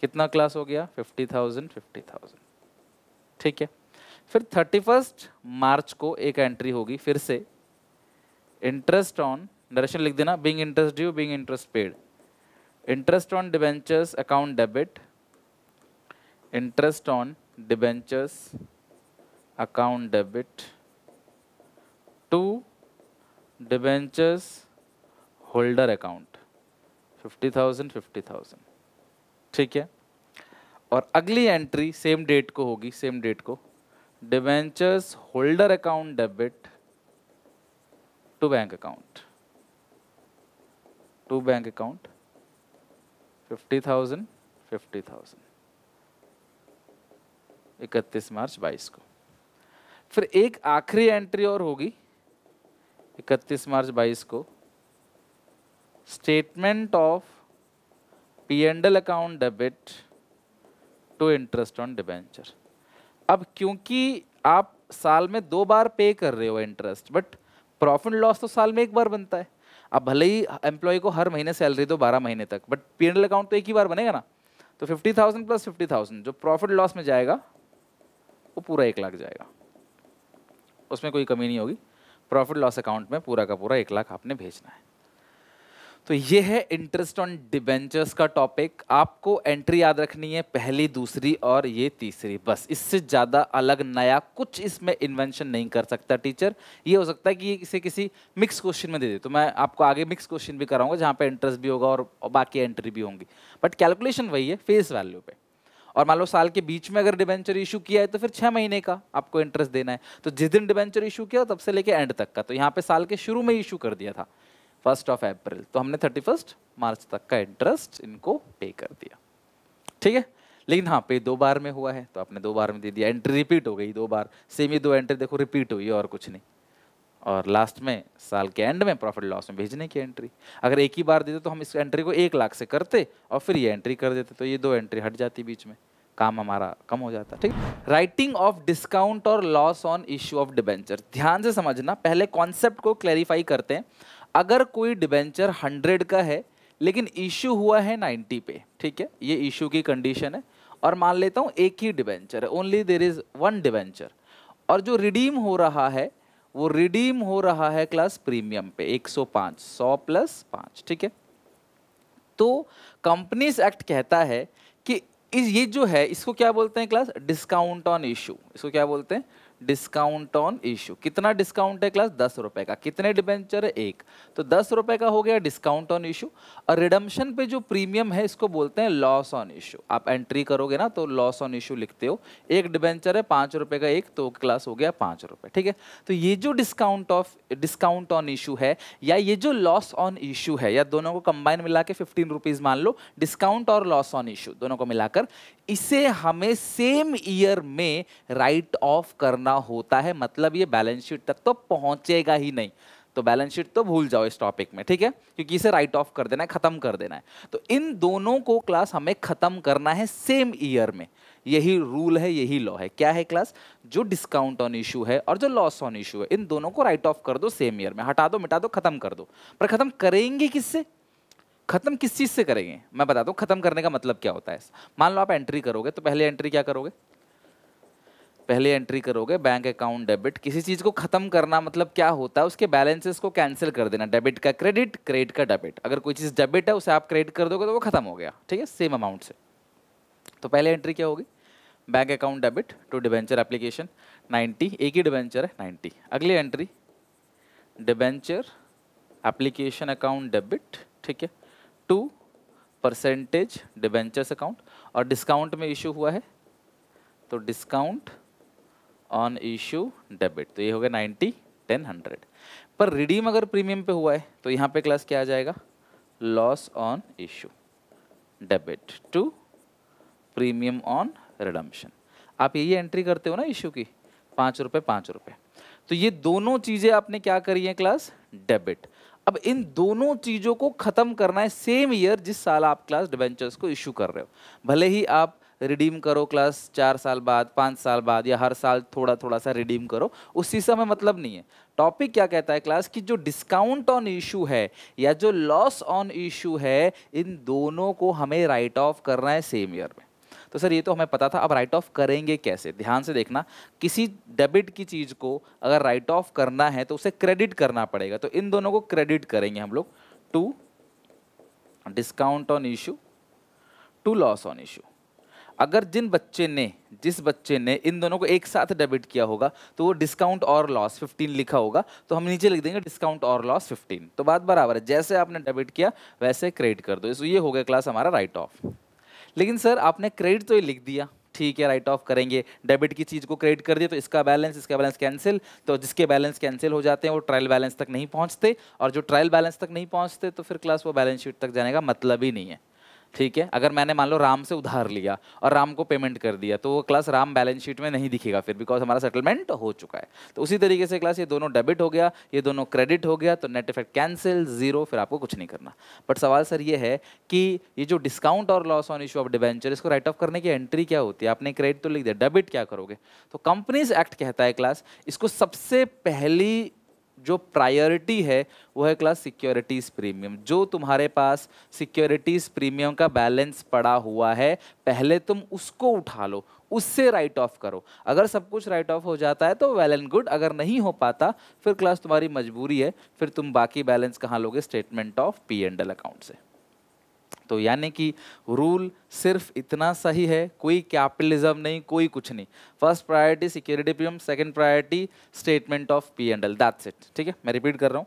कितना क्लास हो गया फिफ्टी थाउजेंड फिफ्टी थाउजेंड ठीक है फिर थर्टी फर्स्ट मार्च को एक एंट्री होगी फिर से इंटरेस्ट ऑन डायरेक्शन लिख देना being interest due being interest paid interest on debentures account debit interest on debentures account debit to debentures holder account fifty thousand fifty thousand ठीक है और अगली एंट्री सेम डेट को होगी सेम डेट को debentures holder account debit to bank account to bank account fifty thousand fifty thousand इकतीस मार्च बाईस को फिर एक आखिरी एंट्री और होगी इकतीस मार्च बाईस को statement of P and L account debit to interest on debenture अब क्योंकि आप साल में दो बार पे कर रहे हो इंटरेस्ट बट प्रॉफिट लॉस तो साल में एक बार बनता है अब भले ही एम्प्लॉय को हर महीने सैलरी दो बारह महीने तक बट पी एंड अकाउंट तो एक ही बार बनेगा ना तो fifty thousand plus fifty thousand जो प्रॉफिट लॉस में जाएगा वो पूरा एक लाख जाएगा उसमें कोई कमी नहीं होगी प्रॉफिट लॉस अकाउंट में पूरा का पूरा एक लाख आपने भेजना है तो ये है इंटरेस्ट ऑन डिबेंचर्स का टॉपिक आपको एंट्री याद रखनी है पहली दूसरी और ये तीसरी बस इससे ज़्यादा अलग नया कुछ इसमें इन्वेंशन नहीं कर सकता टीचर ये हो सकता है कि इसे किसी मिक्स क्वेश्चन में दे दे तो मैं आपको आगे मिक्स क्वेश्चन भी कराऊंगा जहाँ पे इंटरेस्ट भी होगा और बाकी एंट्री भी होंगी बट कैलकुलेशन वही है फेस वैल्यू पे और मान लो साल के बीच में अगर डिबेंचर इशू किया है तो फिर छः महीने का आपको इंटरेस्ट देना है तो जिस दिन डिबेंचर इशू किया तब से लेके एंड तक का तो यहाँ पे साल के शुरू में इशू कर दिया था फर्स्ट ऑफ अप्रैल तो हमने थर्टी फर्स्ट मार्च तक का इंटरेस्ट इनको पे कर दिया ठीक है लेकिन हाँ पे दो बार में हुआ है तो आपने दो बार में दे दिया एंट्री रिपीट हो गई दो बार सेम ही दो एंट्री देखो रिपीट हुई और कुछ नहीं और लास्ट में साल के एंड में प्रॉफिट लॉस में भेजने की एंट्री अगर एक ही बार देते तो हम इस एंट्री को एक लाख से करते और फिर ये एंट्री कर देते तो ये दो एंट्री हट जाती बीच में काम हमारा कम हो जाता ठीक राइटिंग ऑफ डिस्काउंट और loss on issue of debenture ध्यान से समझना पहले कॉन्सेप्ट को क्लैरिफाई करते हैं अगर कोई डिबेंचर हंड्रेड का है लेकिन इशू हुआ है नाइन्टी पे ठीक है ये इश्यू की कंडीशन है और मान लेता हूँ एक ही डिबेंचर है only there is one debenture और जो रिडीम हो रहा है वो रिडीम हो रहा है क्लास प्रीमियम पे 105 100 प्लस 5 ठीक है तो कंपनीज एक्ट कहता है कि इस ये जो है इसको क्या बोलते हैं क्लास डिस्काउंट ऑन इशू इसको क्या बोलते हैं डिस्काउंट ऑन इशू कितना डिस्काउंट है क्लास दस रुपए का कितने डिबेंचर है एक तो दस रुपए का हो गया डिस्काउंट ऑन इशू और रिडम्शन पे जो प्रीमियम है इसको बोलते हैं लॉस ऑन इशू आप एंट्री करोगे ना तो लॉस ऑन इशू लिखते हो एक डिबेंचर है पाँच रुपए का एक तो क्लास हो गया पाँच रुपए ठीक है तो ये जो discount of discount on issue है या ये जो लॉस ऑन इशू है या दोनों को कंबाइन मिला के फिफ्टीन रुपीज़ मान लो डिस्काउंट और लॉस ऑन इशू दोनों को मिलाकर इसे हमें सेम ईयर में राइट ऑफ करना करना होता है मतलब ये बैलेंस शीट तक तो पहुंचेगा ही नहीं तो बैलेंस शीट तो भूल जाओ इस टॉपिक में ठीक है क्योंकि इसे राइट ऑफ कर देना है ख़त्म कर देना है तो इन दोनों को क्लास हमें ख़त्म करना है सेम ईयर में यही रूल है यही लॉ है क्या है क्लास जो डिस्काउंट ऑन इशू है और जो लॉस ऑन इशू है इन दोनों को राइट ऑफ कर दो सेम ईयर में हटा दो मिटा दो ख़त्म कर दो पर ख़त्म करेंगे किससे ख़त्म किस चीज़ से करेंगे मैं बता दूँ ख़त्म करने का मतलब क्या होता है मान लो आप एंट्री करोगे तो पहले एंट्री क्या करोगे पहले एंट्री करोगे बैंक अकाउंट डेबिट किसी चीज़ को ख़त्म करना मतलब क्या होता है उसके बैलेंसेस को कैंसिल कर देना डेबिट का क्रेडिट क्रेडिट का डेबिट अगर कोई चीज़ डेबिट है उसे आप क्रेडिट कर दोगे तो वो ख़त्म हो गया ठीक है सेम अमाउंट से तो पहले एंट्री क्या होगी bank account debit to debenture application 90 एक ही डिबेंचर है 90 अगली entry debenture application account debit ठीक है टू परसेंटेज डिबेंचर्स अकाउंट और डिस्काउंट में इशू हुआ है तो डिस्काउंट ऑन इशू डेबिट तो ये हो गया नाइन्टी टेन हंड्रेड पर रिडीम अगर प्रीमियम पे हुआ है तो यहाँ पे क्लास क्या आ जाएगा loss on issue debit to premium on redemption आप यही एंट्री करते हो ना इशू की पाँच रुपये पाँच रुपये तो ये दोनों चीज़ें आपने क्या करी है क्लास डेबिट अब इन दोनों चीज़ों को ख़त्म करना है सेम ईयर जिस साल आप क्लास डिवेंचर्स को इशू कर रहे हो भले ही आप रिडीम करो क्लास चार साल बाद पाँच साल बाद या हर साल थोड़ा थोड़ा सा रिडीम करो उसी समय मतलब नहीं है टॉपिक क्या कहता है क्लास कि जो डिस्काउंट ऑन इशू है या जो लॉस ऑन इशू है इन दोनों को हमें राइट ऑफ करना है सेम ईयर में तो सर ये तो हमें पता था अब राइट ऑफ करेंगे कैसे ध्यान से देखना किसी डेबिट की चीज़ को अगर राइट ऑफ करना है तो उसे क्रेडिट करना पड़ेगा तो इन दोनों को क्रेडिट करेंगे हम लोग to discount on issue to loss on issue अगर जिन बच्चे ने जिस बच्चे ने इन दोनों को एक साथ डेबिट किया होगा तो वो डिस्काउंट और लॉस 15 लिखा होगा तो हम नीचे लिख देंगे डिस्काउंट और लॉस 15 तो बात बराबर है जैसे आपने डेबिट किया वैसे क्रेडिट कर दो ये हो गया क्लास हमारा राइट ऑफ लेकिन सर आपने क्रेडिट तो ये लिख दिया ठीक है राइट ऑफ करेंगे डेबिट की चीज़ को क्रेडिट कर दिया तो इसका बैलेंस इसका बैलेंस कैंसिल तो जिसके बैलेंस कैंसिल हो जाते हैं वो ट्रायल बैलेंस तक नहीं पहुंचते और जो ट्रायल बैलेंस तक नहीं पहुंचते तो फिर क्लास वो बैलेंस शीट तक जाने का मतलब ही नहीं है ठीक है अगर मैंने मान लो राम से उधार लिया और राम को पेमेंट कर दिया तो वो क्लास राम बैलेंस शीट में नहीं दिखेगा फिर बिकॉज हमारा सेटलमेंट हो चुका है तो उसी तरीके से क्लास ये दोनों डेबिट हो गया ये दोनों क्रेडिट हो गया तो नेट इफेक्ट कैंसिल जीरो फिर आपको कुछ नहीं करना बट सवाल सर ये है कि ये जो डिस्काउंट और loss on issue of debenture इसको राइट ऑफ करने की एंट्री क्या होती है आपने क्रेडिट तो लिख दिया डेबिट क्या करोगे तो कंपनीज एक्ट कहता है क्लास इसको सबसे पहली जो प्रायोरिटी है वो है क्लास सिक्योरिटीज़ प्रीमियम जो तुम्हारे पास सिक्योरिटीज़ प्रीमियम का बैलेंस पड़ा हुआ है पहले तुम उसको उठा लो उससे राइट ऑफ करो अगर सब कुछ राइट ऑफ हो जाता है तो वेल एंड गुड अगर नहीं हो पाता फिर क्लास तुम्हारी मजबूरी है फिर तुम बाकी बैलेंस कहाँ लोगे statement of P and L account से तो यानी कि रूल सिर्फ इतना सही है कोई कैपिटलिज्म नहीं कोई कुछ नहीं first priority security PM second priority statement of P and L that's it ठीक है मैं रिपीट कर रहा हूँ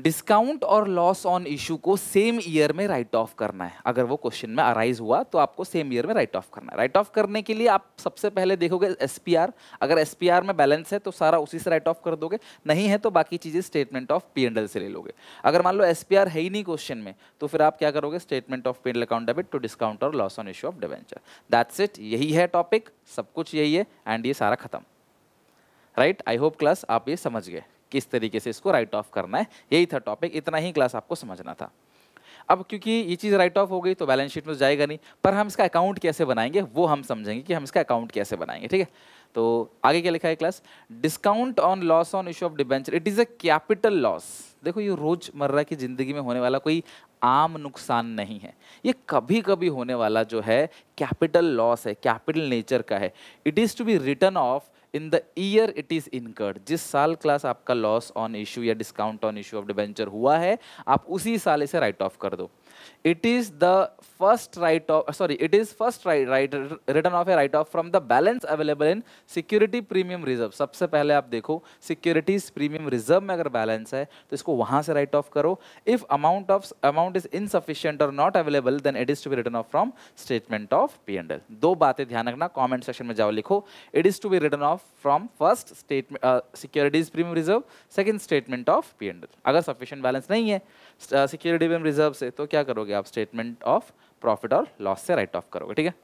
डिस्काउंट और लॉस ऑन इशू को सेम ईयर में राइट ऑफ करना है अगर वो क्वेश्चन में अराइज हुआ तो आपको सेम ईयर में राइट ऑफ करना है राइट ऑफ करने के लिए आप सबसे पहले देखोगे एसपीआर अगर एसपीआर में बैलेंस है तो सारा उसी से राइट ऑफ कर दोगे नहीं है तो बाकी चीज़ें स्टेटमेंट ऑफ पी से ले लोगे अगर मान लो एस है ही नहीं क्वेश्चन में तो फिर आप क्या करोगे statement of P account debit to discount और loss on issue of debenture that's it यही है टॉपिक सब कुछ यही है एंड ये सारा खत्म राइट आई होप क्लास आप ये समझ गए किस तरीके से इसको राइट ऑफ करना है यही था टॉपिक इतना ही क्लास आपको समझना था अब क्योंकि ये चीज़ राइट ऑफ हो गई तो बैलेंस शीट में तो जाएगा नहीं पर हम इसका अकाउंट कैसे बनाएंगे वो हम समझेंगे कि हम इसका अकाउंट कैसे बनाएंगे ठीक है तो आगे क्या लिखा है class discount on loss on issue of debenture it is a capital loss देखो ये रोज़मर्रा की ज़िंदगी में होने वाला कोई आम नुकसान नहीं है ये कभी कभी होने वाला जो है कैपिटल लॉस है कैपिटल नेचर का है it is to be written off in the year it is incurred जिस साल क्लास आपका लॉस ऑन इशू या discount on issue of debenture हुआ है आप उसी साल इसे राइट ऑफ कर दो it is the first write off uh, sorry it is first write, write written off a write off from the balance available in security premium reserve सबसे पहले आप देखो सिक्योरिटीज प्रीमियम रिजर्व में अगर balance है तो इसको वहां से राइट ऑफ करो if amount of amount is insufficient और not available then it is to be written off from statement of P and L दो बातें ध्यान रखना कॉमेंट सेक्शन में जाओ लिखो it is to be written off from first statement securities premium reserve second statement of P and L अगर sufficient balance नहीं है सिक्योरिटी प्रीमियम रिजर्व से तो क्या करोगे आप स्टेटमेंट ऑफ प्रॉफिट और लॉस से राइट ऑफ करोगे ठीक है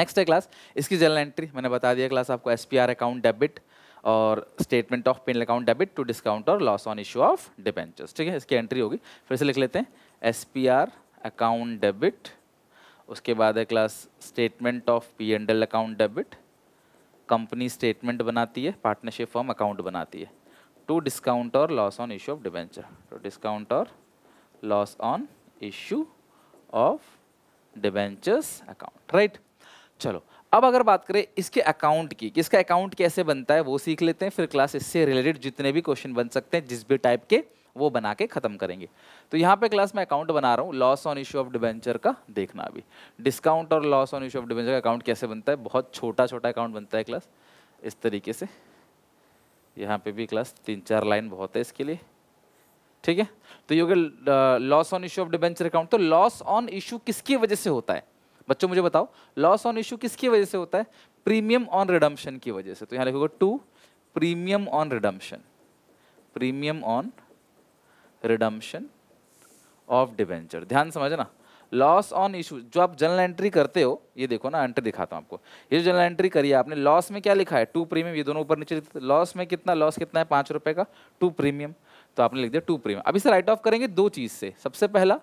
नेक्स्ट है क्लास इसकी जनरल एंट्री मैंने बता दिया क्लास आपको एस अकाउंट डेबिट और statement of P and L account debit to discount और loss on issue of debentures ठीक है इसकी एंट्री होगी फिर से लिख लेते हैं एस अकाउंट डेबिट उसके बाद है class statement of P and L account debit company statement बनाती है पार्टनरशिप फॉर्म अकाउंट बनाती है टू डिस्काउंट और loss on issue of debenture to discount और loss on issue of debentures account right चलो अब अगर बात करें इसके अकाउंट की किसका अकाउंट कैसे बनता है वो सीख लेते हैं फिर क्लास इससे रिलेटेड जितने भी क्वेश्चन बन सकते हैं जिस भी टाइप के वो बना के खत्म करेंगे तो यहाँ पे क्लास में अकाउंट बना रहा हूँ loss on issue of debenture का देखना अभी डिस्काउंट और loss on issue of debenture का अकाउंट कैसे बनता है बहुत छोटा छोटा अकाउंट बनता है क्लास इस तरीके से यहाँ पे भी क्लास तीन चार लाइन बहुत है इसके लिए ठीक है तो ये हो गया loss on issue of debenture account तो लॉस ऑन इशू किसकी वजह से होता है बच्चों मुझे बताओ लॉस ऑन इशू किसकी वजह से होता है प्रीमियम ऑन रिडम्पशन की वजह से तो यहाँ लिखोगे to premium on redemption premium on redemption of debenture ध्यान समझना लॉस ऑन इशू जो आप जनरल एंट्री करते हो ये देखो ना एंट्री दिखाता हूँ आपको ये जो जनरल एंट्री करी है आपने लॉस में क्या लिखा है टू प्रीमियम ये दोनों ऊपर नीचे लिखते लॉस में कितना लॉस कितना है पाँच रुपये का टू प्रीमियम तो आपने लिख दिया टू प्रीमियम अभी से राइट ऑफ करेंगे दो चीज़ से सबसे पहला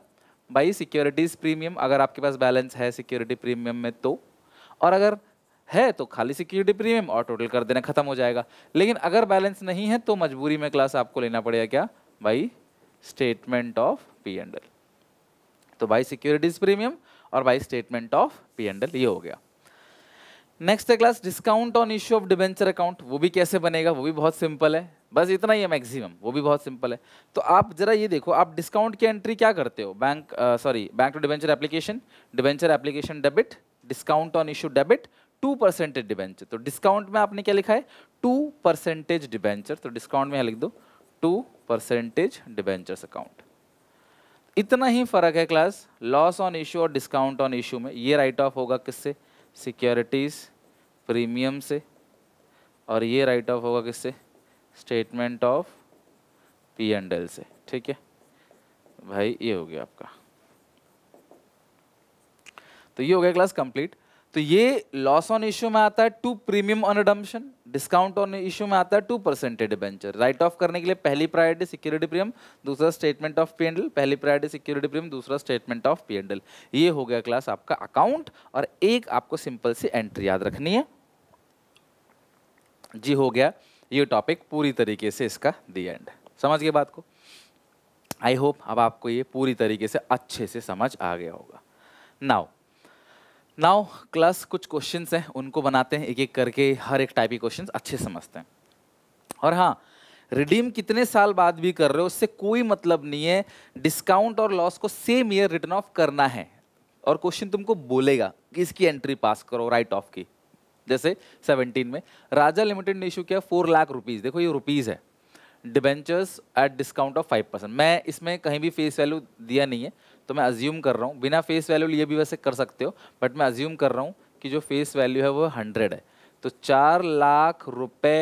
भाई सिक्योरिटीज़ प्रीमियम अगर आपके पास बैलेंस है सिक्योरिटी प्रीमियम में तो और अगर है तो खाली सिक्योरिटी प्रीमियम और टोटल कर देना खत्म हो जाएगा लेकिन अगर बैलेंस नहीं है तो मजबूरी में क्लास आपको लेना पड़ेगा क्या भाई statement of P and L तो भाई सिक्योरिटीज प्रीमियम और भाई statement of P and L ये हो गया नेक्स्ट है class discount on issue of debenture account वो भी कैसे बनेगा वो भी बहुत सिंपल है बस इतना ही है मैक्सिमम वो भी बहुत सिंपल है तो आप जरा ये देखो आप डिस्काउंट की एंट्री क्या करते हो bank sorry bank to debenture application debenture application debit discount on issue debit to percentage debenture तो डिस्काउंट में आपने क्या लिखा है टू परसेंटेज डिबेंचर तो डिस्काउंट में लिख दो टू परसेंटेज डिबेंचर्स अकाउंट इतना ही फर्क है क्लास लॉस ऑन इशू और डिस्काउंट ऑन इशू में ये राइट ऑफ होगा किससे सिक्योरिटीज़ प्रीमियम से और ये राइट ऑफ होगा किससे statement of P and L से ठीक है भाई ये हो गया आपका तो ये हो गया क्लास कंप्लीट तो ये लॉस ऑन इश्यू में आता है to premium on redemption discount on issue में आता है to percentage debenture write off करने के लिए पहली प्रायोरिटी सिक्योरिटी प्रीमियम दूसरा स्टेटमेंट ऑफ पी पहली प्रायोरिटी सिक्योरिटी प्रीमियम दूसरा स्टेटमेंट ऑफ पी ये हो गया क्लास आपका अकाउंट और एक आपको सिंपल सी एंट्री याद रखनी है जी हो गया ये टॉपिक पूरी तरीके से इसका दी एंड समझ गए बात को आई होप अब आपको ये पूरी तरीके से अच्छे से समझ आ गया होगा नाउ नाउ क्लास कुछ क्वेश्चन हैं उनको बनाते हैं एक एक करके हर एक टाइप के क्वेश्चन अच्छे समझते हैं और हाँ रिडीम कितने साल बाद भी कर रहे हो उससे कोई मतलब नहीं है डिस्काउंट और लॉस को सेम ईयर रिटर्न ऑफ करना है और क्वेश्चन तुमको बोलेगा कि इसकी एंट्री पास करो राइट ऑफ की जैसे 17 में राजा लिमिटेड ने इशू किया फोर लाख रुपीज़ देखो ये रुपीज़ है debentures at discount of five percent मैं इसमें कहीं भी फेस वैल्यू दिया नहीं है तो मैं अज्यूम कर रहा हूँ बिना फेस वैल्यू लिए भी वैसे कर सकते हो बट मैं अज्यूम कर रहा हूँ कि जो फेस वैल्यू है वो हंड्रेड है तो चार लाख रुपए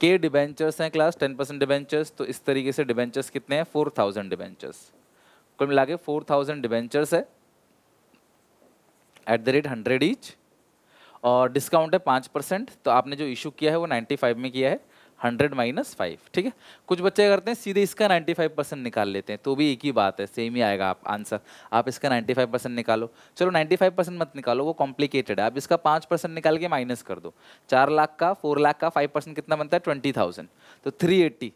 के डिबेंचर्स हैं क्लास टेन परसेंट डिबेंचर्स तो इस तरीके से डिबेंचर्स कितने हैं फोर थाउजेंड डिबेंचर्स कुल मिला के फोर थाउजेंड डिबेंचर्स है at the rate hundred each और डिस्काउंट है पाँच परसेंट तो आपने जो इशू किया है वो नाइन्टी फाइव में किया है हंड्रेड माइनस फाइव ठीक है कुछ बच्चे करते हैं सीधे इसका नाइन्टी फाइव परसेंट निकाल लेते हैं तो भी एक ही बात है सेम ही आएगा आप आंसर आप इसका नाइन्टी फाइव परसेंट निकालो चलो नाइन्टी फाइव परसेंट मत निकालो वो कॉम्प्लिकेटेड है आप इसका पाँच परसेंट निकाल के माइनस कर दो चार लाख का फोर लाख का फाइव परसेंट कितना बनता है ट्वेंटी थाउजेंड तो three eighty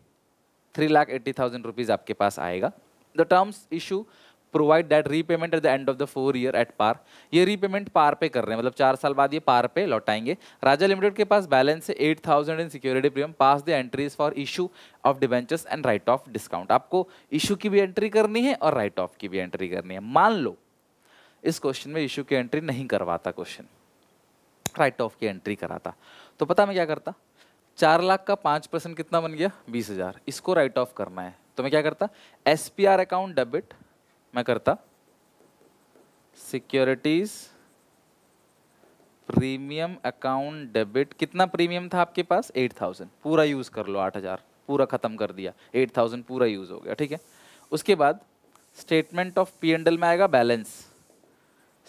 three lakh eighty thousand rupees आपके पास आएगा the terms issue provide that repayment at the end of the four year at par ये रीपेमेंट पार पे कर रहे हैं मतलब चार साल बाद ये पार पे लौटाएंगे राजा लिमिटेड के पास बैलेंस है eight thousand in security premium pass the entries for issue of debentures and write off discount आपको इशू की भी एंट्री करनी है और राइट ऑफ की भी एंट्री करनी है मान लो इस क्वेश्चन में इशू की एंट्री नहीं करवाता क्वेश्चन राइट ऑफ की एंट्री कराता तो पता मैं क्या करता चार लाख का पाँच परसेंट कितना बन गया बीस हज़ार इसको राइट ऑफ करना है तो मैं क्या करता एस अकाउंट डेबिट मैं करता सिक्योरिटीज प्रीमियम अकाउंट डेबिट कितना प्रीमियम था आपके पास एट थाउजेंड पूरा यूज़ कर लो आठ हज़ार पूरा ख़त्म कर दिया एट थाउजेंड पूरा यूज़ हो गया ठीक है उसके बाद statement of P and L में आएगा balance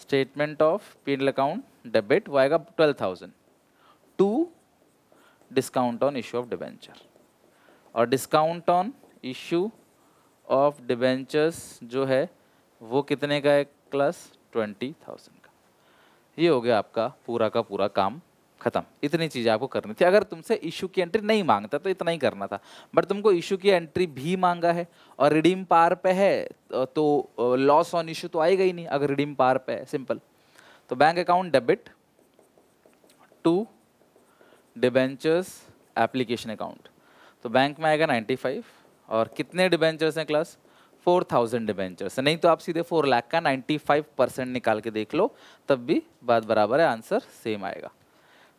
statement of P and L account debit वो आएगा twelve thousand to discount on issue of debenture और discount on issue of debentures जो है वो कितने का है क्लस ट्वेंटी थाउजेंड का ये हो गया आपका पूरा का पूरा काम खत्म इतनी चीज़ें आपको करनी थी अगर तुमसे इशू की एंट्री नहीं मांगता तो इतना ही करना था बट तुमको इशू की एंट्री भी मांगा है और रिडीम पार पे है तो लॉस ऑन इशू तो आएगा ही नहीं अगर रिडीम पार पे है सिंपल तो bank account debit to debentures application account तो बैंक में आएगा फाइव और कितने डिबेंचर्स हैं क्लास फोर थाउजेंड डिबेंचर्स नहीं तो आप सीधे फोर लाख का नाइन्टी फाइव परसेंट निकाल के देख लो तब भी बात बराबर है आंसर सेम आएगा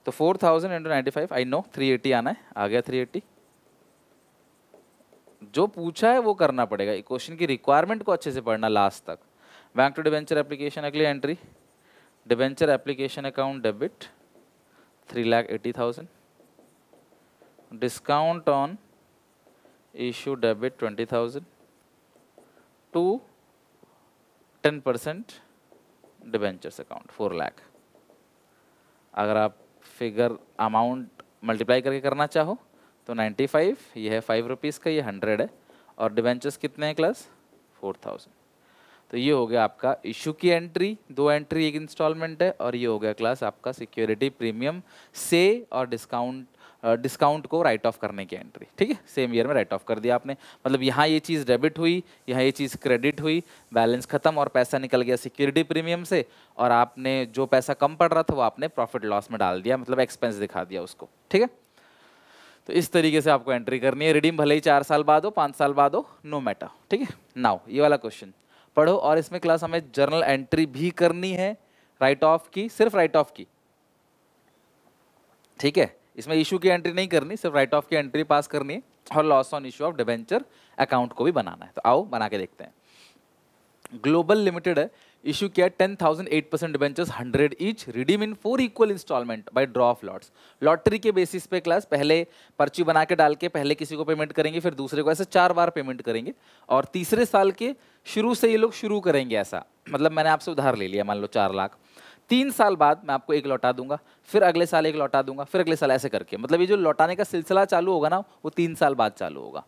तो four thousand into ninety five I know three eighty आना है आ गया थ्री एटी जो पूछा है वो करना पड़ेगा क्वेश्चन की रिक्वायरमेंट को अच्छे से पढ़ना लास्ट तक बैंक टू डिबेंचर एप्लीकेशन अगली entry debenture application account debit three lakh eighty thousand discount on issue debit 20,000 to 10% debentures account four lakh अगर आप फिगर अमाउंट मल्टीप्लाई करके करना चाहो तो 95 ये है फाइव रुपीज़ का ये हंड्रेड है और डिबेंचर्स कितने हैं क्लास 4000 तो ये हो गया आपका इशू की एंट्री दो एंट्री एक इंस्टॉलमेंट है और ये हो गया क्लास आपका सिक्योरिटी प्रीमियम से और डिस्काउंट डिस्काउंट को राइट ऑफ करने की एंट्री ठीक है सेम ईयर में राइट ऑफ कर दिया आपने मतलब यहाँ ये चीज़ डेबिट हुई यहाँ ये चीज़ क्रेडिट हुई बैलेंस खत्म और पैसा निकल गया सिक्योरिटी प्रीमियम से और आपने जो पैसा कम पड़ रहा था वो आपने प्रॉफिट लॉस में डाल दिया मतलब एक्सपेंस दिखा दिया उसको ठीक है तो इस तरीके से आपको एंट्री करनी है रिडीम भले ही चार साल बाद हो पाँच साल बाद हो नो मैटर ठीक है नाउ ये वाला क्वेश्चन पढ़ो और इसमें क्लास हमें जर्नल एंट्री भी करनी है राइट ऑफ की सिर्फ राइट ऑफ की ठीक है इसमें इशू की एंट्री नहीं करनी सिर्फ राइट ऑफ की एंट्री पास करनी है और loss on issue of debenture account को भी बनाना है तो आओ बना के देखते हैं ग्लोबल लिमिटेड है इशू किया ten thousand eight percent debentures hundred each redeem in four equal instalment by draw of lots lottery के बेसिस पे क्लास पहले पर्ची बना के डाल के पहले किसी को पेमेंट करेंगे फिर दूसरे को ऐसे चार बार पेमेंट करेंगे और तीसरे साल के शुरू से ये लोग शुरू करेंगे ऐसा मतलब मैंने आपसे उधार ले लिया मान लो चार लाख तीन साल बाद मैं आपको एक लौटा दूंगा फिर अगले साल एक लौटा दूंगा फिर अगले साल ऐसे करके मतलब ये जो लौटाने का सिलसिला चालू होगा ना वो तीन साल बाद चालू होगा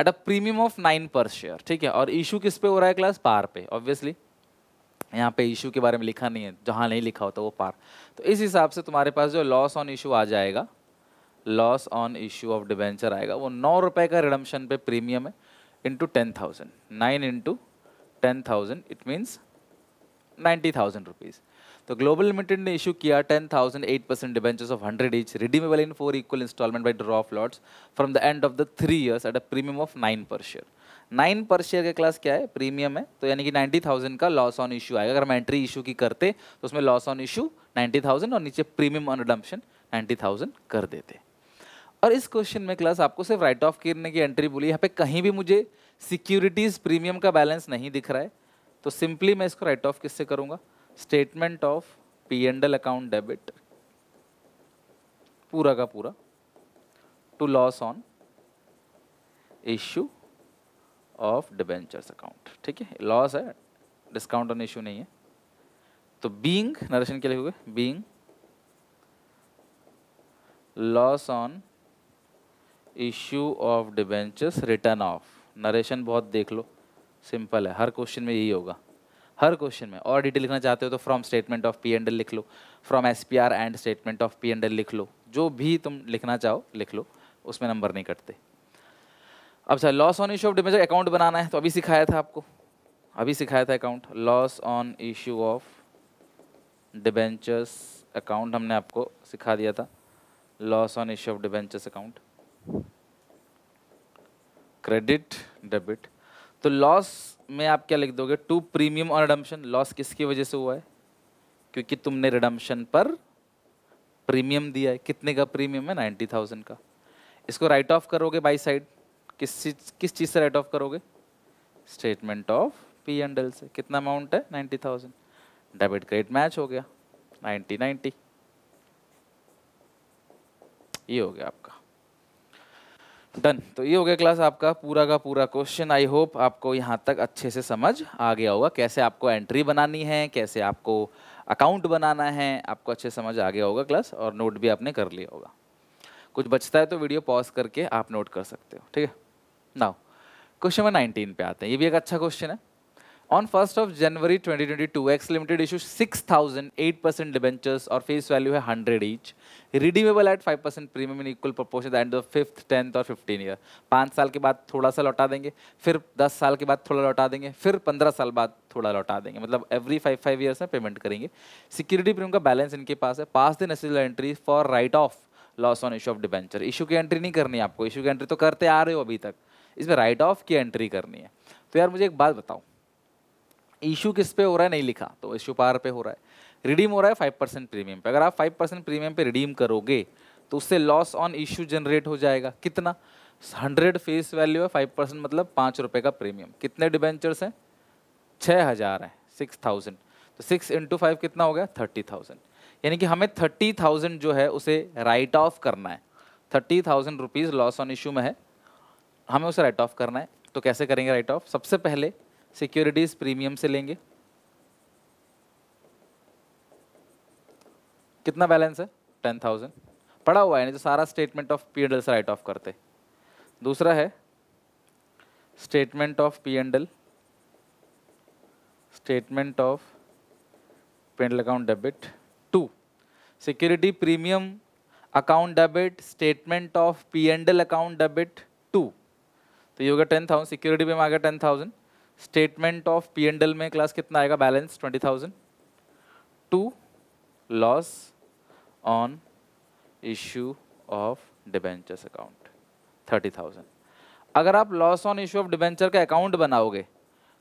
at a premium of nine per share ठीक है और इशू किस पे हो रहा है क्लास पार पे ऑब्वियसली यहाँ पे इशू के बारे में लिखा नहीं है जहाँ नहीं लिखा होता वो पार तो इस हिसाब से तुम्हारे पास जो लॉस ऑन इशू आ जाएगा loss on issue of debenture आएगा वो नौ रुपये का रिडम्शन पे प्रीमियम है into ten thousand nine into ten thousand it means ninety thousand rupees तो ग्लोबल लिमिटेड ने इशू किया ten thousand eight percent debentures of hundred each redeemable in four equal instalment by draw of lots from the end of the three years at a premium of nine per share nine per share का class क्या है premium है तो यानी कि ninety thousand का loss on issue आएगा अगर हम एंट्री इशू की करते तो उसमें loss on issue ninety thousand और नीचे premium on redemption ninety thousand कर देते और इस क्वेश्चन में क्लास आपको सिर्फ राइट ऑफ करने की एंट्री बोली यहाँ पे कहीं भी मुझे सिक्योरिटीज़ प्रीमियम का बैलेंस नहीं दिख रहा है तो सिंपली मैं इसको राइट ऑफ किससे करूँगा statement of P and L account debit पूरा का पूरा to loss on issue of debentures account ठीक है लॉस है डिस्काउंट ऑन इश्यू नहीं है तो बीइंग नरेशन के लिए हुए being loss on issue of debentures return of narration बहुत देख लो सिंपल है हर क्वेश्चन में यही होगा हर क्वेश्चन में और डिटेल लिखना चाहते हो तो from statement of P and L लिख लो from S P R and statement of P and L लिख लो जो भी तुम लिखना चाहो लिख लो उसमें नंबर नहीं कटते अब sir loss on issue of debenture account बनाना है तो अभी सिखाया था आपको अभी सिखाया था account loss on issue of debentures account हमने आपको सिखा दिया था loss on issue of debentures account credit debit तो लॉस में आप क्या लिख दोगे टू प्रीमियम और रिडम्पशन लॉस किसकी वजह से हुआ है क्योंकि तुमने रिडम्पशन पर प्रीमियम दिया है कितने का प्रीमियम है नाइन्टी थाउजेंड का इसको राइट ऑफ करोगे बाई साइड किस चीज किस चीज़ से राइट ऑफ करोगे statement of P and L से कितना अमाउंट है ninety thousand debit credit match हो गया नाइन्टी नाइन्टी ये हो गया आपका डन तो ये हो गया क्लास आपका पूरा का पूरा क्वेश्चन आई होप आपको यहाँ तक अच्छे से समझ आ गया होगा कैसे आपको एंट्री बनानी है कैसे आपको अकाउंट बनाना है आपको अच्छे समझ आ गया होगा क्लास और नोट भी आपने कर लिया होगा कुछ बचता है तो वीडियो पॉज करके आप नोट कर सकते हो ठीक है नाउ क्वेश्चन नंबर नाइनटीन पे आते हैं ये भी एक अच्छा क्वेश्चन है On 1st of January 2022, X Limited issued 6,000 8% debentures or face value 100 each, redeemable at 5% premium in equal proportion at the end of fifth tenth और फिफ्टीन ईयर पाँच साल के बाद थोड़ा सा लौटा देंगे फिर दस साल के बाद थोड़ा लौटा देंगे फिर पंद्रह साल बाद थोड़ा लौटा देंगे मतलब एवरी फाइव फाइव ईयर्स में पेमेंट करेंगे सिक्योरिटी प्रीमियम का बैलेंस इनके पास है pass the necessary entry for write off loss on issue of debenture issue की एंट्री नहीं करनी आपको इशू की एंट्री तो करते आ रहे हो अभी तक इसमें राइट ऑफ की एंट्री करनी है तो यार मुझे एक बात बताओ इशू किस पे हो रहा है नहीं लिखा तो इशू पार पे हो रहा है रिडीम हो रहा है फाइव परसेंट प्रीमियम पे अगर आप फाइव परसेंट प्रीमियम पे रिडीम करोगे तो उससे लॉस ऑन इशू जनरेट हो जाएगा कितना हंड्रेड फेस वैल्यू है फाइव परसेंट मतलब पाँच रुपये का प्रीमियम कितने डिबेंचर्स हैं छः हज़ार हैं सिक्स थाउजेंड तो सिक्स इंटू फाइव कितना हो गया थर्टी थाउजेंड यानी कि हमें थर्टी थाउजेंड जो है उसे राइट ऑफ करना है thirty thousand rupees loss on issue में है हमें उसे राइट ऑफ करना है तो कैसे करेंगे राइट ऑफ सबसे पहले सिक्योरिटीज़ प्रीमियम से लेंगे कितना बैलेंस है टेन थाउजेंड पड़ा हुआ है नहीं तो सारा statement of P and L से राइट ऑफ करते दूसरा है statement of P and L statement of P and L account debit to security premium account debit statement of P and L account debit to तो ये होगा ten thousand security पे में आ गया ten thousand statement of P and L में class कितना आएगा balance twenty thousand to loss on issue of debentures account thirty thousand अगर आप loss on issue of debenture का अकाउंट बनाओगे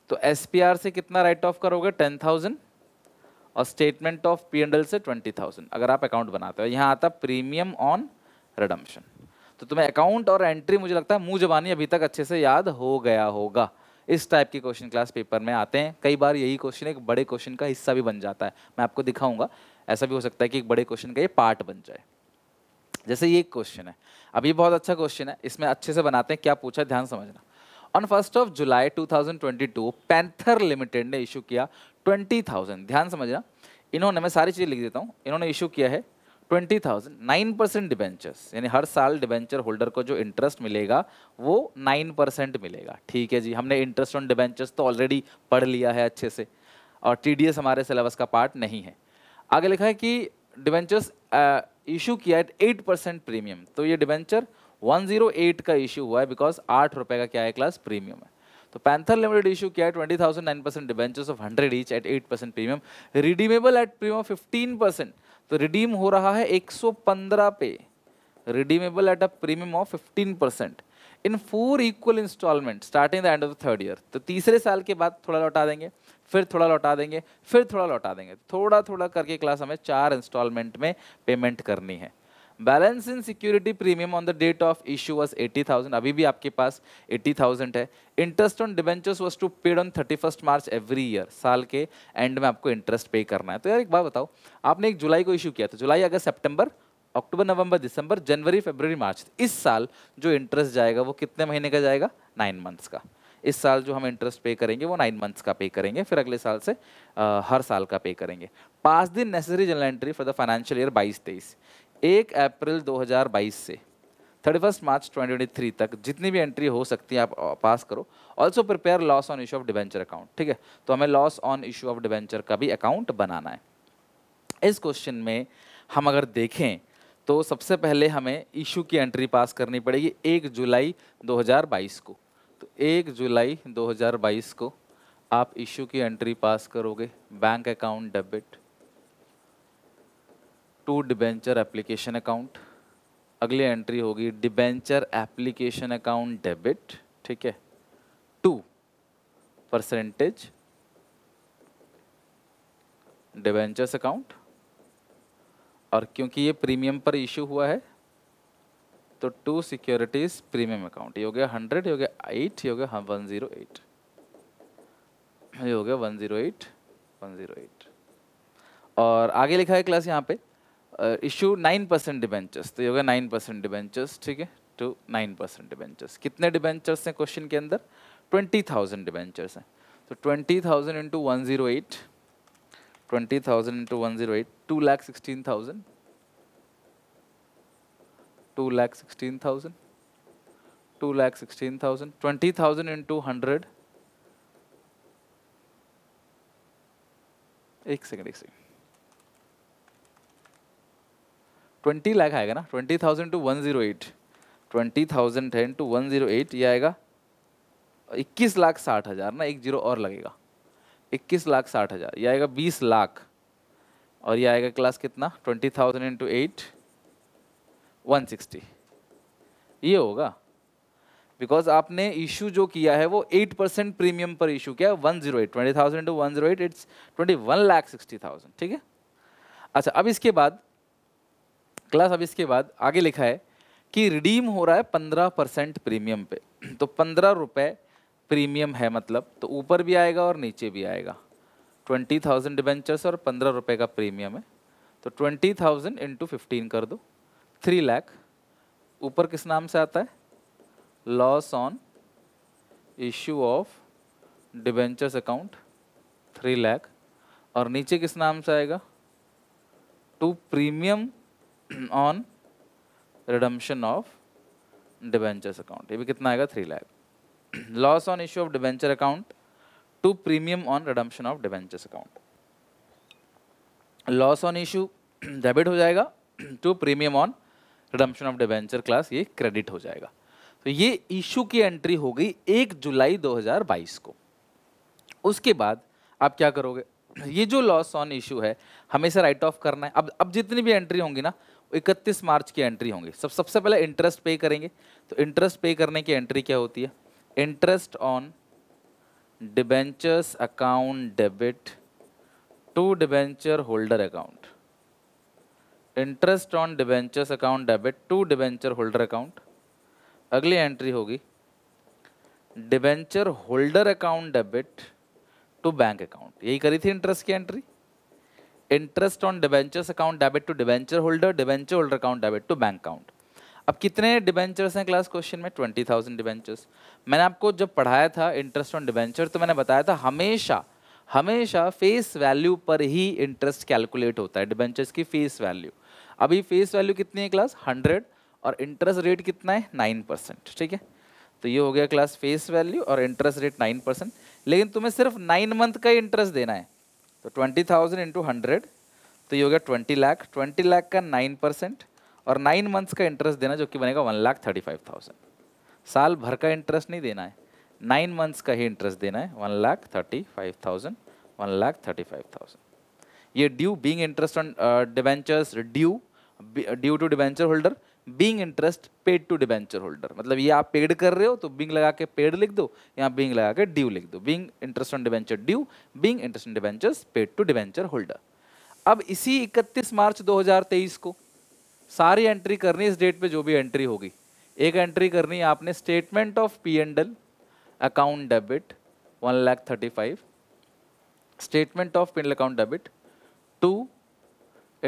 तो एस पी आर से कितना राइट ऑफ करोगे टेन थाउजेंड और statement of P and L से ट्वेंटी थाउजेंड अगर आप अकाउंट बनाते हो यहाँ आता प्रीमियम ऑन रिडम्शन तो तुम्हें अकाउंट और एंट्री मुझे लगता है मुंह जबानी अभी तक अच्छे से याद हो गया होगा इस टाइप के क्वेश्चन क्लास पेपर में आते हैं कई बार यही क्वेश्चन एक बड़े क्वेश्चन का हिस्सा भी बन जाता है मैं आपको दिखाऊंगा ऐसा भी हो सकता है कि एक बड़े क्वेश्चन का ये पार्ट बन जाए जैसे ये क्वेश्चन है अब ये बहुत अच्छा क्वेश्चन है इसमें अच्छे से बनाते हैं क्या पूछा ध्यान समझना on first of July 2022 panther limited ने इशू किया 20,000 ध्यान समझना इन्होंने मैं सारी चीज़ें लिख देता हूँ इन्होंने इशू किया है twenty thousand nine percent debentures यानी हर साल डिबेंचर होल्डर को जो इंटरेस्ट मिलेगा वो नाइन परसेंट मिलेगा ठीक है जी हमने इंटरेस्ट ऑन डिबेंचर्स तो ऑलरेडी पढ़ लिया है अच्छे से और टी हमारे सिलेबस का पार्ट नहीं है आगे लिखा है कि डिबेंचर्स इशू uh, किया है एट परसेंट प्रीमियम तो ये डिबेंचर वन जीरो एट का इशू हुआ है बिकॉज आठ रुपये का क्या है क्लास प्रीमियम है तो पैंथर लिमिटेड इशू किया है twenty thousand nine percent debentures of hundred each at eight percent premium redeemable at premium fifteen percent तो रिडीम हो रहा है 115 पे redeemable at a premium of 15 percent in four equal instalment starting the end of the third year तो तीसरे साल के बाद थोड़ा लौटा देंगे फिर थोड़ा लौटा देंगे फिर थोड़ा लौटा देंगे थोड़ा थोड़ा करके क्लास हमें चार इंस्टॉलमेंट में पेमेंट करनी है balance in security premium on the date of issue was eighty thousand अभी भी आपके पास एट्टी थाउजेंड है interest on debentures was to paid on thirty first March every year साल के एंड में आपको इंटरेस्ट पे करना है तो यार एक बात बताओ आपने एक जुलाई को इशू किया था जुलाई अगस्त सेप्टेम्बर अक्टूबर नवंबर दिसंबर जनवरी फरवरी मार्च इस साल जो इंटरेस्ट जाएगा वो कितने महीने का जाएगा नाइन मंथ्स का इस साल जो हम इंटरेस्ट पे करेंगे वो नाइन मंथ्स का पे करेंगे फिर अगले साल से आ, हर साल का पे करेंगे pass the necessary journal entry for the financial year बाईस तेईस एक अप्रैल 2022 से थर्टी फर्स्ट मार्च ट्वेंटी तक जितनी भी एंट्री हो सकती है आप पास करो also prepare loss on issue of debenture account ठीक है तो हमें loss on issue of debenture का भी अकाउंट बनाना है इस क्वेश्चन में हम अगर देखें तो सबसे पहले हमें इशू की एंट्री पास करनी पड़ेगी एक जुलाई 2022 को तो एक जुलाई 2022 को आप इशू की एंट्री पास करोगे bank account debit to debenture application account अगली एंट्री होगी डिबेंचर एप्लीकेशन अकाउंट डेबिट ठीक है टू परसेंटेज डिबेंचर्स अकाउंट और क्योंकि ये प्रीमियम पर इशू हुआ है तो टू सिक्योरिटीज प्रीमियम अकाउंट ये हो गया हंड्रेड ये हो गया एट ये हो गया हाँ, वन जीरो एट ये हो गया one zero eight one zero eight और आगे लिखा है क्लास यहाँ पे इशू नाइन परसेंट डिबेंचर्स तो ये होगा नाइन परसेंट डिबेंचर्स ठीक है टू नाइन परसेंट डिबेंचर्स कितने डिबेंचर्स हैं क्वेश्चन के अंदर ट्वेंटी थाउजेंड डिबेंचर्स हैं तो twenty thousand into one zero eight twenty thousand into one zero eight two lakh sixteen thousand two lakh sixteen thousand two lakh sixteen thousand twenty thousand into hundred एक second एक second twenty lakh आएगा ना twenty thousand two one zero eight twenty thousand ten two one zero eight ये आएगा इक्कीस लाख साठ हज़ार ना एक जीरो और लगेगा इक्कीस लाख साठ हज़ार ये आएगा बीस लाख और ये आएगा क्लास कितना twenty thousand into eight one sixty ये होगा बिकॉज आपने इशू जो किया है वो एट परसेंट प्रीमियम पर इशू किया one zero eight twenty thousand into one zero eight it's twenty one lakh sixty thousand ठीक है अच्छा अब इसके बाद क्लास अब इसके बाद आगे लिखा है कि रिडीम हो रहा है पंद्रह परसेंट प्रीमियम पे *clears throat* तो पंद्रह रुपये प्रीमियम है मतलब तो ऊपर भी आएगा और नीचे भी आएगा ट्वेंटी थाउजेंड डिवेंचर्स और पंद्रह रुपये का प्रीमियम है तो ट्वेंटी थाउजेंड इंटू फिफ्टीन कर दो थ्री लाख ऊपर किस नाम से आता है loss on issue of debentures account three lakh और नीचे किस नाम से आएगा to premium on redemption of debentures account ये भी कितना आएगा three lakh loss on issue of debenture account to premium on redemption of debentures account loss on issue debit हो जाएगा to premium on redemption of debenture class ये credit हो जाएगा तो ये इशू की एंट्री हो गई एक जुलाई 2022 को उसके बाद आप क्या करोगे *clears throat* ये जो लॉस ऑन इशू है हमेशा राइट ऑफ करना है अब अब जितनी भी एंट्री होंगी ना इकतीस मार्च की एंट्री होंगी सब सबसे पहले इंटरेस्ट पे करेंगे तो इंटरेस्ट पे करने की एंट्री क्या होती है interest on debentures account debit to debenture holder account interest on debentures account debit to debenture holder account अगली एंट्री होगी debenture holder account debit to bank account यही करी थी इंटरेस्ट की entry interest on debentures account debit to debenture holder debenture holder account debit to bank account अब कितने debentures हैं class question में ट्वेंटी थाउजेंड डिवेंचर्स मैंने आपको जब पढ़ाया था इंटरेस्ट ऑन डिवेंचर तो मैंने बताया था हमेशा हमेशा फेस वैल्यू पर ही इंटरेस्ट कैलकुलेट होता है डिवेंचर्स की फेस वैल्यू अभी फेस वैल्यू कितनी है क्लास हंड्रेड और इंटरेस्ट रेट कितना है नाइन परसेंट ठीक है तो ये हो गया क्लास फेस वैल्यू और इंटरेस्ट रेट नाइन परसेंट लेकिन तुम्हें सिर्फ नाइन मंथ का ही इंटरेस्ट देना है तो ट्वेंटी थाउजेंड इंटू हंड्रेड तो ये हो गया ट्वेंटी लाख ट्वेंटी लाख का नाइन परसेंट और नाइन मंथ्स का इंटरेस्ट देना जो कि बनेगा one lakh thirty five thousand साल भर का इंटरेस्ट नहीं देना है नाइन मंथ्स का ही इंटरेस्ट देना है one lakh thirty five thousand one lakh thirty five thousand ये due being interest on debentures due due to debenture holder being interest paid to debenture holder मतलब ये आप पेड कर रहे हो तो बिंग लगा के पेड लिख दो या बिंग लगा के ड्यू लिख दो being interest on debenture due being interest on debenture paid to debenture holder अब इसी 31 मार्च 2023 को सारी एंट्री करनी इस डेट पे जो भी एंट्री होगी एक एंट्री करनी आपने statement of P and L account debit one lakh thirty five statement of P and account debit to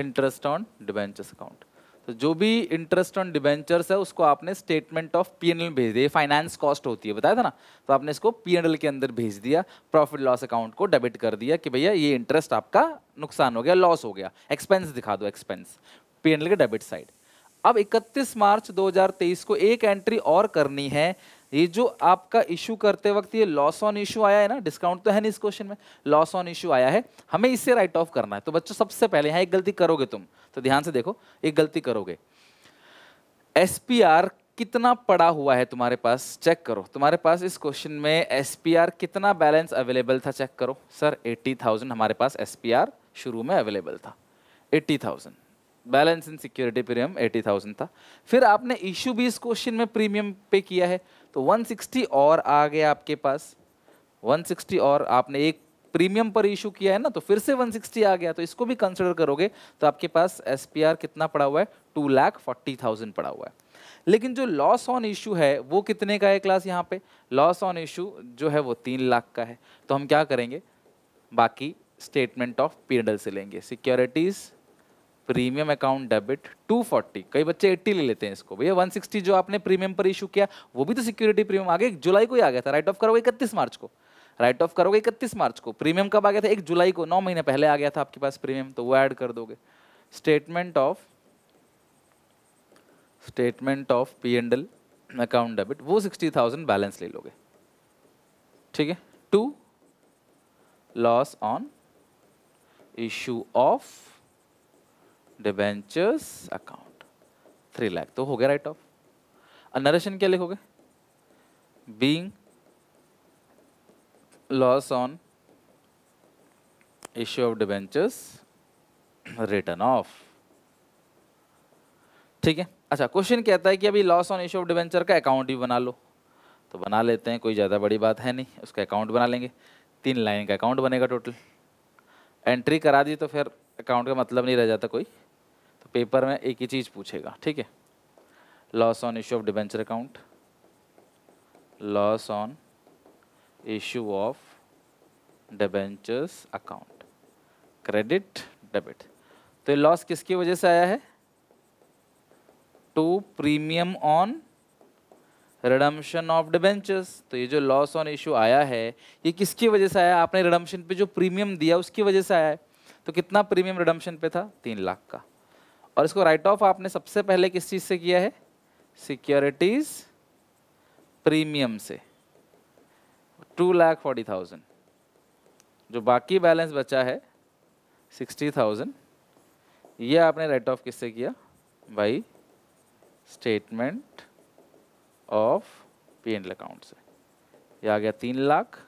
interest on debentures account तो जो भी इंटरेस्ट ऑन डिबेंचर्स है उसको आपने स्टेटमेंट ऑफ पी भेज दिया फाइनेंस कॉस्ट होती है बताया था ना तो आपने इसको पी के अंदर भेज दिया प्रॉफिट लॉस अकाउंट को डेबिट कर दिया कि भैया ये इंटरेस्ट आपका नुकसान हो गया लॉस हो गया एक्सपेंस दिखा दो एक्सपेंस पी के डेबिट साइड अब 31 मार्च 2023 को एक एंट्री और करनी है ये जो आपका इशू करते वक्त ये लॉस ऑन इशू आया है ना डिस्काउंट तो है नहीं इस क्वेश्चन में लॉस ऑन इशू आया है हमें इससे राइट ऑफ करना है तो बच्चों सबसे पहले यहाँ एक गलती करोगे तुम तो ध्यान से देखो एक गलती करोगे एस कितना पड़ा हुआ है तुम्हारे पास चेक करो तुम्हारे पास इस क्वेश्चन में एस कितना बैलेंस अवेलेबल था चेक करो सर एट्टी हमारे पास एस शुरू में अवेलेबल था eighty balance in security premium 80,000 था फिर आपने इशू भी इस क्वेश्चन में प्रीमियम पे किया है तो 160 और आ गया आपके पास 160 और आपने एक प्रीमियम पर इशू किया है ना तो फिर से 160 आ गया तो इसको भी कंसिडर करोगे तो आपके पास एस कितना पड़ा हुआ है टू लाख फोर्टी थाउजेंड पड़ा हुआ है लेकिन जो लॉस ऑन इशू है वो कितने का है क्लास यहाँ पे लॉस ऑन इशू जो है वो तीन लाख का है तो हम क्या करेंगे बाकी स्टेटमेंट ऑफ पीरियडल से लेंगे सिक्योरिटीज़ प्रीमियम अकाउंट डेबिट 240 कई बच्चे 80 ले लेते हैं इसको भैया 160 जो आपने प्रीमियम पर इशू किया वो भी तो सिक्योरिटी प्रीमियम आ एक जुलाई को ही आ गया था राइट ऑफ करोगे इकतीस मार्च को राइट ऑफ करोगे इकतीस मार्च को प्रीमियम कब आ गया था एक जुलाई को नौ महीने पहले आ गया था आपके पास प्रीमियम तो वो ऐड कर दोगे statement of statement of P and L account debit वो सिक्सटी थाउजेंड बैलेंस ले लोगे ठीक है to loss on issue of debentures account three lakh तो हो गया राइट ऑफ और नरेशन क्या लिखोगे being loss on issue of debentures written off ठीक है अच्छा क्वेश्चन कहता है कि अभी loss on issue of debenture का अकाउंट भी बना लो तो बना लेते हैं कोई ज़्यादा बड़ी बात है नहीं उसका अकाउंट बना लेंगे तीन लाइन का अकाउंट बनेगा टोटल एंट्री करा दी तो फिर अकाउंट का मतलब नहीं रह जाता कोई पेपर में एक ही चीज़ पूछेगा ठीक है loss on issue of debenture account loss on issue of debentures account credit debit तो ये लॉस किसकी वजह से आया है to premium on redemption of debentures तो ये जो लॉस ऑन इशू आया है ये किसकी वजह से आया आपने रिडम्शन पे जो प्रीमियम दिया उसकी वजह से आया है तो कितना प्रीमियम रिडम्शन पे था तीन लाख का और इसको राइट ऑफ आपने सबसे पहले किस चीज़ से किया है सिक्योरिटीज प्रीमियम से टू लाख फोर्टी थाउजेंड जो बाकी बैलेंस बचा है सिक्सटी थाउजेंड ये आपने राइट ऑफ किससे किया भाई statement of P and account से ये आ गया तीन लाख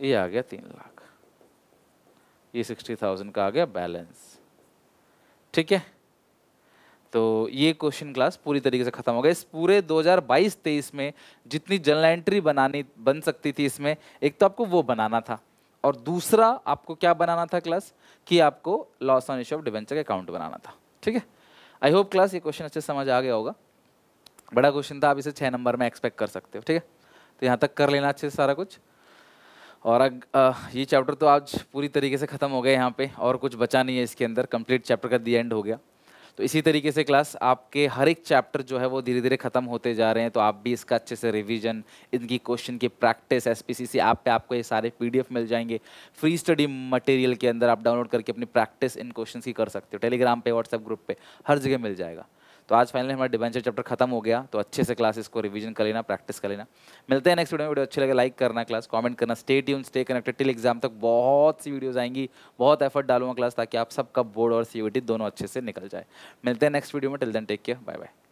ये आ गया तीन लाख ये सिक्सटी थाउजेंड का आ गया बैलेंस ठीक है तो ये क्वेश्चन क्लास पूरी तरीके से खत्म हो गया इस पूरे 2022-23 में जितनी जनरल एंट्री बनानी बन सकती थी इसमें एक तो आपको वो बनाना था और दूसरा आपको क्या बनाना था क्लास कि आपको loss on issue of debenture account बनाना था ठीक है आई होप क्लास ये क्वेश्चन अच्छे समझ आ गया होगा बड़ा क्वेश्चन था आप इसे छः नंबर में एक्सपेक्ट कर सकते हो ठीक है तो यहाँ तक कर लेना अच्छे से सारा कुछ और अग ये चैप्टर तो आज पूरी तरीके से ख़त्म हो गए यहाँ पे और कुछ बचा नहीं है इसके अंदर कंप्लीट चैप्टर का दी एंड हो गया तो इसी तरीके से क्लास आपके हर एक चैप्टर जो है वो धीरे धीरे ख़त्म होते जा रहे हैं तो आप भी इसका अच्छे से रिवीजन इनकी क्वेश्चन की practice S P C app पे आपको ये सारे पीडीएफ मिल जाएंगे फ्री स्टडी मटेरियल के अंदर आप डाउनलोड करके अपनी प्रैक्टिस इन क्वेश्चन की कर सकते हो टेलीग्राम पे व्हाट्सएप ग्रुप पे हर जगह मिल जाएगा तो आज फाइनली हमारा डिवेंचर चैप्टर खत्म हो गया तो अच्छे से क्लासेस को रिवीजन कर लेना प्रैक्टिस कर लेना मिलते हैं नेक्स्ट वीडियो में वीडियो अच्छे लगे लाइक करना क्लास कमेंट करना stay tuned stay connected till exam तक बहुत सी वीडियोज़ आएंगी बहुत एफर्ट डालूंगा क्लास ताकि आप सबका बोर्ड और सीवीटी दोनों अच्छे से निकल जाए मिलते हैं नेक्स्ट वीडियो में till then take care bye bye